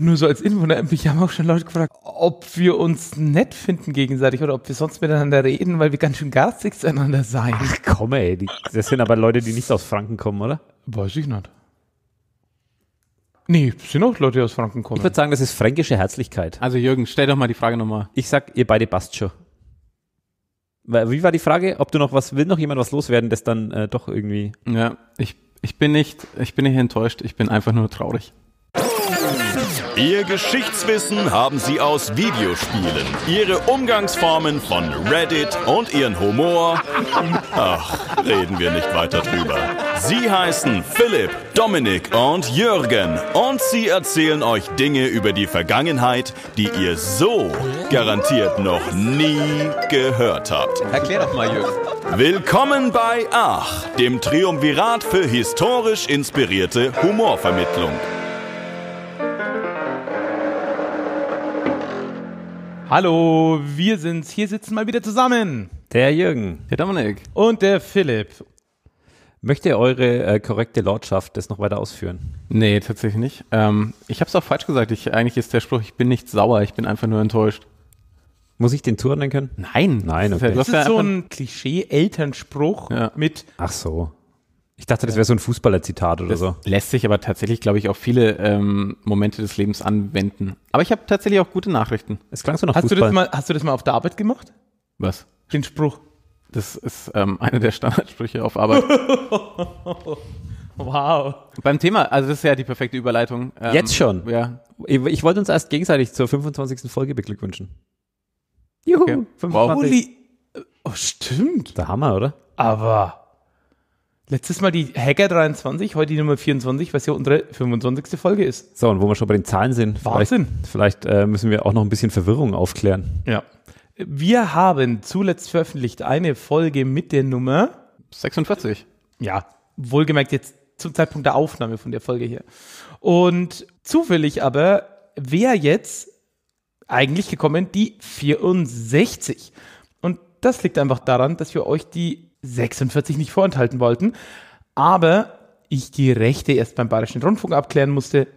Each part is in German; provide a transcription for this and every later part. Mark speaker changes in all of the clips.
Speaker 1: Nur so als Info, mich ne? haben auch schon Leute gefragt, ob wir uns nett finden gegenseitig oder ob wir sonst miteinander reden, weil wir ganz schön garstig zueinander seien. Ach komm ey, die, das sind aber Leute, die nicht aus Franken kommen, oder? Weiß ich nicht. Nee, sind auch Leute, die aus Franken kommen. Ich würde sagen, das ist
Speaker 2: fränkische Herzlichkeit.
Speaker 1: Also Jürgen, stell doch mal die Frage nochmal. Ich sag, ihr beide passt schon.
Speaker 2: Wie war die Frage? Ob du noch was, will noch jemand was loswerden, das dann äh, doch irgendwie. Ja,
Speaker 1: ich, ich bin nicht, ich bin nicht enttäuscht, ich bin einfach nur traurig.
Speaker 3: Ihr Geschichtswissen haben Sie aus Videospielen, Ihre Umgangsformen von Reddit und Ihren Humor. Ach, reden wir nicht weiter drüber. Sie heißen Philipp, Dominik und Jürgen und sie erzählen euch Dinge über die Vergangenheit, die ihr so garantiert noch nie gehört habt. Erklär doch mal, Jürgen. Willkommen bei Ach, dem Triumvirat für historisch inspirierte Humorvermittlung.
Speaker 1: Hallo, wir sind's. Hier sitzen mal wieder zusammen. Der Jürgen. Der Dominik. Und der Philipp. Möchte
Speaker 2: eure äh, korrekte Lordschaft das noch weiter ausführen?
Speaker 1: Nee, tatsächlich nicht.
Speaker 2: Ähm, ich habe es auch falsch gesagt.
Speaker 1: Ich, eigentlich ist der Spruch, ich bin nicht sauer, ich bin einfach nur enttäuscht. Muss ich den zuordnen können? Nein. Nein, okay. Das ist, das ist so ein Klischee-Elternspruch ja. mit Ach so. Ich dachte, das wäre so ein Fußballer-Zitat oder das so. Lässt sich aber tatsächlich, glaube ich, auf viele ähm, Momente des Lebens anwenden. Aber ich habe tatsächlich auch gute Nachrichten. Es klang so nach hast Fußball. Du das mal, hast du das mal auf der Arbeit gemacht? Was? Den Spruch. Das ist ähm, einer der Standardsprüche auf Arbeit. wow. Beim Thema, also das ist ja die perfekte Überleitung. Ähm, Jetzt schon? Ja. Ich, ich
Speaker 2: wollte uns erst gegenseitig zur 25. Folge beglückwünschen.
Speaker 1: Juhu, okay. 25. Wow. Äh, oh, stimmt. Der Hammer, oder? Aber Letztes Mal die Hacker 23, heute die Nummer 24, was ja unsere 25. Folge ist.
Speaker 2: So, und wo wir schon bei den Zahlen sind. Wahnsinn. Vielleicht, vielleicht äh, müssen wir auch noch ein bisschen Verwirrung aufklären.
Speaker 1: Ja. Wir haben zuletzt veröffentlicht eine Folge mit der Nummer 46. Ja, wohlgemerkt jetzt zum Zeitpunkt der Aufnahme von der Folge hier. Und zufällig aber wäre jetzt eigentlich gekommen die 64. Und das liegt einfach daran, dass wir euch die 46 nicht vorenthalten wollten. Aber ich die Rechte erst beim Bayerischen Rundfunk abklären musste.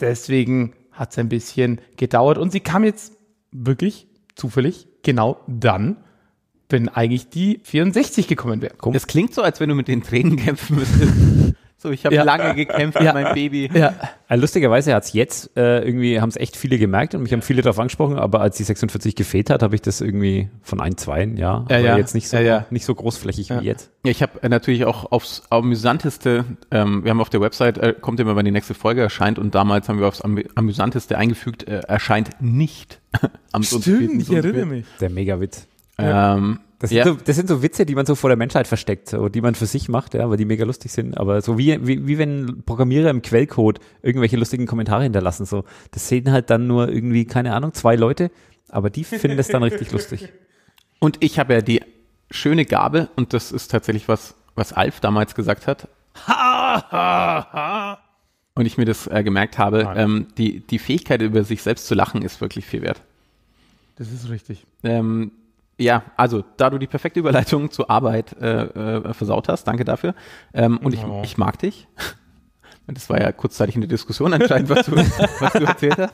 Speaker 1: Deswegen hat es ein bisschen gedauert. Und sie kam jetzt wirklich zufällig genau dann, wenn eigentlich die 64 gekommen wäre. Das klingt so, als wenn du mit den Tränen kämpfen müsstest. So, ich habe ja. lange gekämpft mit ja. mein Baby. Ja. Also lustigerweise hat es jetzt äh, irgendwie,
Speaker 2: haben es echt viele gemerkt und mich haben viele darauf angesprochen, aber als die 46 gefehlt hat, habe ich das irgendwie von ein, zwei,
Speaker 1: ja, ja, ja. jetzt nicht so, nicht so großflächig wie jetzt. Ja, ich habe äh, natürlich auch aufs amüsanteste, ähm, wir haben auf der Website, äh, kommt immer, wenn die nächste Folge erscheint und damals haben wir aufs amüsanteste eingefügt, äh, erscheint nicht am Stimmt, ich erinnere mich. Der Megawitz.
Speaker 2: Ähm, das, ja. sind so, das sind so Witze, die man so vor der Menschheit versteckt, so, die man für sich macht, ja, weil die mega lustig sind. Aber so wie, wie, wie wenn Programmierer im Quellcode irgendwelche lustigen Kommentare hinterlassen. So, das sehen
Speaker 1: halt dann nur irgendwie, keine Ahnung, zwei Leute, aber die finden das dann richtig lustig. Und ich habe ja die schöne Gabe, und das ist tatsächlich was, was Alf damals gesagt hat. Ha, ha, ha. Und ich mir das äh, gemerkt habe, ähm, die, die Fähigkeit, über sich selbst zu lachen, ist wirklich viel wert. Das ist richtig. Ähm, ja, also da du die perfekte Überleitung zur Arbeit äh, äh, versaut hast, danke dafür. Ähm, und ich, ich mag dich. Das war ja kurzzeitig in der Diskussion anscheinend, was du, was du erzählt hast.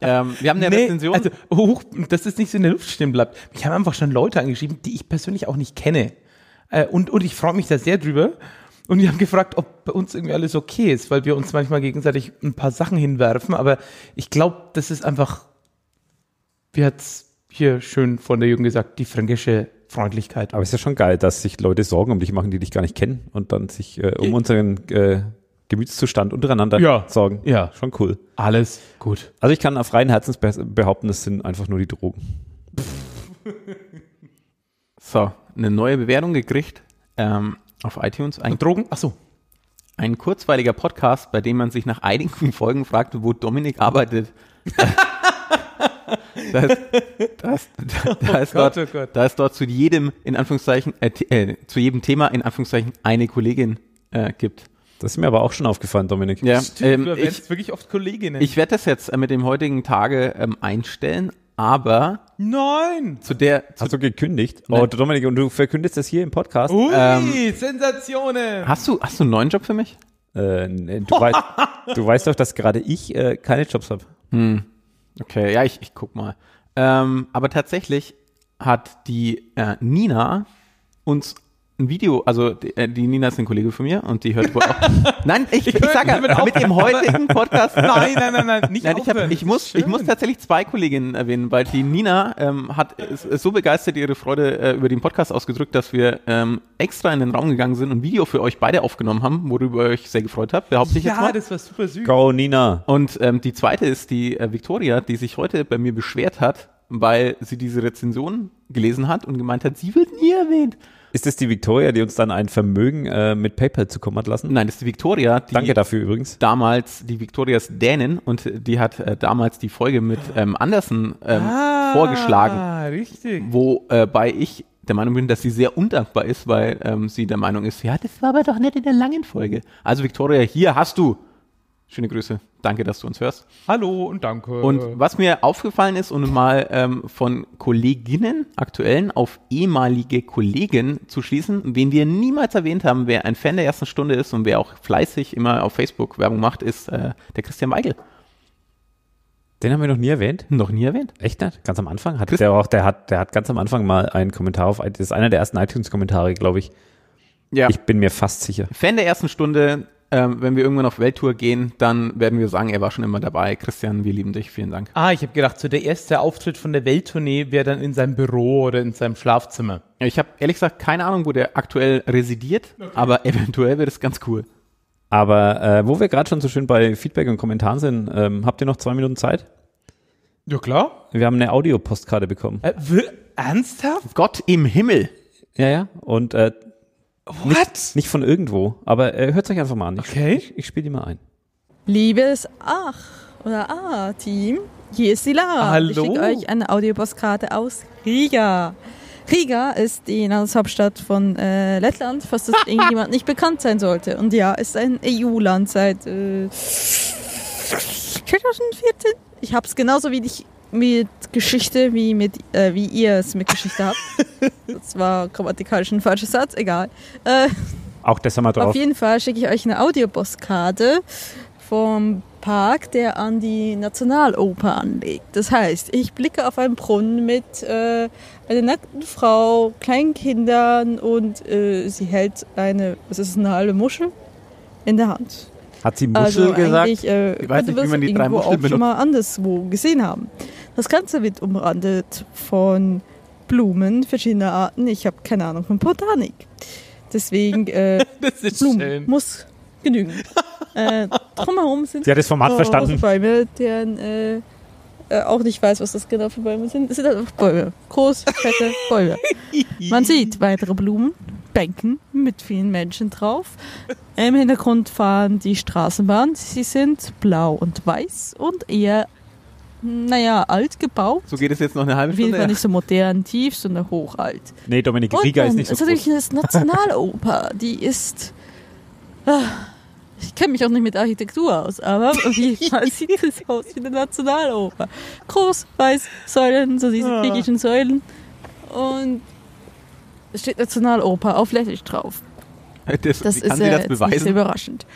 Speaker 1: ähm, wir haben eine nee, Rezension. Also, hoch, dass das nicht so in der Luft stehen bleibt. Ich habe einfach schon Leute angeschrieben, die ich persönlich auch nicht kenne. Äh, und, und ich freue mich da sehr drüber. Und die haben gefragt, ob bei uns irgendwie alles okay ist, weil wir uns manchmal gegenseitig ein paar Sachen hinwerfen. Aber ich glaube, das ist einfach, wir hat's hier schön von der Jugend gesagt, die fränkische Freundlichkeit. Aber es ist
Speaker 2: ja schon geil, dass sich Leute Sorgen um dich machen, die dich gar nicht kennen und dann sich äh, um ich unseren äh, Gemütszustand untereinander ja, sorgen.
Speaker 1: Ja. Schon cool. Alles gut.
Speaker 2: Also ich kann auf freien Herzens behaupten, es sind einfach nur die Drogen.
Speaker 1: so, eine neue Bewertung gekriegt ähm, auf iTunes. Ein Drogen? Achso. Ein kurzweiliger Podcast, bei dem man sich nach einigen Folgen fragt, wo Dominik arbeitet. Da ist dort zu jedem, in Anführungszeichen, äh, äh, zu jedem Thema, in Anführungszeichen, eine Kollegin äh, gibt. Das ist mir aber auch schon aufgefallen, Dominik. Ja, Stimmt, ähm, ich, wirklich oft Kolleginnen. Ich werde das jetzt äh, mit dem heutigen Tage ähm, einstellen, aber. Nein! Zu der. Zu hast du gekündigt? Nein. Oh, Dominik, und du verkündest das hier im Podcast. Ui, ähm, Sensationen! Hast du, hast du einen neuen Job für mich? Äh, du, weißt, du weißt doch, dass gerade ich äh, keine Jobs habe. Hm. Okay, ja, ich, ich guck mal. Ähm, aber tatsächlich hat die äh, Nina uns ein Video, also die, äh, die Nina ist ein Kollege von mir und die hört wohl auch. nein, ich, ich, ich sage ja, mit dem heutigen Podcast. Nein, nein, nein, nein, nicht nein, ich, hab, ich, muss, ich muss tatsächlich zwei Kolleginnen erwähnen, weil die Nina ähm, hat so begeistert ihre Freude äh, über den Podcast ausgedrückt, dass wir ähm, extra in den Raum gegangen sind und ein Video für euch beide aufgenommen haben, worüber ihr euch sehr gefreut habt, behaupte ich ja, jetzt mal. das war super süß. Go, Nina. Und ähm, die zweite ist die äh, Victoria, die sich heute bei mir beschwert hat, weil sie diese Rezension gelesen hat und gemeint hat, sie wird
Speaker 2: nie erwähnt. Ist das die Victoria, die uns dann ein Vermögen äh, mit PayPal zukommen hat
Speaker 1: lassen? Nein, das ist die Victoria. Die Danke dafür übrigens. Damals, die Victoria ist Dänin und die hat äh, damals die Folge mit ähm, Andersen ähm, ah, vorgeschlagen. richtig. Wobei äh, ich der Meinung bin, dass sie sehr undankbar ist, weil ähm, sie der Meinung ist, ja, das war aber doch nicht in der langen Folge. Also Victoria, hier hast du. Schöne Grüße. Danke, dass du uns hörst. Hallo und danke. Und was mir aufgefallen ist und mal ähm, von Kolleginnen aktuellen auf ehemalige Kollegen zu schließen, wen wir niemals erwähnt haben, wer ein Fan der ersten Stunde ist und wer auch fleißig immer auf Facebook Werbung macht, ist äh, der Christian Weigel.
Speaker 2: Den haben wir noch nie erwähnt? Noch nie erwähnt. Echt nicht? Ganz am Anfang? Hat der auch, der hat, der hat ganz am Anfang mal einen Kommentar auf, das ist einer der ersten iTunes-Kommentare, glaube ich. Ja. Ich bin mir fast sicher.
Speaker 1: Fan der ersten Stunde, ähm, wenn wir irgendwann auf Welttour gehen, dann werden wir sagen, er war schon immer dabei. Christian, wir lieben dich, vielen Dank. Ah, ich habe gedacht, so der erste Auftritt von der Welttournee wäre dann in seinem Büro oder in seinem Schlafzimmer. Ich habe ehrlich gesagt keine Ahnung, wo der aktuell residiert, okay. aber eventuell wäre das ganz
Speaker 2: cool. Aber äh, wo wir gerade schon so schön bei Feedback und Kommentaren sind, ähm, habt ihr noch zwei Minuten Zeit?
Speaker 1: Ja, klar.
Speaker 2: Wir haben eine Audiopostkarte bekommen.
Speaker 1: Äh, ernsthaft? Gott
Speaker 2: im Himmel. Ja, ja. Und äh, What? Nicht, nicht von irgendwo, aber äh, hört euch einfach mal an. Ich, okay. Ich, ich spiele die mal ein.
Speaker 4: Liebes Ach oder A-Team, hier ist die Lara. Hallo. Ich schicke euch eine Audiopostkarte aus Riga. Riga ist die Landeshauptstadt von äh, Lettland, falls das irgendjemand nicht bekannt sein sollte. Und ja, ist ein EU-Land seit äh, 2014. Ich habe es genauso wie dich mit Geschichte, wie, mit, äh, wie ihr es mit Geschichte habt. das war grammatikalisch ein falscher Satz, egal. Äh,
Speaker 2: Auch das haben wir drauf. Auf jeden
Speaker 4: Fall schicke ich euch eine Audiobosskarte vom Park, der an die Nationaloper anlegt. Das heißt, ich blicke auf einen Brunnen mit äh, einer nackten Frau, kleinen Kindern und äh, sie hält eine, was ist eine halbe Muschel in der Hand.
Speaker 2: Hat sie Muschel also gesagt? Äh, ich weiß nicht, wie man die drei Muscheln benutzt. schon mal
Speaker 4: anderswo gesehen haben. Das Ganze wird umrandet von Blumen verschiedener Arten. Ich habe keine Ahnung von Botanik. Deswegen äh, Blumen schön. muss genügen. äh, drumherum sind Sie hat das Format oh, verstanden. Bäume, deren äh, äh, auch nicht weiß, was das genau für Bäume sind. Es sind einfach Bäume. Groß, fette Bäume. Man sieht weitere Blumen, Bänken mit vielen Menschen drauf. Im Hintergrund fahren die Straßenbahnen. Sie sind blau und weiß und eher naja, alt gebaut. So
Speaker 1: geht es jetzt noch eine
Speaker 2: halbe Stunde. Auf jeden Fall nicht so
Speaker 4: modern tief, sondern hochalt.
Speaker 2: Nee, Dominik Rieger ist nicht so. Das ist natürlich eine Nationaloper.
Speaker 4: Die ist. Ah, ich kenne mich auch nicht mit Architektur aus, aber auf jeden Fall sieht es aus wie eine Nationaloper. Groß, weiß, Säulen, so diese ah. griechischen Säulen. Und es steht Nationaloper auf Lettisch drauf.
Speaker 1: Das, das ist äh, Nicht überraschend.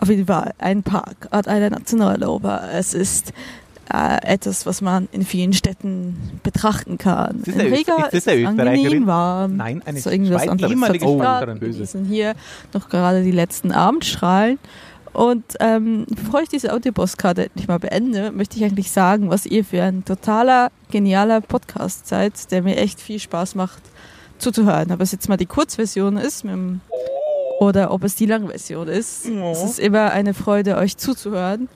Speaker 4: Auf jeden Fall ein Park hat eine Nationaloper. Es ist äh, etwas, was man in vielen Städten betrachten kann. Ist in Riga ist, ist es angenehm warm. Nein, eine so irgendwas Schweizerin. Ehemalige Schweizerin. Wir sind hier noch gerade die letzten Abendstrahlen. Und ähm, bevor ich diese Audiopodcast endlich mal beende, möchte ich eigentlich sagen, was ihr für ein totaler, genialer Podcast seid, der mir echt viel Spaß macht zuzuhören. Ob es jetzt mal die Kurzversion ist oder ob es die Langversion ist. Oh. Es ist immer eine Freude, euch zuzuhören.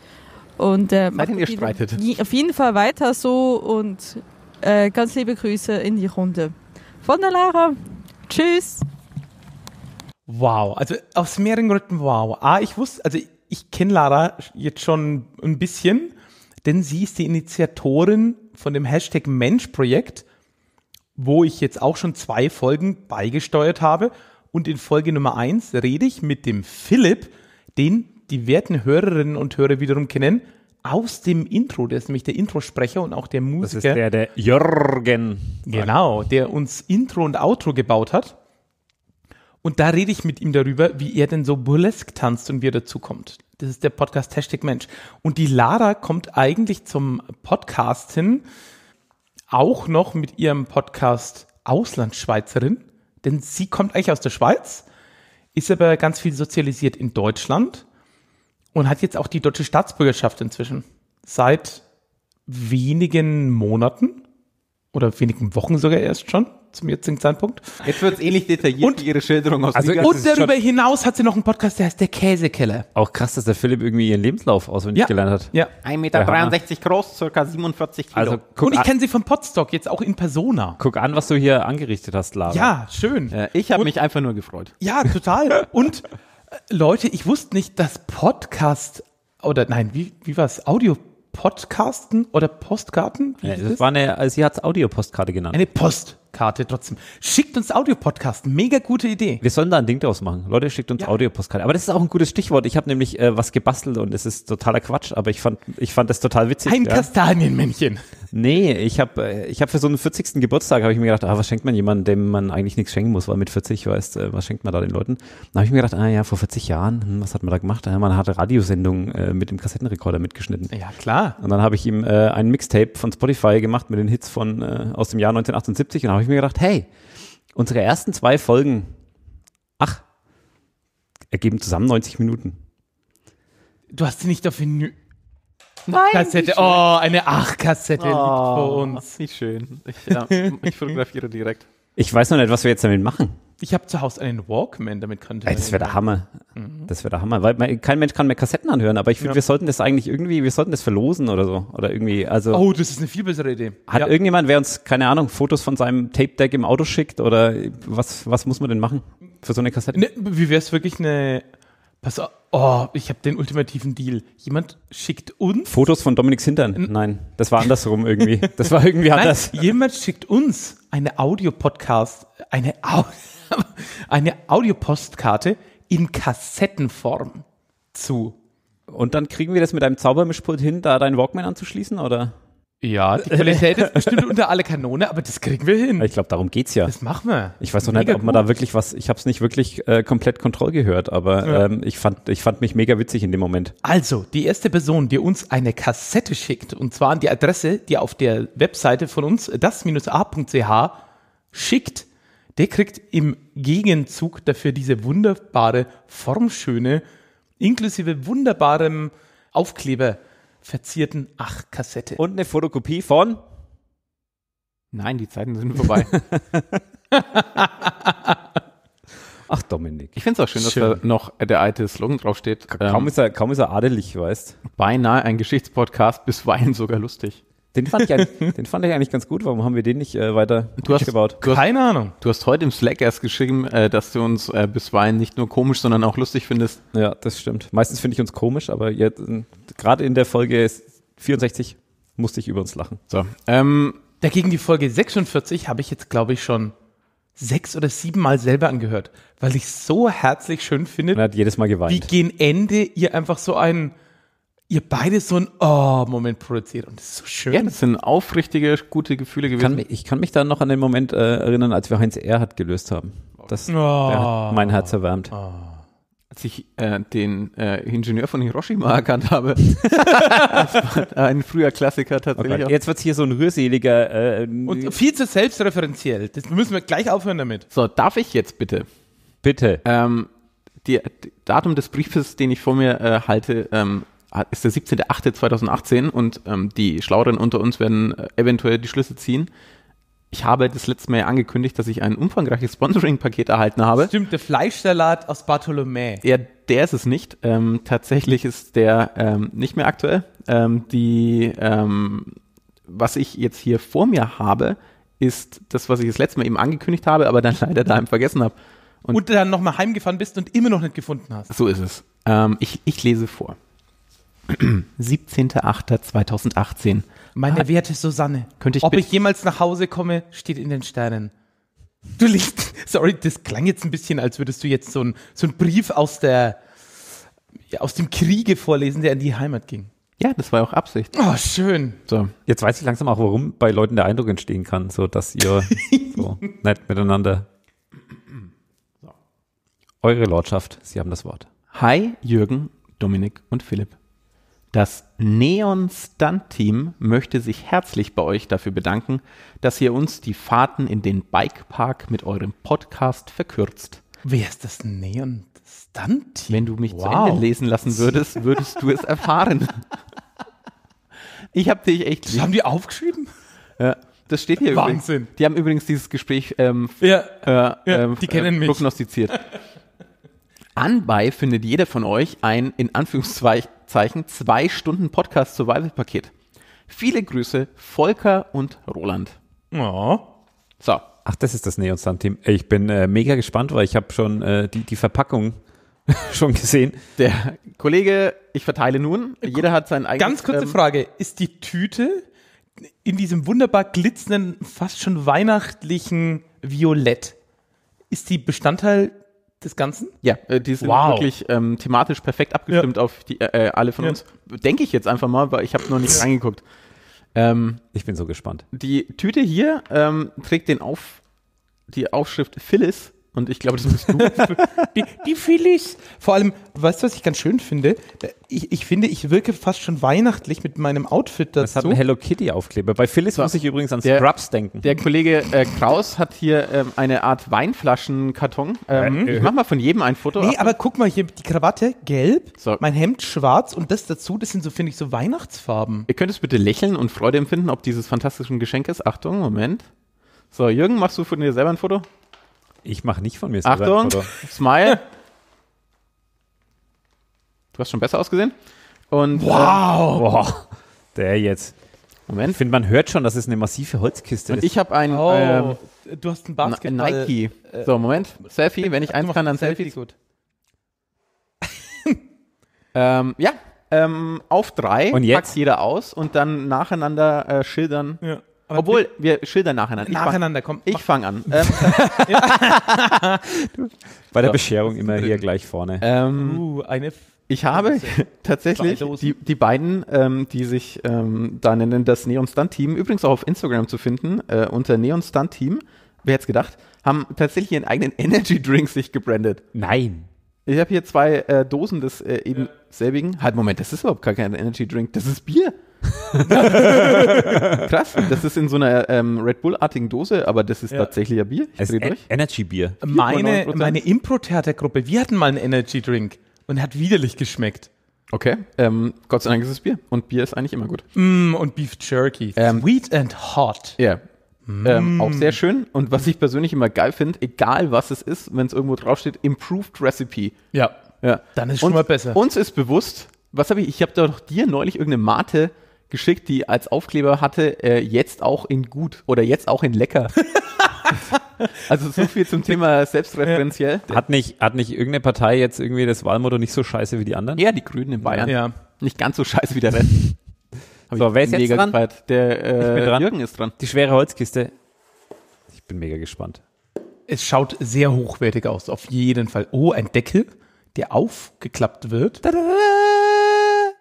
Speaker 4: Und äh, ihr streitet. Auf jeden Fall weiter so und äh, ganz liebe Grüße in die Runde. Von der Lara. Tschüss.
Speaker 1: Wow, also aus mehreren Gründen wow. Ah, ich wusste, also ich, ich kenne Lara jetzt schon ein bisschen, denn sie ist die Initiatorin von dem Hashtag Menschprojekt, wo ich jetzt auch schon zwei Folgen beigesteuert habe. Und in Folge Nummer eins rede ich mit dem Philipp, den die werten Hörerinnen und Hörer wiederum kennen aus dem Intro. Der ist nämlich der Introsprecher und auch der Musiker. Das ist der, der Jürgen. Genau, der uns Intro und Outro gebaut hat. Und da rede ich mit ihm darüber, wie er denn so burlesque tanzt und wie er dazu kommt. Das ist der Podcast Hashtag Mensch. Und die Lara kommt eigentlich zum Podcast hin, auch noch mit ihrem Podcast Auslandsschweizerin. denn sie kommt eigentlich aus der Schweiz, ist aber ganz viel sozialisiert in Deutschland und hat jetzt auch die deutsche Staatsbürgerschaft inzwischen. Seit wenigen Monaten oder wenigen Wochen sogar erst schon zum jetzigen Zeitpunkt. Jetzt wird es ähnlich detailliert und, wie ihre Schilderung aus also, Liga. Und darüber hinaus hat sie noch einen Podcast, der heißt Der Käsekeller.
Speaker 2: Auch krass, dass der Philipp irgendwie ihren Lebenslauf auswendig ja. gelernt hat. Ja. 1,63 Meter
Speaker 1: groß, circa 47 Kilo. Also, und ich kenne sie von Podstock, jetzt auch in Persona. Guck an, was du hier angerichtet hast, Lara. Ja, schön. Ja, ich habe mich einfach nur gefreut. Ja, total. und Leute, ich wusste nicht, dass Podcast oder nein, wie, wie war es? Audio Podcasten oder Postkarten? Ja, das, das
Speaker 2: war eine, also sie hat es Audio-Postkarte genannt.
Speaker 1: Eine Post. Karte trotzdem. Schickt uns Audio-Podcast. mega gute Idee.
Speaker 2: Wir sollen da ein Ding draus machen. Leute, schickt uns ja. Audio-Podcast. Aber das ist auch ein gutes Stichwort. Ich habe nämlich äh, was gebastelt und es ist totaler Quatsch, aber ich fand ich fand das total witzig. Ein ja. Kastanienmännchen. Nee, ich habe äh, ich habe für so einen 40. Geburtstag habe ich mir gedacht, ah, was schenkt man jemandem, dem man eigentlich nichts schenken muss, weil mit 40 weißt, äh, was schenkt man da den Leuten? Dann habe ich mir gedacht, ah ja, vor 40 Jahren, hm, was hat man da gemacht? Ah, man hat Radiosendungen äh, mit dem Kassettenrekorder mitgeschnitten. Ja, klar. Und dann habe ich ihm äh, ein Mixtape von Spotify gemacht mit den Hits von äh, aus dem Jahr 1978 und habe habe ich mir gedacht, hey, unsere ersten zwei Folgen, ach, ergeben zusammen 90
Speaker 1: Minuten. Du hast sie nicht auf Nein, Kassette. Oh, eine Ach-Kassette oh, liegt vor oh, uns. Wie schön. Ich, ja, ich fotografiere direkt. Ich
Speaker 2: weiß noch nicht, was wir jetzt damit machen.
Speaker 1: Ich habe zu Hause einen Walkman, damit könnte man. Das wäre der Hammer.
Speaker 2: Mhm. Das wäre der Hammer. Weil man, kein Mensch kann mehr Kassetten anhören, aber ich finde, ja. wir sollten das eigentlich irgendwie, wir sollten das verlosen oder so. Oder irgendwie, also. Oh, das ist eine viel bessere Idee. Hat ja. irgendjemand, wer uns, keine Ahnung, Fotos von seinem Tape-Deck im Auto schickt oder was, was muss man denn machen für so eine Kassette? Ne,
Speaker 1: wie wäre es wirklich eine. Pass auf. Oh, ich habe den ultimativen Deal. Jemand schickt uns.
Speaker 2: Fotos von Dominiks Hintern. Nein, das war andersrum irgendwie. Das war irgendwie anders.
Speaker 1: Nein, jemand schickt uns eine Audio-Podcast, eine, Au eine Audio-Postkarte in Kassettenform
Speaker 2: zu. Und dann kriegen wir das mit einem Zaubermischpult hin, da deinen Walkman anzuschließen, oder? Ja, die Qualität ist bestimmt unter alle Kanone, aber das kriegen wir hin. Ich glaube, darum geht's ja. Das machen wir. Ich weiß noch mega nicht, ob man gut. da wirklich was, ich habe es nicht wirklich äh, komplett Kontroll gehört, aber ja. ähm, ich, fand, ich fand mich mega witzig in dem Moment.
Speaker 1: Also, die erste Person, die uns eine Kassette schickt, und zwar an die Adresse, die auf der Webseite von uns, das-a.ch, schickt, der kriegt im Gegenzug dafür diese wunderbare, formschöne, inklusive wunderbarem Aufkleber verzierten Ach-Kassette. Und eine Fotokopie von? Nein, die Zeiten sind vorbei. Ach, Dominik. Ich finde es auch schön, dass da noch der alte Slogan draufsteht. Kaum, ähm, ist er, kaum ist er adelig, weißt Beinahe ein Geschichtspodcast, bisweilen sogar lustig. Den fand, ich den fand ich eigentlich ganz gut. Warum haben wir den nicht äh, weiter du hast, gebaut? Du hast, keine Ahnung. Du hast heute im Slack erst geschrieben, äh, dass du uns äh, bisweilen nicht nur komisch, sondern auch lustig findest. Ja,
Speaker 2: das stimmt. Meistens finde ich uns komisch, aber jetzt, äh, gerade in der Folge 64
Speaker 1: musste ich über uns lachen. So. Ähm, Dagegen die Folge 46 habe ich jetzt, glaube ich, schon sechs oder sieben Mal selber angehört, weil ich so herzlich schön finde. Man hat jedes Mal geweint. Wie gehen Ende ihr einfach so einen ihr beide so einen oh Moment produziert und das ist so schön. Ja, das sind aufrichtige, gute Gefühle gewesen. Kann mich, ich kann mich da noch an den Moment äh, erinnern, als wir Heinz Erhardt gelöst haben. Das oh. hat mein Herz erwärmt. Oh. Als ich äh, den äh, Ingenieur von Hiroshima erkannt habe. ein früher Klassiker oh tatsächlich. Oh Jetzt wird es hier so ein rührseliger. Äh, und viel zu selbstreferenziell. Das müssen wir gleich aufhören damit. So, darf ich jetzt bitte? Bitte. Ähm, die, die Datum des Briefes, den ich vor mir äh, halte, ähm, ist der 17.8.2018 und ähm, die Schlaueren unter uns werden äh, eventuell die Schlüsse ziehen. Ich habe das letzte Mal angekündigt, dass ich ein umfangreiches Sponsoring-Paket erhalten habe. Stimmt, der Fleischsalat aus Bartholomä. Ja, der ist es nicht. Ähm, tatsächlich ist der ähm, nicht mehr aktuell. Ähm, die, ähm, was ich jetzt hier vor mir habe, ist das, was ich das letzte Mal eben angekündigt habe, aber dann leider daheim vergessen habe. Und, und dann nochmal heimgefahren bist und immer noch nicht gefunden hast. So ist es. Ähm, ich, ich lese vor. 17.08.2018. Meine ah, werte Susanne, könnte ich ob ich jemals nach Hause komme, steht in den Sternen. Du liest, sorry, das klang jetzt ein bisschen, als würdest du jetzt so einen so Brief aus der, ja, aus dem Kriege vorlesen, der in die Heimat ging. Ja, das war auch Absicht. Oh, schön.
Speaker 2: So, jetzt weiß ich langsam auch, warum bei Leuten der Eindruck entstehen kann, so dass ihr so nett miteinander. Eure Lordschaft, Sie haben das Wort. Hi,
Speaker 1: Jürgen, Dominik und Philipp. Das Neon Stunt Team möchte sich herzlich bei euch dafür bedanken, dass ihr uns die Fahrten in den Bikepark mit eurem Podcast verkürzt. Wer ist das Neon Stunt Team? Wenn du mich wow. zu Ende lesen lassen würdest, würdest du es erfahren. Ich habe dich echt. Das lieb. haben die aufgeschrieben? Ja. Das steht hier Wahnsinn. Übrigens. Die haben übrigens dieses Gespräch ähm, äh, ähm, äh, prognostiziert. Anbei findet jeder von euch ein in Anführungszeichen Zeichen, zwei Stunden Podcast Survival Paket. Viele Grüße, Volker und Roland. Ja. So.
Speaker 2: Ach, das ist das Neon Sun Team. Ich bin äh, mega gespannt, weil ich habe schon äh, die, die Verpackung schon gesehen.
Speaker 1: Der Kollege, ich verteile nun. Äh, Jeder hat seinen eigenen. Ganz kurze ähm, Frage. Ist die Tüte in diesem wunderbar glitzenden, fast schon weihnachtlichen Violett, ist die Bestandteil des Ganzen? Ja, äh, die sind wow. wirklich ähm, thematisch perfekt abgestimmt ja. auf die, äh, äh alle von ja. uns. Denke ich jetzt einfach mal, weil ich habe noch nicht reingeguckt.
Speaker 2: Ähm, ich bin so gespannt.
Speaker 1: Die Tüte hier ähm, trägt den auf, die Aufschrift Phyllis und ich glaube, das bist du. die, die Phyllis. Vor allem, weißt du, was ich ganz schön finde? Äh, ich, ich finde, ich wirke fast schon weihnachtlich mit meinem Outfit dazu. Das hat ein Hello Kitty Aufkleber. Bei Phillies muss ich übrigens an der, Scrubs denken. Der Kollege äh, Kraus hat hier ähm, eine Art Weinflaschenkarton. Ähm, äh, äh. ich mach mal von jedem ein Foto. Nee, ab. aber guck mal hier, die Krawatte gelb, so. mein Hemd schwarz und das dazu, das sind so, finde ich, so Weihnachtsfarben. Ihr könnt es bitte lächeln und Freude empfinden, ob dieses fantastische Geschenk ist. Achtung, Moment. So, Jürgen, machst du von dir selber ein Foto? Ich mache nicht von mir selber Achtung, Foto. Smile. Du hast schon besser ausgesehen. Und, äh, wow. Ähm, wow. Der jetzt.
Speaker 2: Moment. Ich finde, man hört schon, dass es eine massive Holzkiste und ist. Ich habe einen. Oh, ähm,
Speaker 1: du hast einen Basketball. Nike. Äh, so, Moment. Selfie. Wenn ich eins kann, dann Selfie. Selfies. Gut. ähm, ja. Ähm, auf drei und jetzt? packt jeder aus und dann nacheinander äh, schildern, ja. Obwohl, wir schildern nacheinander. nacheinander, ich fang, komm. Ich fange an. Bei der
Speaker 2: Bescherung immer hier gleich vorne. Ähm,
Speaker 1: uh, eine ich habe tatsächlich die, die beiden, ähm, die sich ähm, da nennen, das Neon Stunt Team, übrigens auch auf Instagram zu finden, äh, unter Neon Stunt Team, wer hätte gedacht, haben tatsächlich ihren eigenen Energy Drink sich gebrandet. Nein. Ich habe hier zwei äh, Dosen des äh, eben selbigen. Halt, Moment, das ist überhaupt gar kein Energy Drink, das ist Bier. Krass, das ist in so einer ähm, Red Bull-artigen Dose, aber das ist ja. tatsächlich ein Bier. Ich es ist e- durch. Energy-Bier. Meine, meine Impro-Theatergruppe, wir hatten mal einen Energy-Drink und hat widerlich geschmeckt. Okay, ähm, Gott sei Dank ist es Bier. Und Bier ist eigentlich immer gut. Mm, und Beef Jerky. Ähm, Sweet and hot. Ja. Yeah. Mm. Ähm, auch sehr schön. Und was ich persönlich immer geil finde, egal was es ist, wenn es irgendwo draufsteht, Improved Recipe. Ja. ja. Dann ist es schon mal besser. Uns ist bewusst, was habe ich, ich habe da doch dir neulich irgendeine Mate geschickt, die als Aufkleber hatte, äh, jetzt auch in gut oder jetzt auch in lecker. also so viel zum Thema selbstreferenziell.
Speaker 2: Hat nicht, hat nicht irgendeine Partei jetzt irgendwie das Wahlmotto nicht
Speaker 1: so scheiße wie die anderen? Ja, die Grünen in Bayern. Ja. Nicht ganz so scheiße wie der Rest. so, wer ist jetzt dran? Gefeiert. Der äh, Jürgen
Speaker 2: ist dran. Die schwere Holzkiste. Ich bin mega gespannt.
Speaker 1: Es schaut sehr hochwertig aus, auf jeden Fall. Oh, ein Deckel, der aufgeklappt wird.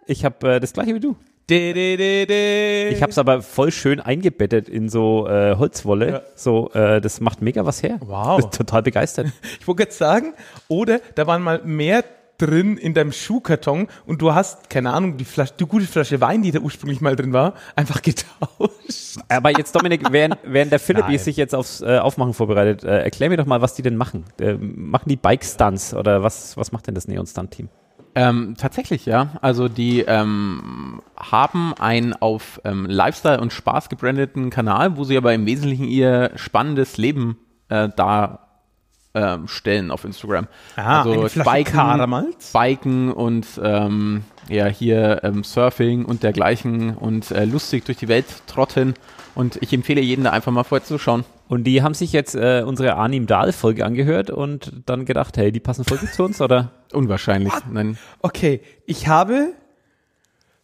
Speaker 1: Ich habe äh, das gleiche wie du. Ich habe
Speaker 2: es aber voll schön eingebettet in so äh, Holzwolle. Ja. So, äh, das macht mega was her. Wow. Bin total begeistert.
Speaker 1: Ich wollte jetzt sagen, oder da waren mal mehr drin in deinem Schuhkarton und du hast, keine Ahnung, die, Flasche, die gute Flasche Wein, die da ursprünglich mal drin war, einfach getauscht.
Speaker 2: Aber jetzt, Dominik, während, während der Philipp sich jetzt aufs äh, Aufmachen vorbereitet, äh, erklär mir doch mal, was die denn machen. Äh, machen die Bike-Stunts oder was, was macht denn das Neon-Stunt-Team?
Speaker 1: Ähm, tatsächlich, ja. Also die ähm, haben einen auf ähm, Lifestyle und Spaß gebrandeten Kanal, wo sie aber im Wesentlichen ihr spannendes Leben äh, darstellen ähm, auf Instagram. Ah, also Biken, damals. Biken und ähm, ja, hier ähm, Surfing und dergleichen und äh, lustig durch die Welt trotten. Und ich empfehle jeden da einfach mal vorher zu schauen. Und die haben sich jetzt äh, unsere
Speaker 2: Arnim Dahl-Folge angehört und dann gedacht, hey, die passen voll gut zu uns, oder? Unwahrscheinlich, What? nein.
Speaker 1: Okay, ich habe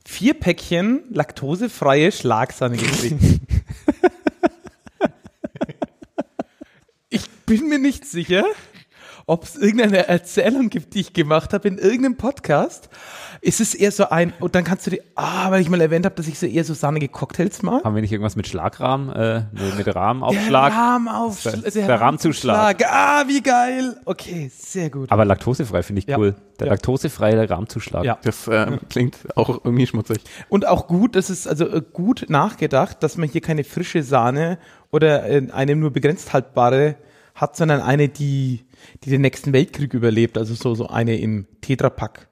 Speaker 1: vier Päckchen laktosefreie Schlagsahne gekriegt. ich bin mir nicht sicher, ob es irgendeine Erzählung gibt, die ich gemacht habe in irgendeinem Podcast. Ist es eher so ein, und dann kannst du dir, ah, weil ich mal erwähnt habe, dass ich so eher so sahnige Cocktails mag. Haben wir nicht irgendwas mit Schlagrahmen, äh, mit Rahmenaufschlag? Der Rahmenaufschlag. Der, der, der Rahmzuschlag. Ah, wie geil. Okay, sehr gut. Aber laktosefrei finde ich ja. cool. Der ja. laktosefreie Rahmzuschlag. Ja. Das äh, klingt auch irgendwie schmutzig. Und auch gut, das ist also äh, gut nachgedacht, dass man hier keine frische Sahne oder äh, eine nur begrenzt haltbare hat, sondern eine, die die den nächsten Weltkrieg überlebt. Also so, so eine im Tetrapack.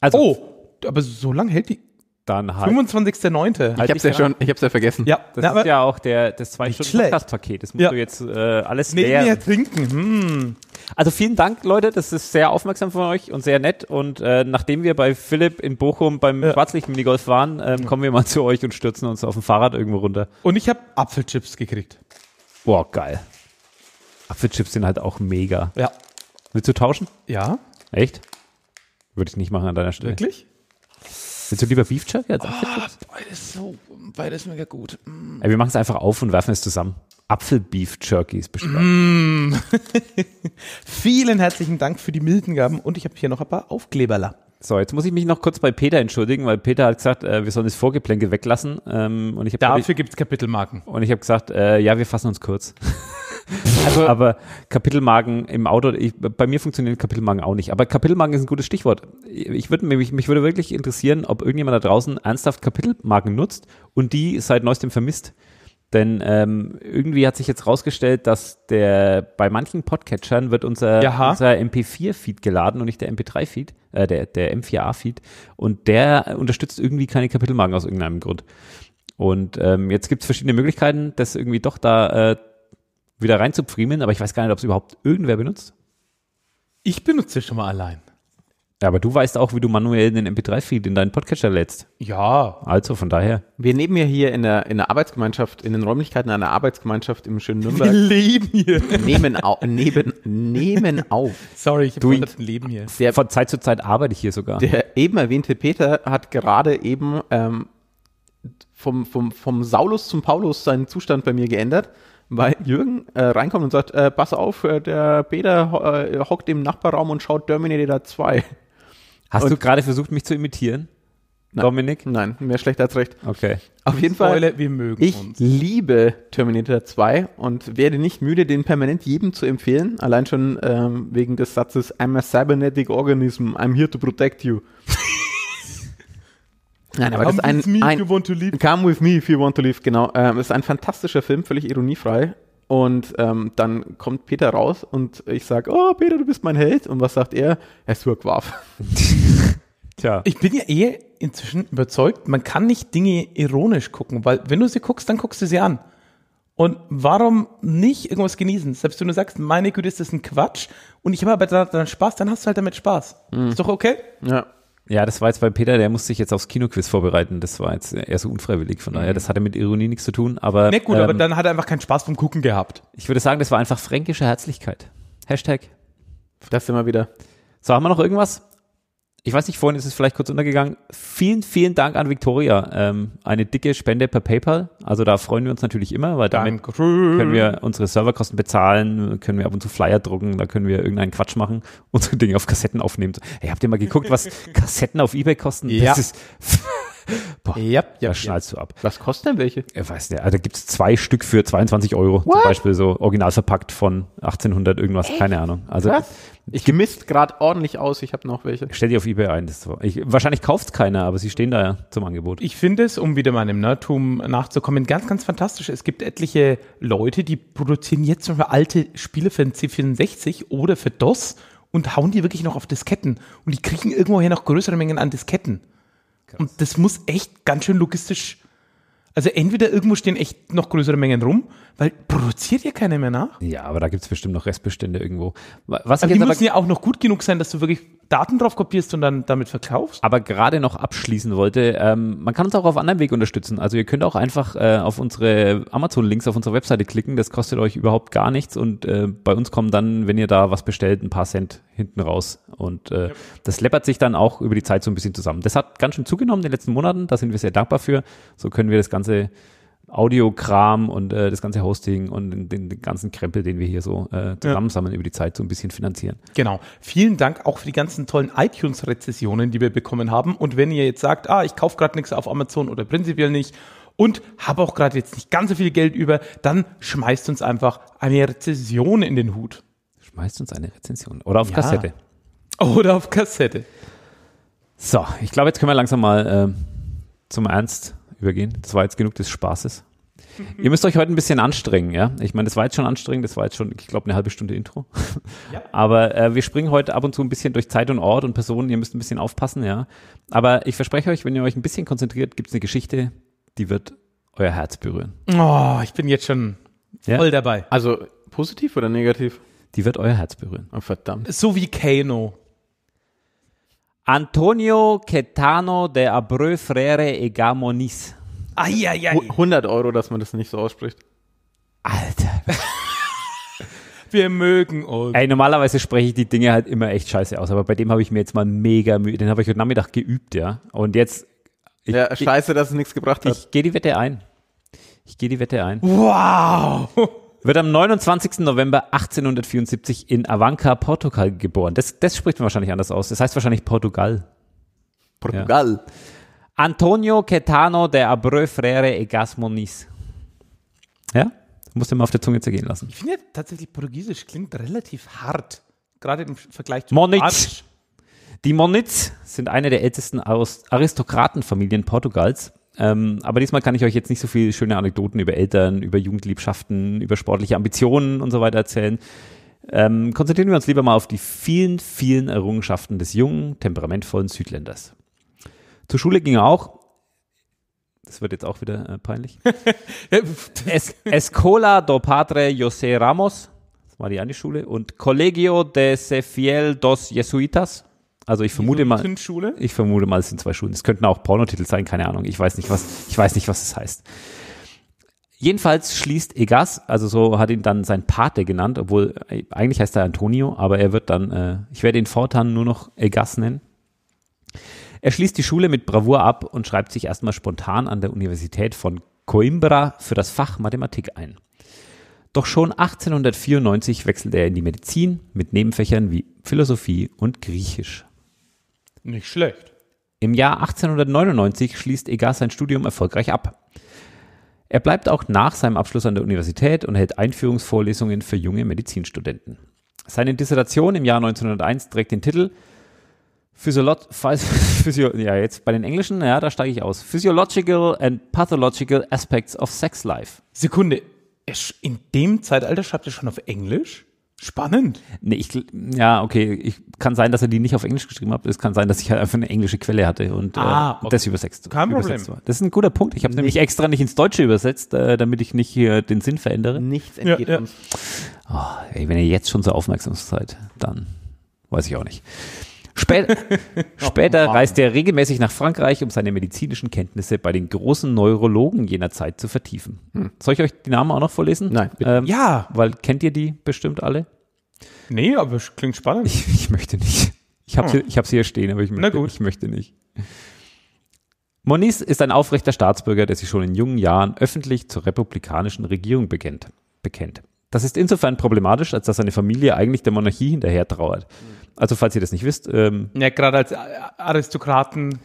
Speaker 1: Also, oh, aber so lange hält die. Dann halt. 25.09. Ich hab's ja schon, ich hab's ja vergessen. Ja, das ja, ist ja auch der, das zwei stunden podcast paket Das musst ja. du jetzt äh, alles nee, mehr trinken.
Speaker 2: Hm. Also vielen Dank, Leute. Das ist sehr aufmerksam von euch und sehr nett. Und äh, nachdem wir bei Philipp in Bochum beim ja. Schwarzlicht-Minigolf waren, äh, kommen wir mal zu euch und stürzen uns auf dem Fahrrad irgendwo runter.
Speaker 1: Und ich habe Apfelchips gekriegt.
Speaker 2: Boah, geil. Apfelchips sind halt auch mega. Ja. Willst du tauschen? Ja. Echt? Würde ich nicht machen an deiner Stelle. Wirklich? Willst du lieber Beef Jerky als ah, Apfelchips?
Speaker 1: Oh, beides so, beides mega gut. Mm.
Speaker 2: Ey, wir machen es einfach auf und werfen es zusammen. Apfel-Beef Jerky ist
Speaker 1: bestimmt. Mm. Vielen herzlichen Dank für die milden Gaben und ich habe hier noch ein paar Aufkleberler.
Speaker 2: So, jetzt muss ich mich noch kurz bei Peter entschuldigen, weil Peter hat gesagt, äh, wir sollen das Vorgeplänkel weglassen. Ähm, und ich hab, Dafür ich, gibt's Kapitelmarken. Und ich habe gesagt, äh, ja, wir fassen uns kurz. Also, aber Kapitelmarken im Auto, ich, bei mir funktionieren Kapitelmarken auch nicht. Aber Kapitelmarken ist ein gutes Stichwort. Ich würde, mich, mich würde wirklich interessieren, ob irgendjemand da draußen ernsthaft Kapitelmarken nutzt und die seit neuestem vermisst. Denn ähm, irgendwie hat sich jetzt rausgestellt, dass der bei manchen Podcatchern wird unser, unser MP4-Feed geladen und nicht der MP3-Feed, äh, der, der M4A-Feed. Und der unterstützt irgendwie keine Kapitelmarken aus irgendeinem Grund. Und ähm, jetzt gibt es verschiedene Möglichkeiten, das irgendwie doch da äh, wieder reinzupfriemeln, aber ich weiß gar nicht, ob es
Speaker 1: überhaupt irgendwer benutzt. Ich benutze schon mal allein.
Speaker 2: Ja, aber du weißt auch, wie du
Speaker 1: manuell den MP3-Feed in deinen Podcatcher lädst. Ja.
Speaker 2: Also von daher.
Speaker 1: Wir leben ja hier in der, in der Arbeitsgemeinschaft, in den Räumlichkeiten einer Arbeitsgemeinschaft im schönen Nürnberg. Wir leben hier. Nehmen, au, neben, nehmen auf. Sorry, ich du, das Leben hier. Der, von Zeit zu Zeit arbeite ich hier sogar. Der eben erwähnte Peter hat gerade eben ähm, vom, vom, vom Saulus zum Paulus seinen Zustand bei mir geändert weil Jürgen äh, reinkommt und sagt, äh, pass auf, äh, der Peter ho äh, hockt im Nachbarraum und schaut Terminator 2. Hast und du gerade versucht, mich zu imitieren? Nein. Dominik? Nein, mehr schlecht als recht. Okay. Auf jeden Fall, Spoiler, wir mögen ich uns. liebe Terminator 2 und werde nicht müde, den permanent jedem zu empfehlen. Allein schon ähm, wegen des Satzes, I'm a cybernetic organism, I'm here to protect you. Nein, aber Come das ist ein, with me ein Come with me if you want to leave, genau. Ähm, ist ein fantastischer Film, völlig ironiefrei. Und ähm, dann kommt Peter raus und ich sage, oh Peter, du bist mein Held. Und was sagt er? Er ist Wurkwaf. Tja. Ich bin ja eh inzwischen überzeugt, man kann nicht Dinge ironisch gucken, weil wenn du sie guckst, dann guckst du sie an. Und warum nicht irgendwas genießen? Selbst wenn du sagst, meine Güte, ist das ein Quatsch und ich habe aber daran Spaß, dann hast du halt damit Spaß. Mhm. Ist doch okay? Ja.
Speaker 2: Ja, das war jetzt bei Peter, der musste sich jetzt aufs Kinoquiz vorbereiten. Das war jetzt eher so unfreiwillig. Von daher, mhm. das hatte mit Ironie nichts zu tun. Aber, nee, gut, ähm, aber
Speaker 1: dann hat er einfach keinen Spaß vom Gucken gehabt. Ich würde sagen, das war einfach fränkische Herzlichkeit.
Speaker 2: Hashtag. Das immer wieder. So, haben wir noch irgendwas? ich weiß nicht, vorhin ist es vielleicht kurz untergegangen. Vielen, vielen Dank an Victoria. Ähm, eine dicke Spende per PayPal. Also da freuen wir uns natürlich immer, weil damit Danke. können wir unsere Serverkosten bezahlen, können wir ab und zu Flyer drucken, da können wir irgendeinen Quatsch machen, unsere Dinge auf Kassetten aufnehmen. Hey, habt ihr mal geguckt, was Kassetten auf Ebay kosten? Ja. Das ist
Speaker 1: Boah, ja, ja, das schnallst ja. du ab. Was kostet denn welche? Ich weiß nicht. Also, da
Speaker 2: gibt es zwei Stück für 22 Euro. What? Zum Beispiel so original verpackt von 1800 irgendwas. Echt? Keine Ahnung. Also Was?
Speaker 1: Ich gemisst gerade ordentlich aus. Ich habe noch welche. Stell die auf Ebay ein. Das so. ich, wahrscheinlich kauft es keiner, aber sie stehen da ja zum Angebot. Ich finde es, um wieder meinem Nerdtum nachzukommen, ganz, ganz fantastisch. Es gibt etliche Leute, die produzieren jetzt schon Beispiel alte Spiele für den C64 oder für DOS und hauen die wirklich noch auf Disketten. Und die kriegen irgendwoher noch größere Mengen an Disketten. Krass. Und das muss echt ganz schön logistisch. Also entweder irgendwo stehen echt noch größere Mengen rum, weil produziert ja keine mehr nach.
Speaker 2: Ja, aber da gibt es bestimmt noch Restbestände irgendwo. Was aber die müssen ja
Speaker 1: auch noch gut genug sein, dass du wirklich Daten drauf kopierst und dann damit
Speaker 2: verkaufst. Aber gerade noch abschließen wollte, ähm, man kann uns auch auf anderem Weg unterstützen. Also ihr könnt auch einfach äh, auf unsere Amazon-Links auf unserer Webseite klicken. Das kostet euch überhaupt gar nichts und äh, bei uns kommen dann, wenn ihr da was bestellt, ein paar Cent hinten raus. Und äh, ja. das läppert sich dann auch über die Zeit so ein bisschen zusammen. Das hat ganz schön zugenommen in den letzten Monaten. Da sind wir sehr dankbar für. So können wir das Ganze Audiokram und äh, das ganze Hosting und den, den, ganzen Krempel, den wir hier so äh, zusammensammeln ja. über die Zeit, so ein bisschen finanzieren.
Speaker 1: Genau. Vielen Dank auch für die ganzen tollen iTunes-Rezessionen, die wir bekommen haben. Und wenn ihr jetzt sagt, ah, ich kaufe gerade nichts auf Amazon oder prinzipiell nicht und habe auch gerade jetzt nicht ganz so viel Geld über, dann schmeißt uns einfach eine Rezession in den Hut. Schmeißt uns eine Rezension. Oder auf ja. Kassette. Oder auf Kassette.
Speaker 2: So, ich glaube, jetzt können wir langsam mal äh, zum Ernst übergehen. Das war jetzt genug des Spaßes. Ihr müsst euch heute ein bisschen anstrengen, ja. Ich meine, das war jetzt schon anstrengend, das war jetzt schon, ich glaube, eine halbe Stunde Intro. Ja. Aber äh, wir springen heute ab und zu ein bisschen durch Zeit und Ort und Personen, ihr müsst ein bisschen aufpassen, ja. Aber ich verspreche euch, wenn ihr euch ein bisschen konzentriert, gibt es eine Geschichte, die wird euer Herz
Speaker 1: berühren. Oh, ich bin jetzt schon ja? voll dabei. Also positiv oder negativ? Die wird euer Herz berühren. Oh, verdammt. So wie Kano. Antonio
Speaker 2: Quetano de Abreu Frere Egamonis. Ai, ai, ai. 100
Speaker 1: Euro, dass man das nicht so ausspricht. Alter. Wir mögen uns. Ey,
Speaker 2: normalerweise spreche ich die Dinge halt immer echt scheiße aus, aber bei dem habe ich mir jetzt mal mega Mühe. Den habe ich heute Nachmittag geübt, ja. Und jetzt.
Speaker 1: Ich, ja, scheiße, ich, dass es nichts gebracht hat. Ich gehe die Wette ein.
Speaker 2: Ich gehe die Wette ein.
Speaker 3: Wow!
Speaker 2: Wird am 29. November 1874 in Avanca, Portugal geboren. Das, das spricht man wahrscheinlich anders aus. Das heißt wahrscheinlich Portugal. Portugal. Ja. Antonio Caetano de Abreu Frere e Gasmonis. Ja? Musst du mal auf der Zunge zergehen lassen.
Speaker 1: Ich finde ja tatsächlich Portugiesisch klingt relativ hart. Gerade im Vergleich zu Monitz. Die Moniz sind eine
Speaker 2: der ältesten Aristokratenfamilien Portugals. Ähm, aber diesmal kann ich euch jetzt nicht so viele schöne Anekdoten über Eltern, über Jugendliebschaften, über sportliche Ambitionen und so weiter erzählen. Ähm, konzentrieren wir uns lieber mal auf die vielen, vielen Errungenschaften des jungen, temperamentvollen Südländers. Zur Schule ging er auch. Das wird jetzt auch wieder äh, peinlich. es, Escola do Padre José Ramos, das war die eine Schule, und Colegio de Sefiel dos Jesuitas. Also ich vermute mal, ich vermute mal, es sind zwei Schulen. Es könnten auch Pornotitel sein, keine Ahnung. Ich weiß nicht, was, ich weiß nicht, was es das heißt. Jedenfalls schließt Egas, also so hat ihn dann sein Pate genannt, obwohl äh, eigentlich heißt er Antonio, aber er wird dann, äh, ich werde ihn fortan nur noch Egas nennen. Er schließt die Schule mit Bravour ab und schreibt sich erstmal spontan an der Universität von Coimbra für das Fach Mathematik ein. Doch schon 1894 wechselt er in die Medizin mit Nebenfächern wie Philosophie und Griechisch.
Speaker 1: Nicht schlecht.
Speaker 2: Im Jahr 1899 schließt Egar sein Studium erfolgreich ab. Er bleibt auch nach seinem Abschluss an der Universität und hält Einführungsvorlesungen für junge Medizinstudenten. Seine Dissertation im Jahr 1901 trägt den Titel Physiolog Physio ja, jetzt bei den Englischen, ja, da steige ich aus. Physiological and Pathological Aspects of
Speaker 1: Sex Life. Sekunde, in dem Zeitalter schreibt er schon auf Englisch?
Speaker 2: Spannend. Nee, ich, ja, okay. Ich, kann sein, dass er die nicht auf Englisch geschrieben hat. Es kann sein, dass ich halt einfach eine englische Quelle hatte und äh, ah, okay. das übersetzt. Kein übersetzt Problem. War. Das ist ein guter Punkt. Ich habe nämlich extra nicht ins Deutsche übersetzt, äh, damit ich nicht hier den Sinn verändere. Nichts entgeht ja, ja. uns. Oh, ey, wenn ihr jetzt schon so aufmerksam seid, dann weiß ich auch nicht. Spät, später reist er regelmäßig nach Frankreich, um seine medizinischen Kenntnisse bei den großen Neurologen jener Zeit zu vertiefen. Hm. Soll ich euch die Namen auch noch vorlesen? Nein. Ähm, ja. Weil kennt ihr die bestimmt alle? Nee, aber es klingt spannend. Ich, ich möchte nicht. Ich habe hm. sie, hier stehen, aber ich möchte, Na gut. ich möchte nicht. Moniz ist ein aufrechter Staatsbürger, der sich schon in jungen Jahren öffentlich zur republikanischen Regierung bekennt. bekennt. Das ist insofern problematisch, als dass seine Familie eigentlich der Monarchie hinterher trauert. Hm. Also falls ihr das nicht wisst. Ähm,
Speaker 1: ja, gerade als Aristokraten.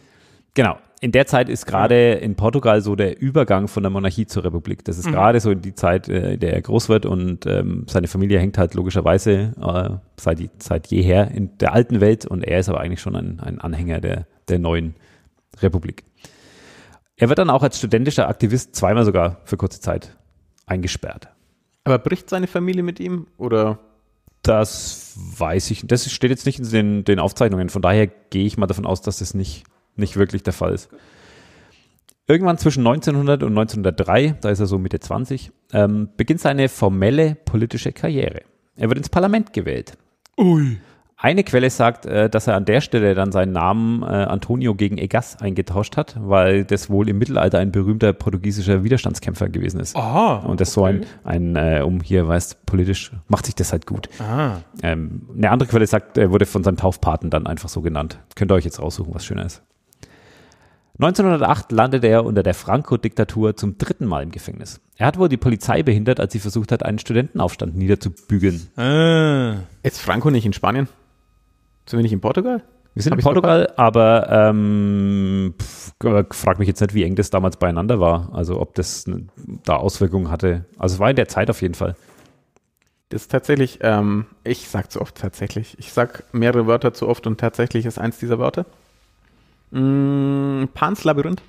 Speaker 2: Genau. In der Zeit ist gerade in Portugal so der Übergang von der Monarchie zur Republik. Das ist mhm. gerade so in die Zeit, äh, in der er groß wird und ähm, seine Familie hängt halt logischerweise äh, seit, seit jeher in der alten Welt und er ist aber eigentlich schon ein, ein Anhänger der, der neuen Republik. Er wird dann auch als studentischer Aktivist zweimal sogar für kurze Zeit eingesperrt.
Speaker 1: Aber bricht seine Familie mit ihm oder?
Speaker 2: Das weiß ich, das steht jetzt nicht in den, den Aufzeichnungen, von daher gehe ich mal davon aus, dass das nicht, nicht wirklich der Fall ist. Irgendwann zwischen 1900 und 1903, da ist er so Mitte 20, ähm, beginnt seine formelle politische Karriere. Er wird ins Parlament gewählt. Ui. Eine Quelle sagt, äh, dass er an der Stelle dann seinen Namen äh, Antonio gegen Egas eingetauscht hat, weil das wohl im Mittelalter ein berühmter portugiesischer Widerstandskämpfer gewesen ist. Aha, Und das okay. so ein, ein äh, um hier, weißt, politisch macht sich das halt gut. Ah. Ähm, eine andere Quelle sagt, er wurde von seinem Taufpaten dann einfach so genannt. Könnt ihr euch jetzt raussuchen, was schöner ist. 1908 landete er unter der Franco-Diktatur zum dritten Mal im Gefängnis. Er hat wohl die Polizei behindert, als sie versucht hat, einen Studentenaufstand niederzubügeln. Äh.
Speaker 1: Ist Franco nicht in Spanien? Sind wir nicht in Portugal? Wir sind Hab in Portugal,
Speaker 2: aber ähm, pf, äh, frag mich jetzt nicht, wie eng das damals beieinander war. Also ob das da Auswirkungen hatte. Also es war in
Speaker 1: der Zeit auf jeden Fall. Das ist tatsächlich, ähm, ich sag zu oft tatsächlich. Ich sag mehrere Wörter zu oft und tatsächlich ist eins dieser Wörter. Mm, Pans Labyrinth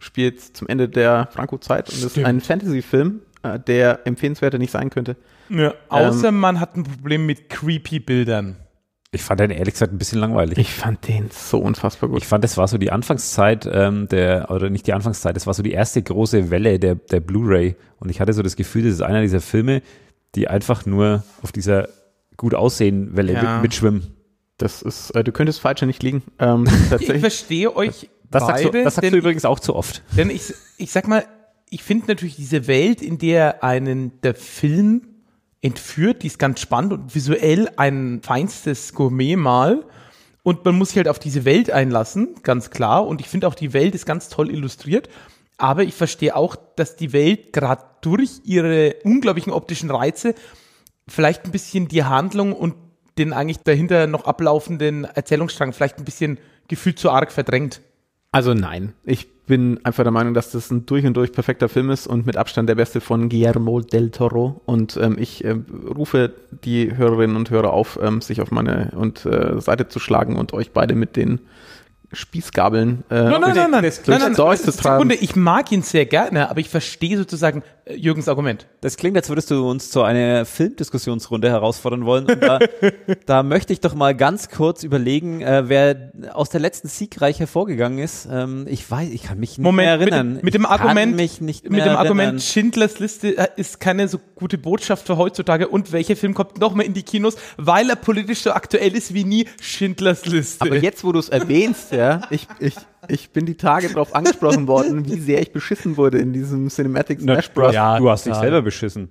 Speaker 1: spielt zum Ende der Franco-Zeit und ist ein Fantasy-Film, äh, der empfehlenswerter nicht sein könnte. Ja, ähm, außer ähm, man hat ein Problem mit creepy Bildern. Ich fand den ehrlich gesagt ein bisschen langweilig. Ich fand den so unfassbar gut. Ich fand,
Speaker 2: das war so die Anfangszeit ähm, der, oder nicht die Anfangszeit, das war so die erste große Welle der, der Blu-ray. Und ich hatte so das Gefühl, das ist einer dieser Filme, die einfach nur auf dieser gut
Speaker 1: aussehen Welle ja. mitschwimmen. Das ist, äh, du könntest falsch nicht liegen. Ähm, ich verstehe euch das, das beide. Sagst du, das sagst du übrigens auch zu oft. Denn ich, ich sag mal, ich finde natürlich diese Welt, in der einen der Film entführt, die ist ganz spannend und visuell ein feinstes Gourmet-Mal. Und man muss sich halt auf diese Welt einlassen, ganz klar. Und ich finde auch, die Welt ist ganz toll illustriert. Aber ich verstehe auch, dass die Welt gerade durch ihre unglaublichen optischen Reize vielleicht ein bisschen die Handlung und den eigentlich dahinter noch ablaufenden Erzählungsstrang vielleicht ein bisschen gefühlt zu arg verdrängt. Also nein, ich bin einfach der Meinung, dass das ein durch und durch perfekter Film ist und mit Abstand der beste von Guillermo del Toro. Und ähm, ich äh, rufe die Hörerinnen und Hörer auf, ähm, sich auf meine und, äh, Seite zu schlagen und euch beide mit den Spießgabeln äh, nein, nein, nein, nein, des, nein, nein, nein. zu tragen. Sekunde, ich mag ihn sehr gerne, aber ich verstehe sozusagen äh, Jürgens Argument. Das klingt, als würdest du uns zu einer Filmdiskussionsrunde herausfordern wollen.
Speaker 2: Da, da, möchte ich doch mal ganz kurz überlegen, äh, wer aus der letzten siegreich hervorgegangen ist. Ähm, ich weiß, ich kann mich nicht Moment, mehr erinnern. Mit, mit dem Argument, mich nicht mehr mit dem erinnern. Argument,
Speaker 1: Schindlers Liste äh, ist keine so gute Botschaft für heutzutage und welcher Film kommt noch mehr in die Kinos, weil er politisch so aktuell ist wie nie Schindlers Liste. Aber jetzt, wo du es erwähnst, ja. Ich, ich, ich bin die Tage darauf angesprochen worden, wie sehr ich beschissen wurde in diesem Cinematic Smash Bros. Ja, du hast dich selber
Speaker 2: beschissen.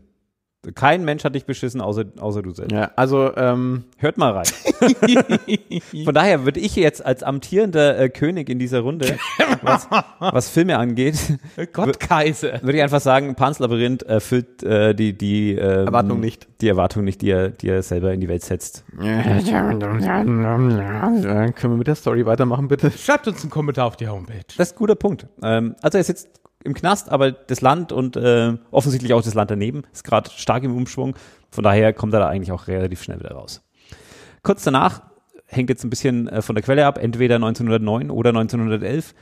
Speaker 2: Kein Mensch hat dich beschissen, außer, außer du selbst. Ja, also ähm, hört mal rein. Von daher würde ich jetzt als amtierender äh, König in dieser Runde, was, was Filme angeht, Gott Kaiser, würde ich einfach sagen, Pans Labyrinth erfüllt äh, äh, die die ähm, Erwartung nicht, die Erwartung nicht, die er, die er selber in die Welt
Speaker 1: setzt. Äh, können wir mit der Story weitermachen, bitte? Schreibt uns einen Kommentar auf die Homepage. Das ist ein guter Punkt. Ähm, also er sitzt im Knast, aber das Land und
Speaker 2: äh, offensichtlich auch das Land daneben ist gerade stark im Umschwung. Von daher kommt er da eigentlich auch relativ schnell wieder raus. Kurz danach hängt jetzt ein bisschen äh, von der Quelle ab, entweder 1909 oder 1911.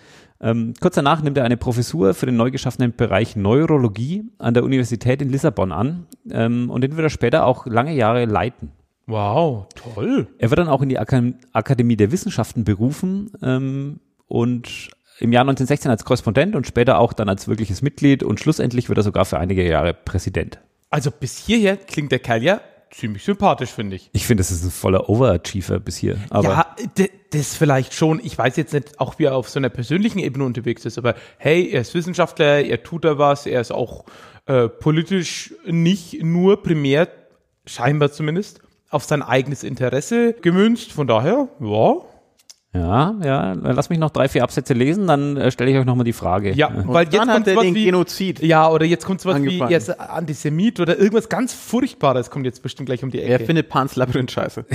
Speaker 2: Ähm, kurz danach nimmt er eine Professur für den neu geschaffenen Bereich Neurologie an der Universität in Lissabon an ähm, und den wird er später auch lange Jahre leiten. Wow, toll. Er wird dann auch in die Akademie der Wissenschaften berufen ähm, und im Jahr 1916 als Korrespondent und später auch dann als wirkliches Mitglied und schlussendlich wird er sogar für einige Jahre Präsident.
Speaker 1: Also bis hierher klingt der Kerl ja ziemlich sympathisch, finde ich.
Speaker 2: Ich finde, das ist ein voller Overachiever bis hier. Aber ja,
Speaker 1: das vielleicht schon. Ich weiß jetzt nicht, auch wie er auf so einer persönlichen Ebene unterwegs ist, aber hey, er ist Wissenschaftler, er tut da was, er ist auch äh, politisch nicht nur primär, scheinbar zumindest, auf sein eigenes Interesse gemünzt. Von daher, ja, ja, ja. Lass mich noch drei, vier Absätze lesen, dann äh, stelle ich euch nochmal die Frage. Ja, Und weil jetzt kommt der wie, Genozid. Ja, oder jetzt
Speaker 2: kommt sowas angefangen. wie jetzt
Speaker 1: Antisemit oder irgendwas ganz Furchtbares kommt jetzt bestimmt gleich um die Ecke. Er findet Pans Labyrinth scheiße.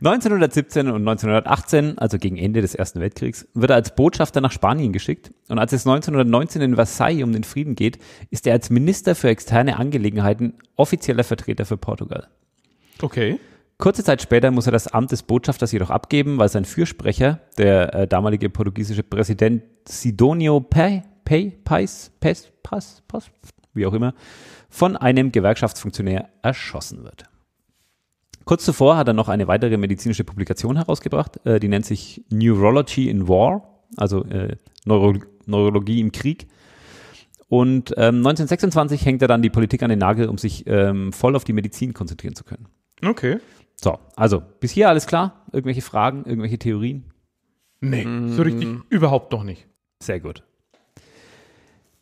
Speaker 2: 1917 und 1918, also gegen Ende des Ersten Weltkriegs, wird er als Botschafter nach Spanien geschickt. Und als es 1919 in Versailles um den Frieden geht, ist er als Minister für externe Angelegenheiten offizieller Vertreter für Portugal. Okay. Kurze Zeit später muss er das Amt des Botschafters jedoch abgeben, weil sein Fürsprecher, der äh, damalige portugiesische Präsident Sidonio Pei, Pei, Peis, Pes, Pas, Pas, wie auch immer, von einem Gewerkschaftsfunktionär erschossen wird. Kurz zuvor hat er noch eine weitere medizinische Publikation herausgebracht, äh, die nennt sich Neurology in War, also äh, Neuro Neurologie im Krieg. Und ähm, 1926 hängt er dann die Politik an den Nagel, um sich ähm, voll auf die Medizin konzentrieren zu können. Okay. So, also bis hier alles klar? Irgendwelche Fragen, irgendwelche Theorien?
Speaker 1: Nee, mm. so richtig überhaupt noch nicht. Sehr gut.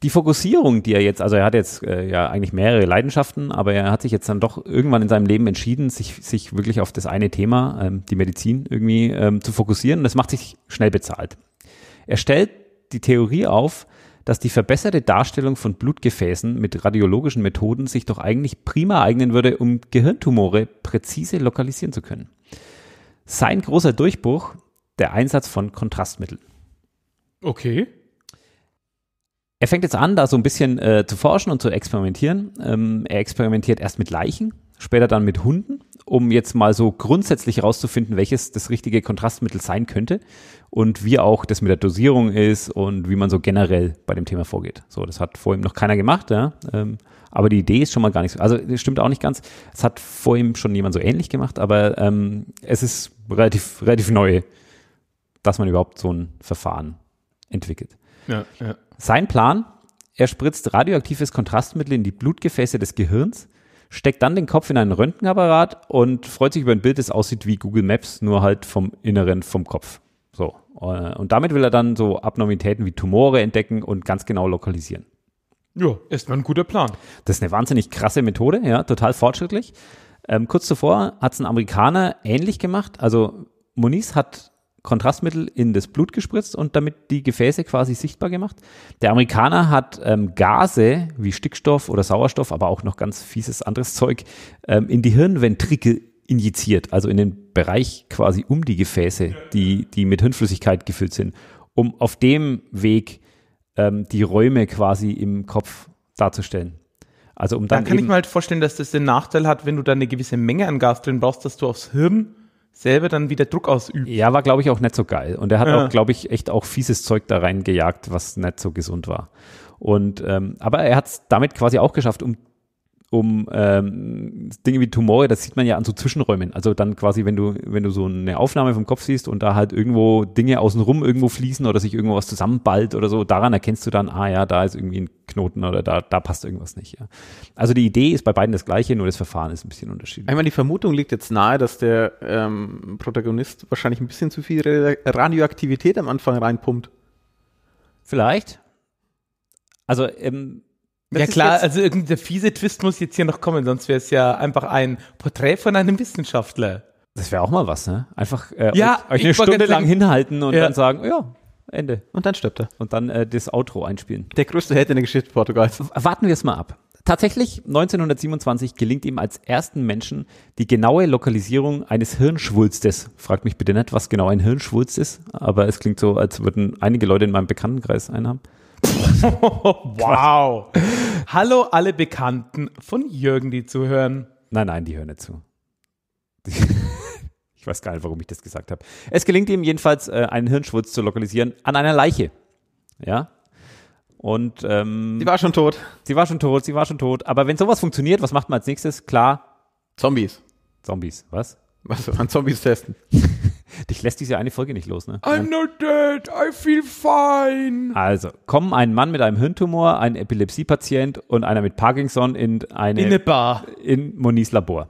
Speaker 2: Die Fokussierung, die er jetzt, also er hat jetzt äh, ja eigentlich mehrere Leidenschaften, aber er hat sich jetzt dann doch irgendwann in seinem Leben entschieden, sich, sich wirklich auf das eine Thema, ähm, die Medizin irgendwie ähm, zu fokussieren. Und das macht sich schnell bezahlt. Er stellt die Theorie auf, dass die verbesserte Darstellung von Blutgefäßen mit radiologischen Methoden sich doch eigentlich prima eignen würde, um Gehirntumore präzise lokalisieren zu können. Sein großer Durchbruch, der Einsatz von Kontrastmitteln. Okay. Er fängt jetzt an, da so ein bisschen äh, zu forschen und zu experimentieren. Ähm, er experimentiert erst mit Leichen, später dann mit Hunden um jetzt mal so grundsätzlich herauszufinden, welches das richtige Kontrastmittel sein könnte und wie auch das mit der Dosierung ist und wie man so generell bei dem Thema vorgeht. So, das hat vorhin noch keiner gemacht, ja. Ähm, aber die Idee ist schon mal gar nicht so. Also das stimmt auch nicht ganz. Es hat vorhin schon jemand so ähnlich gemacht, aber ähm, es ist relativ, relativ neu, dass man überhaupt so ein Verfahren entwickelt. Ja, ja. Sein Plan, er spritzt radioaktives Kontrastmittel in die Blutgefäße des Gehirns steckt dann den Kopf in einen Röntgenapparat und freut sich über ein Bild, das aussieht wie Google Maps, nur halt vom Inneren vom Kopf. So. Äh, und damit will er dann so Abnormitäten wie Tumore entdecken und ganz genau lokalisieren.
Speaker 1: Ja, ist ein guter
Speaker 2: Plan. Das ist eine wahnsinnig krasse Methode, ja, total fortschrittlich. Ähm, kurz zuvor hat es ein Amerikaner ähnlich gemacht. Also Moniz hat Kontrastmittel in das Blut gespritzt und damit die Gefäße quasi sichtbar gemacht. Der Amerikaner hat ähm, Gase wie Stickstoff oder Sauerstoff, aber auch noch ganz fieses anderes Zeug ähm, in die Hirnventrikel injiziert, also in den Bereich quasi um die Gefäße, die, die mit Hirnflüssigkeit gefüllt sind, um auf dem Weg ähm, die Räume quasi im Kopf darzustellen. Also um dann da kann ich
Speaker 1: mir halt vorstellen, dass das den Nachteil hat, wenn du da eine gewisse Menge an Gas drin brauchst, dass du aufs Hirn selber dann wieder Druck ausübt. Ja, war, glaube ich, auch nicht so geil. Und er hat ja. auch,
Speaker 2: glaube ich, echt auch fieses Zeug da reingejagt, was nicht so gesund war. Und ähm, aber er hat es damit quasi auch geschafft, um um ähm, Dinge wie Tumore, das sieht man ja an so Zwischenräumen. Also dann quasi, wenn du, wenn du so eine Aufnahme vom Kopf siehst und da halt irgendwo Dinge außenrum irgendwo fließen oder sich irgendwo was zusammenballt oder so, daran erkennst du dann, ah ja, da ist irgendwie ein Knoten oder da, da passt irgendwas nicht. Ja. Also die Idee ist bei beiden das gleiche, nur das Verfahren ist ein bisschen unterschiedlich.
Speaker 1: Einmal die Vermutung liegt jetzt nahe, dass der ähm, Protagonist wahrscheinlich ein bisschen zu viel Radioaktivität am Anfang reinpumpt. Vielleicht. Also ähm, das ja klar, also irgendein fiese Twist muss jetzt hier noch kommen, sonst wäre es ja einfach ein Porträt von einem Wissenschaftler. Das wäre auch mal was, ne? Einfach äh, ja, euch, euch eine Stunde lang hinhalten und ja.
Speaker 2: dann sagen, ja, Ende. Und dann stirbt er. Und dann äh, das Outro einspielen. Der größte Held in der Geschichte Portugals. Warten wir es mal ab. Tatsächlich, 1927 gelingt ihm als ersten Menschen die genaue Lokalisierung eines Hirnschwulstes. Fragt mich bitte nicht, was genau ein Hirnschwulst ist, aber es klingt so, als würden einige Leute in meinem Bekanntenkreis einen haben.
Speaker 1: wow. Hallo alle Bekannten von Jürgen, die zuhören. Nein, nein, die hören nicht zu.
Speaker 2: Ich weiß gar nicht, warum ich das gesagt habe. Es gelingt ihm jedenfalls, äh, einen Hirnschwurz zu lokalisieren an einer Leiche. Ja. Und ähm, sie war schon tot. Sie war schon tot, sie war schon tot. Aber wenn sowas funktioniert, was macht man als nächstes? Klar. Zombies. Zombies, was? Was An Zombies testen? Dich lässt diese eine Folge nicht los, ne? I'm not
Speaker 1: dead, I feel fine.
Speaker 2: Also, kommen ein Mann mit einem Hirntumor, ein Epilepsiepatient und einer mit Parkinson in eine, in eine Bar. In Monis Labor.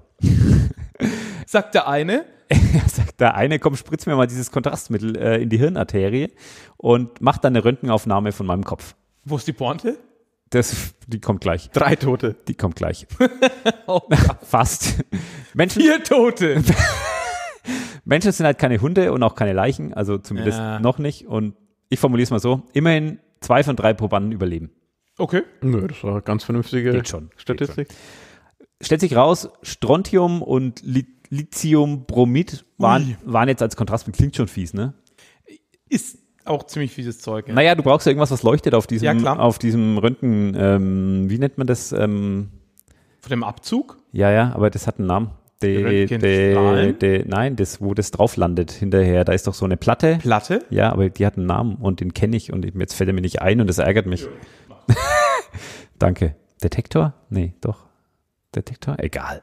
Speaker 2: sagt der eine, sagt der eine, komm, spritz mir mal dieses Kontrastmittel äh, in die Hirnarterie und mach dann eine Röntgenaufnahme von meinem Kopf.
Speaker 1: Wo ist die Pointe?
Speaker 2: Das, die kommt gleich. Drei Tote. Die kommt gleich. oh, Fast. Menschen, Vier Tote. Menschen sind halt keine Hunde und auch keine Leichen, also zumindest ja. noch nicht. Und ich formuliere es mal so: immerhin zwei von drei Probanden überleben.
Speaker 1: Okay. Nö, das
Speaker 2: war eine ganz vernünftige Geht schon. Statistik. Geht schon. Stellt sich raus, Strontium und Lithiumbromid waren, waren jetzt als Kontrast, klingt schon fies, ne?
Speaker 1: Ist auch ziemlich fieses Zeug. Ja. Naja, du brauchst ja
Speaker 2: irgendwas, was leuchtet auf diesem, ja, auf diesem Röntgen, ähm, wie nennt man das? Ähm,
Speaker 1: Von dem Abzug?
Speaker 2: Ja, ja, aber das hat einen Namen. De, de, die, nein, das, wo das drauf landet hinterher, da ist doch so eine Platte. Platte? Ja, aber die hat einen Namen und den kenne ich und jetzt fällt er mir nicht ein und das ärgert mich. Ja. Danke. Detektor? Nee, doch. Detektor? Egal.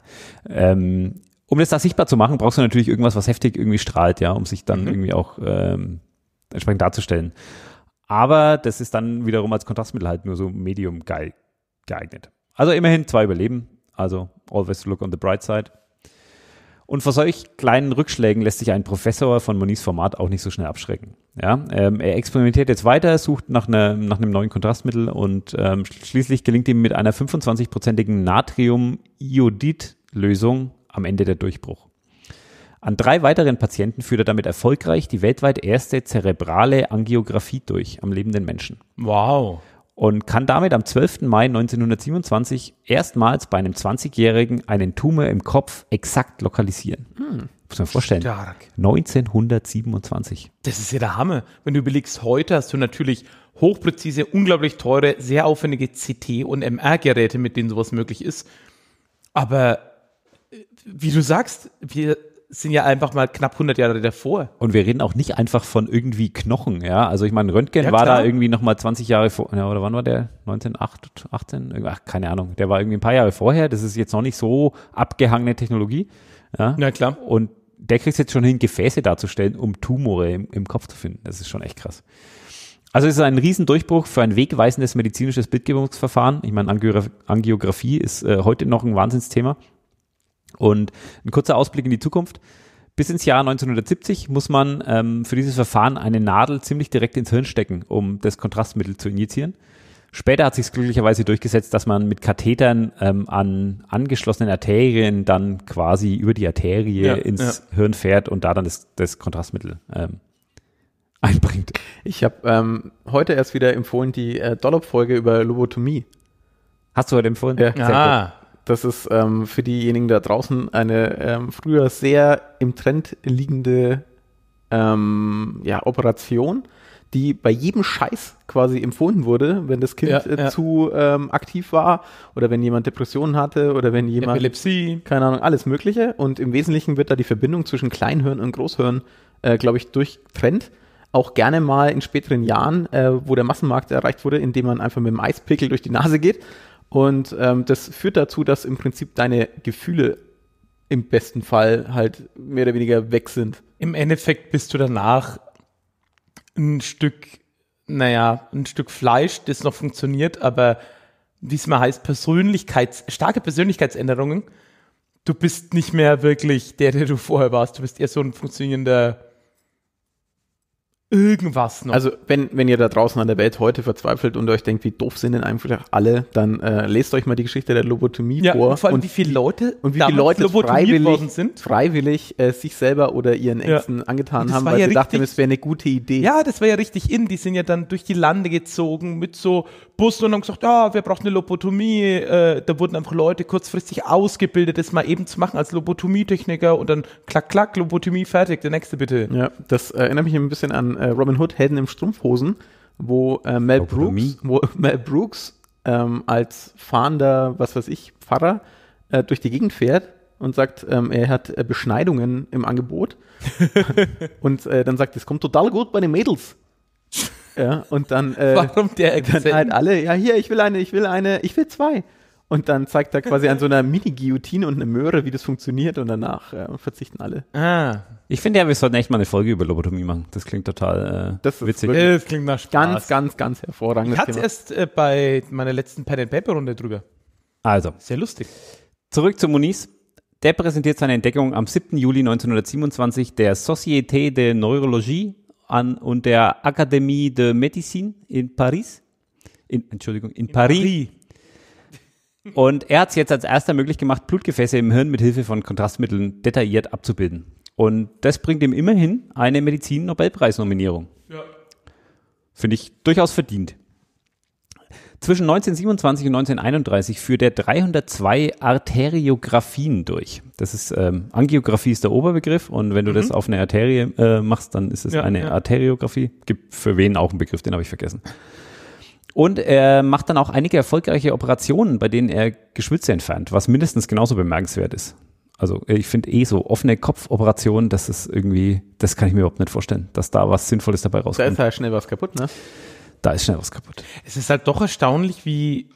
Speaker 2: Ähm, um das da sichtbar zu machen, brauchst du natürlich irgendwas, was heftig irgendwie strahlt, ja, um sich dann mhm. irgendwie auch ähm, entsprechend darzustellen. Aber das ist dann wiederum als Kontrastmittel halt nur so medium geil geeignet. Also immerhin zwei überleben. Also always look on the bright side. Und vor solch kleinen Rückschlägen lässt sich ein Professor von Monis Format auch nicht so schnell abschrecken. Ja, ähm, er experimentiert jetzt weiter, sucht nach, ne, nach einem neuen Kontrastmittel und ähm, schließlich gelingt ihm mit einer 25-prozentigen Natrium-Iodid-Lösung am Ende der Durchbruch. An drei weiteren Patienten führt er damit erfolgreich die weltweit erste zerebrale Angiografie durch am lebenden Menschen. Wow und kann damit am 12. Mai 1927 erstmals bei einem 20-Jährigen einen Tumor im Kopf exakt lokalisieren. Hm. Muss man vorstellen. Stark. 1927.
Speaker 1: Das ist ja der Hammer. Wenn du überlegst, heute hast du natürlich hochpräzise, unglaublich teure, sehr aufwendige CT- und MR-Geräte, mit denen sowas möglich ist. Aber äh, wie du sagst, wir sind ja einfach mal knapp 100 Jahre davor.
Speaker 2: Und wir reden auch nicht einfach von irgendwie Knochen, ja. Also ich meine, Röntgen ja, war da irgendwie nochmal 20 Jahre vor, ja, oder wann war der? 1908, 18? Ach, keine Ahnung. Der war irgendwie ein paar Jahre vorher. Das ist jetzt noch nicht so abgehangene Technologie. Ja? Na klar. Und der kriegt jetzt schon hin, Gefäße darzustellen, um Tumore im, im Kopf zu finden. Das ist schon echt krass. Also es ist ein Riesendurchbruch für ein wegweisendes medizinisches Bildgebungsverfahren. Ich meine, Angiografie ist äh, heute noch ein Wahnsinnsthema. Und ein kurzer Ausblick in die Zukunft. Bis ins Jahr 1970 muss man ähm, für dieses Verfahren eine Nadel ziemlich direkt ins Hirn stecken, um das Kontrastmittel zu injizieren. Später hat sich glücklicherweise durchgesetzt, dass man mit Kathetern ähm, an angeschlossenen Arterien dann quasi über die Arterie ja, ins ja. Hirn fährt und da dann das, das Kontrastmittel ähm,
Speaker 1: einbringt. Ich habe ähm, heute erst wieder empfohlen die äh, Dollop-Folge über Lobotomie. Hast du heute empfohlen? Ja. Ah, das ist ähm, für diejenigen da draußen eine ähm, früher sehr im Trend liegende ähm, ja, Operation, die bei jedem Scheiß quasi empfohlen wurde, wenn das Kind ja, äh, ja. Äh, zu ähm, aktiv war oder wenn jemand Depressionen hatte oder wenn jemand Epilepsie, keine Ahnung, alles Mögliche. Und im Wesentlichen wird da die Verbindung zwischen Kleinhirn und Großhirn, äh, glaube ich, durchtrennt auch gerne mal in späteren Jahren, äh, wo der Massenmarkt erreicht wurde, indem man einfach mit dem Eispickel durch die Nase geht und ähm, das führt dazu, dass im Prinzip deine Gefühle im besten Fall halt mehr oder weniger weg sind. Im Endeffekt bist du danach ein Stück, naja, ein Stück Fleisch, das noch funktioniert, aber wie es heißt, Persönlichkeits, starke Persönlichkeitsänderungen. Du bist nicht mehr wirklich der, der du vorher warst. Du bist eher so ein funktionierender irgendwas noch. Also wenn, wenn ihr da draußen an der Welt heute verzweifelt und euch denkt, wie doof sind denn einfach alle, dann äh, lest euch mal die Geschichte der Lobotomie ja, vor. Und vor allem, und wie viele Leute und wie viele Leute freiwillig, sind. freiwillig äh, sich selber oder ihren Ängsten ja. angetan haben, weil ja sie richtig, dachten, es wäre eine gute Idee. Ja, das war ja richtig in. Die sind ja dann durch die Lande gezogen mit so Bus und haben gesagt, ja, ah, wir brauchen eine Lobotomie. Äh, da wurden einfach Leute kurzfristig ausgebildet, das mal eben zu machen als Lobotomietechniker und dann klack, klack, Lobotomie fertig, der nächste bitte. Ja, das äh, erinnert mich ein bisschen an äh, Robin Hood, Helden im Strumpfhosen, wo Mel Lobotomie. Brooks, wo Mel Brooks ähm, als fahrender, was weiß ich, Pfarrer äh, durch die Gegend fährt und sagt, ähm, er hat Beschneidungen im Angebot. und äh, dann sagt, es kommt total gut bei den Mädels. Ja, und dann, äh, Warum der Akzent? dann halt alle, ja hier, ich will eine, ich will eine, ich will zwei. Und dann zeigt er quasi an so einer Mini-Guillotine und eine Möhre, wie das funktioniert und danach äh, verzichten alle.
Speaker 2: Ah. Ich finde ja, wir sollten echt mal eine Folge über Lobotomie machen. Das klingt total äh, das witzig. Wirklich,
Speaker 1: das klingt nach Spaß. Ganz, ganz, ganz hervorragend. Ich hatte erst äh, bei meiner letzten Pen-and-Paper-Runde drüber.
Speaker 2: Also. Sehr lustig. Zurück zu Moniz. Der präsentiert seine Entdeckung am 7. Juli 1927 der Société de Neurologie an und der Académie de Médecine in Paris. In, Entschuldigung, in, in Paris. Paris. Und er hat es jetzt als erster möglich gemacht, Blutgefäße im Hirn mit Hilfe von Kontrastmitteln detailliert abzubilden. Und das bringt ihm immerhin eine Medizin-Nobelpreis-Nominierung. Ja. Finde ich durchaus verdient zwischen 1927 und 1931 führt er 302 Arteriographien durch. Das ist, ähm, Angiografie ist der Oberbegriff und wenn du mhm. das auf eine Arterie äh, machst, dann ist es ja, eine ja. Arteriographie. Gibt für wen auch einen Begriff, den habe ich vergessen. Und er macht dann auch einige erfolgreiche Operationen, bei denen er Geschwitze entfernt, was mindestens genauso bemerkenswert ist. Also ich finde eh so offene Kopfoperationen, das ist irgendwie, das kann ich mir überhaupt nicht vorstellen, dass da was Sinnvolles dabei rauskommt. Da ist halt
Speaker 1: schnell was kaputt, ne? da ist schnell was kaputt. Es ist halt doch erstaunlich, wie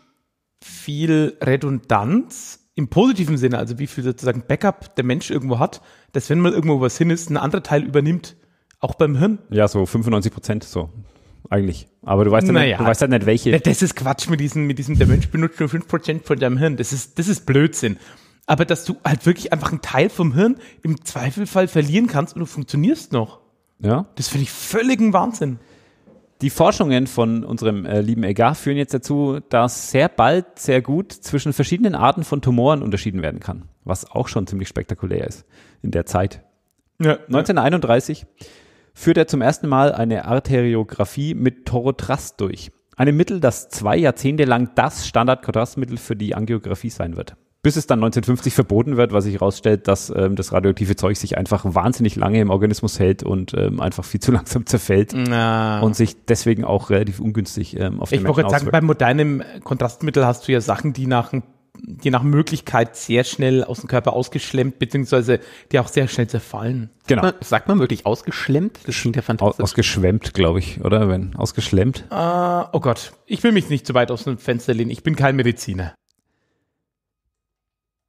Speaker 1: viel Redundanz im positiven Sinne, also wie viel sozusagen Backup der Mensch irgendwo hat, dass wenn mal irgendwo was hin ist, ein anderer Teil übernimmt, auch beim Hirn. Ja, so 95 Prozent so. Eigentlich. Aber du weißt ja naja, nicht, halt nicht, welche. Das ist Quatsch mit diesem, mit diesem, der Mensch benutzt nur 5% von deinem Hirn. Das ist, das ist Blödsinn. Aber dass du halt wirklich einfach einen Teil vom Hirn im Zweifelfall verlieren kannst und du funktionierst noch. Ja. Das finde ich völligen
Speaker 2: Wahnsinn. Die Forschungen von unserem äh, lieben Egar führen jetzt dazu, dass sehr bald sehr gut zwischen verschiedenen Arten von Tumoren unterschieden werden kann, was auch schon ziemlich spektakulär ist in der Zeit. Ja, 1931 ja. führt er zum ersten Mal eine Arteriographie mit Torotrast durch, einem Mittel, das zwei Jahrzehnte lang das Standard-Kontrastmittel für die Angiografie sein wird bis es dann 1950 verboten wird, was sich herausstellt, dass ähm, das radioaktive Zeug sich einfach wahnsinnig lange im Organismus hält und ähm, einfach viel zu langsam zerfällt Na. und sich deswegen auch relativ ungünstig ähm, auf den Ich wollte sagen, bei
Speaker 1: modernem äh, Kontrastmittel hast du ja Sachen, die nach die nach Möglichkeit sehr schnell aus dem Körper ausgeschlemmt, beziehungsweise die auch sehr schnell zerfallen. Genau. Sagt man, sagt man wirklich ausgeschlemmt?
Speaker 2: Das klingt ja fantastisch. Aus, ausgeschwemmt, glaube ich, oder? Wenn ausgeschlemmt?
Speaker 1: Uh, oh Gott, ich will mich nicht zu weit aus dem Fenster lehnen. Ich bin kein Mediziner.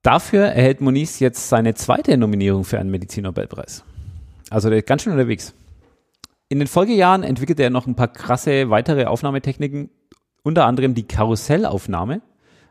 Speaker 1: Dafür erhält Moniz jetzt seine zweite
Speaker 2: Nominierung für einen Medizinnobelpreis. Also der ist ganz schön unterwegs. In den Folgejahren entwickelte er noch ein paar krasse weitere Aufnahmetechniken, unter anderem die Karussellaufnahme,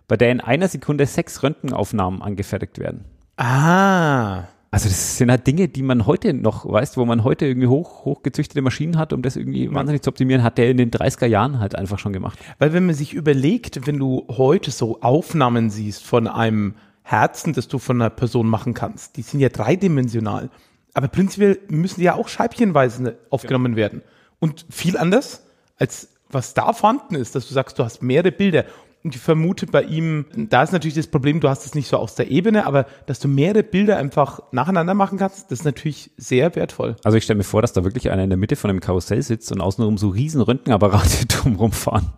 Speaker 2: bei der in einer Sekunde sechs Röntgenaufnahmen angefertigt werden.
Speaker 1: Ah.
Speaker 2: Also das sind halt Dinge, die man heute noch, weiß, wo man heute irgendwie hoch, hochgezüchtete Maschinen hat, um das irgendwie
Speaker 1: ja. wahnsinnig zu optimieren, hat der in den 30er Jahren halt einfach schon gemacht. Weil wenn man sich überlegt, wenn du heute so Aufnahmen siehst von einem Herzen, das du von einer Person machen kannst. Die sind ja dreidimensional. Aber prinzipiell müssen die ja auch scheibchenweise aufgenommen ja. Genau. werden. Und viel anders, als was da vorhanden ist, dass du sagst, du hast mehrere Bilder. Und ich vermute bei ihm, da ist natürlich das Problem, du hast es nicht so aus der Ebene, aber dass du mehrere Bilder einfach nacheinander machen kannst, das ist natürlich sehr wertvoll.
Speaker 2: Also ich stelle mir vor, dass da wirklich einer in der Mitte von einem Karussell sitzt und außenrum so riesen Röntgenapparate drumherum fahren.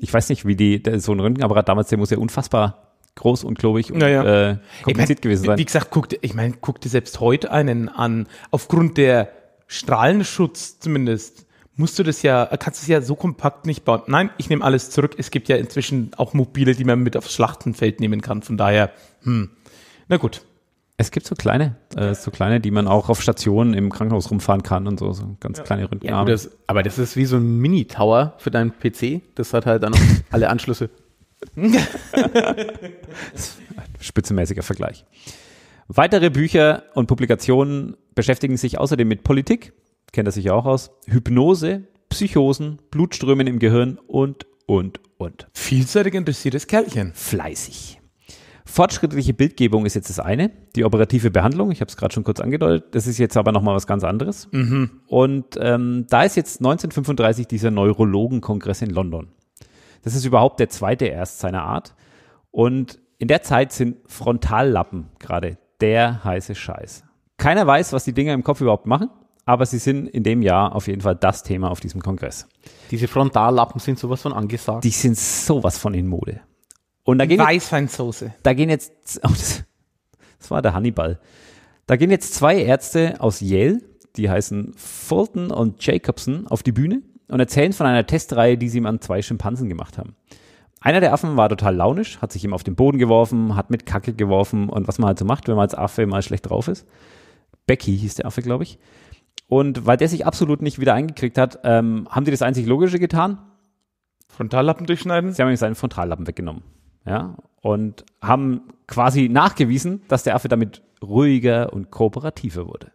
Speaker 2: Ich weiß nicht, wie die, so ein Röntgenapparat damals, der muss ja unfassbar groß und klobig und naja. äh, kompliziert ich gewesen sein. Wie
Speaker 1: gesagt, guck, ich meine, guck dir selbst heute einen an. Aufgrund der Strahlenschutz zumindest musst du das ja, kannst du es ja so kompakt nicht bauen. Nein, ich nehme alles zurück. Es gibt ja inzwischen auch mobile, die man mit aufs Schlachtenfeld nehmen kann. Von daher, hm. na gut. Es gibt so kleine, äh, so kleine, die man auch
Speaker 2: auf Stationen im Krankenhaus rumfahren kann und so, so ganz ja. kleine Röntgenarme.
Speaker 1: Ja, aber das ist wie so ein Mini-Tower für deinen PC. Das hat halt dann alle Anschlüsse.
Speaker 2: Spitzenmäßiger Vergleich. Weitere Bücher und Publikationen beschäftigen sich außerdem mit Politik, kennt er sich ja auch aus, Hypnose, Psychosen, Blutströmen im Gehirn und, und, und. Vielseitig interessiertes Kerlchen. Fleißig. Fortschrittliche Bildgebung ist jetzt das eine, die operative Behandlung, ich habe es gerade schon kurz angedeutet, das ist jetzt aber nochmal was ganz anderes. Mhm. Und ähm, da ist jetzt 1935 dieser Neurologenkongress in London. Das ist überhaupt der zweite erst seiner Art. Und in der Zeit sind Frontallappen gerade der heiße Scheiß. Keiner weiß, was die Dinger im Kopf überhaupt machen, aber sie sind in dem Jahr auf jeden Fall das Thema auf diesem Kongress.
Speaker 1: Diese Frontallappen sind sowas von angesagt.
Speaker 2: Die sind sowas von in Mode. Und da gehen Weißweinsoße.
Speaker 1: Da gehen jetzt, oh, das, das war
Speaker 2: der Hannibal. Da gehen jetzt zwei Ärzte aus Yale, die heißen Fulton und Jacobson, auf die Bühne und erzählen von einer Testreihe, die sie ihm an zwei Schimpansen gemacht haben. Einer der Affen war total launisch, hat sich ihm auf den Boden geworfen, hat mit Kacke geworfen und was man halt so macht, wenn man als Affe mal schlecht drauf ist. Becky hieß der Affe, glaube ich. Und weil der sich absolut nicht wieder eingekriegt hat, ähm, haben die das einzig Logische getan. Frontallappen durchschneiden? Sie haben ihm seinen Frontallappen weggenommen. Ja. Und haben quasi nachgewiesen, dass der Affe damit ruhiger und kooperativer wurde.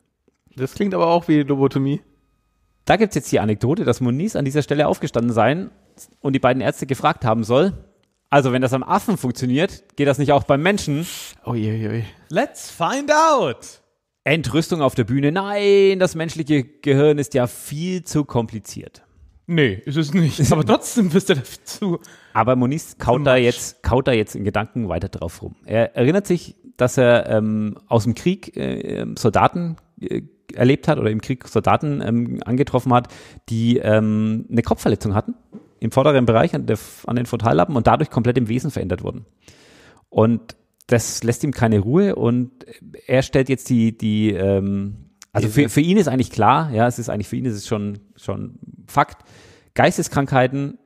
Speaker 1: Das klingt aber auch wie Lobotomie.
Speaker 2: Da gibt es jetzt die Anekdote, dass Moniz an dieser Stelle aufgestanden sein und die beiden Ärzte gefragt haben soll. Also, wenn das am Affen funktioniert, geht das nicht auch beim Menschen? Uiuiui. Let's find out! Entrüstung auf der Bühne. Nein, das menschliche Gehirn ist ja viel zu kompliziert. Nee, ist es nicht. Aber trotzdem bist du dazu. Aber Moniz kaut da, jetzt, kaut da jetzt in Gedanken weiter drauf rum. Er erinnert sich, dass er ähm, aus dem Krieg äh, ähm, Soldaten äh, erlebt hat oder im Krieg Soldaten ähm, angetroffen hat, die ähm, eine Kopfverletzung hatten im vorderen Bereich an, der, an den Frontallappen und dadurch komplett im Wesen verändert wurden. Und das lässt ihm keine Ruhe und er stellt jetzt die, die ähm, also für, für ihn ist eigentlich klar, ja, es ist eigentlich für ihn ist es schon, schon Fakt.
Speaker 1: Geisteskrankheiten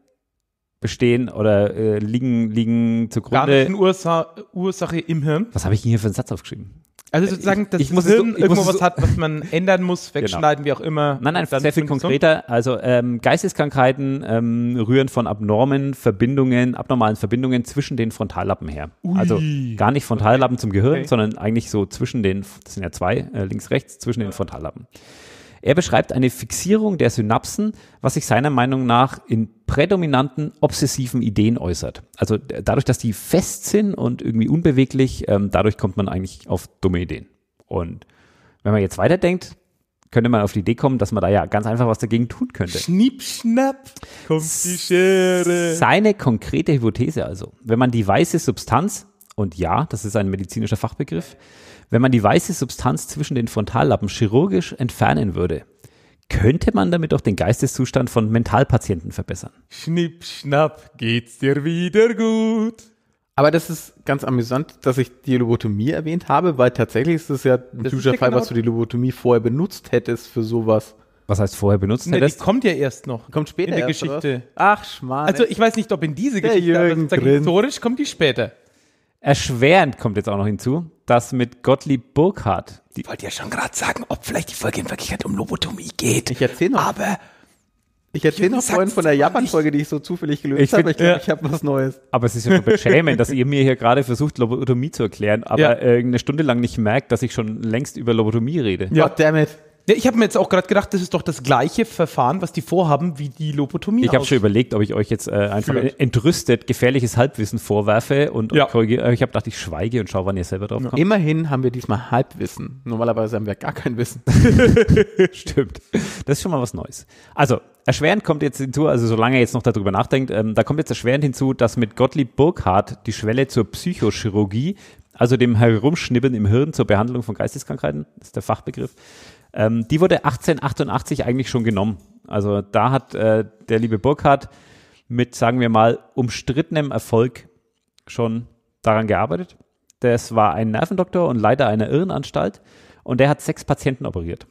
Speaker 2: bestehen oder äh, liegen, liegen zugrunde.
Speaker 1: Ursa Ursache im Hirn. Was
Speaker 2: habe ich hier für einen Satz aufgeschrieben?
Speaker 1: Also äh, sozusagen, dass ich, ich muss Hirn so, irgendwo was so hat, was man ändern muss, genau. wegschneiden, genau. wie auch immer. Nein, nein, sehr viel konkreter.
Speaker 2: Also ähm, Geisteskrankheiten ähm, rühren von abnormen Verbindungen, abnormalen Verbindungen zwischen den Frontallappen her. Ui. Also gar nicht Frontallappen okay. zum Gehirn, okay. sondern eigentlich so zwischen den, das sind ja zwei, äh, links, rechts, zwischen ja. den Frontallappen. Er beschreibt eine Fixierung der Synapsen, was sich seiner Meinung nach in prädominanten obsessiven Ideen äußert. Also dadurch, dass die fest sind und irgendwie unbeweglich, ähm, dadurch kommt man eigentlich auf dumme Ideen. Und wenn man jetzt weiterdenkt, könnte man auf die Idee kommen, dass man da ja ganz einfach was dagegen tun könnte. Schnipp, schnapp, kommt die Schere. Seine konkrete Hypothese also, wenn man die weiße Substanz, und ja, das ist ein medizinischer Fachbegriff, wenn man die weiße Substanz zwischen den Frontallappen chirurgisch entfernen würde, könnte man damit auch den Geisteszustand von Mentalpatienten verbessern.
Speaker 1: Schnipp, schnapp, geht's dir wieder gut. Aber das ist ganz amüsant, dass ich die Lobotomie erwähnt habe, weil tatsächlich ist es ja ein typischer Fall, genau was du die Lobotomie vorher benutzt hättest für sowas. Was heißt vorher benutzt nee, hättest? Die kommt ja erst noch. Kommt später in der erst, Geschichte. Ach, schmal. Also ich weiß nicht, ob in diese Geschichte, aber
Speaker 2: historisch kommt die später. Erschwerend kommt jetzt auch noch hinzu, dass mit Gottlieb Burkhardt. Ich wollte ja schon gerade sagen, ob vielleicht die Folge in Wirklichkeit um Lobotomie
Speaker 1: geht. Ich erzähle noch. Aber. Ich erzähle noch vorhin von der Japan-Folge, die ich so zufällig gelöst habe. Ich glaube, ich glaub, ich habe was Neues. Aber es ist ja nur beschämend, dass
Speaker 2: ihr mir hier gerade versucht, Lobotomie zu erklären, aber ja. Äh, eine Stunde lang nicht merkt, dass ich schon längst über Lobotomie rede. Ja,
Speaker 1: damn it. Ja, ich habe mir jetzt auch gerade gedacht, das ist doch das gleiche Verfahren, was die vorhaben, wie die Lobotomie. Ich habe schon
Speaker 2: überlegt, ob ich euch jetzt äh, einfach Führt. entrüstet gefährliches Halbwissen vorwerfe und ja. korrigiere. Äh, ich habe gedacht, ich schweige und schaue, wann ihr selber drauf kommt.
Speaker 1: Immerhin haben wir diesmal Halbwissen. Normalerweise haben wir gar kein Wissen. Stimmt. Das ist schon mal was
Speaker 2: Neues. Also, erschwerend kommt jetzt hinzu, also solange ihr jetzt noch darüber nachdenkt, ähm, da kommt jetzt erschwerend hinzu, dass mit Gottlieb Burkhardt die Schwelle zur Psychochirurgie, also dem Herumschnibbeln im Hirn zur Behandlung von Geisteskrankheiten, ist der Fachbegriff, ähm, die wurde 1888 eigentlich schon genommen. Also da hat äh, der liebe Burkhardt mit, sagen wir mal, umstrittenem Erfolg schon daran gearbeitet. Das war ein Nervendoktor und Leiter einer Irrenanstalt und der hat sechs Patienten operiert.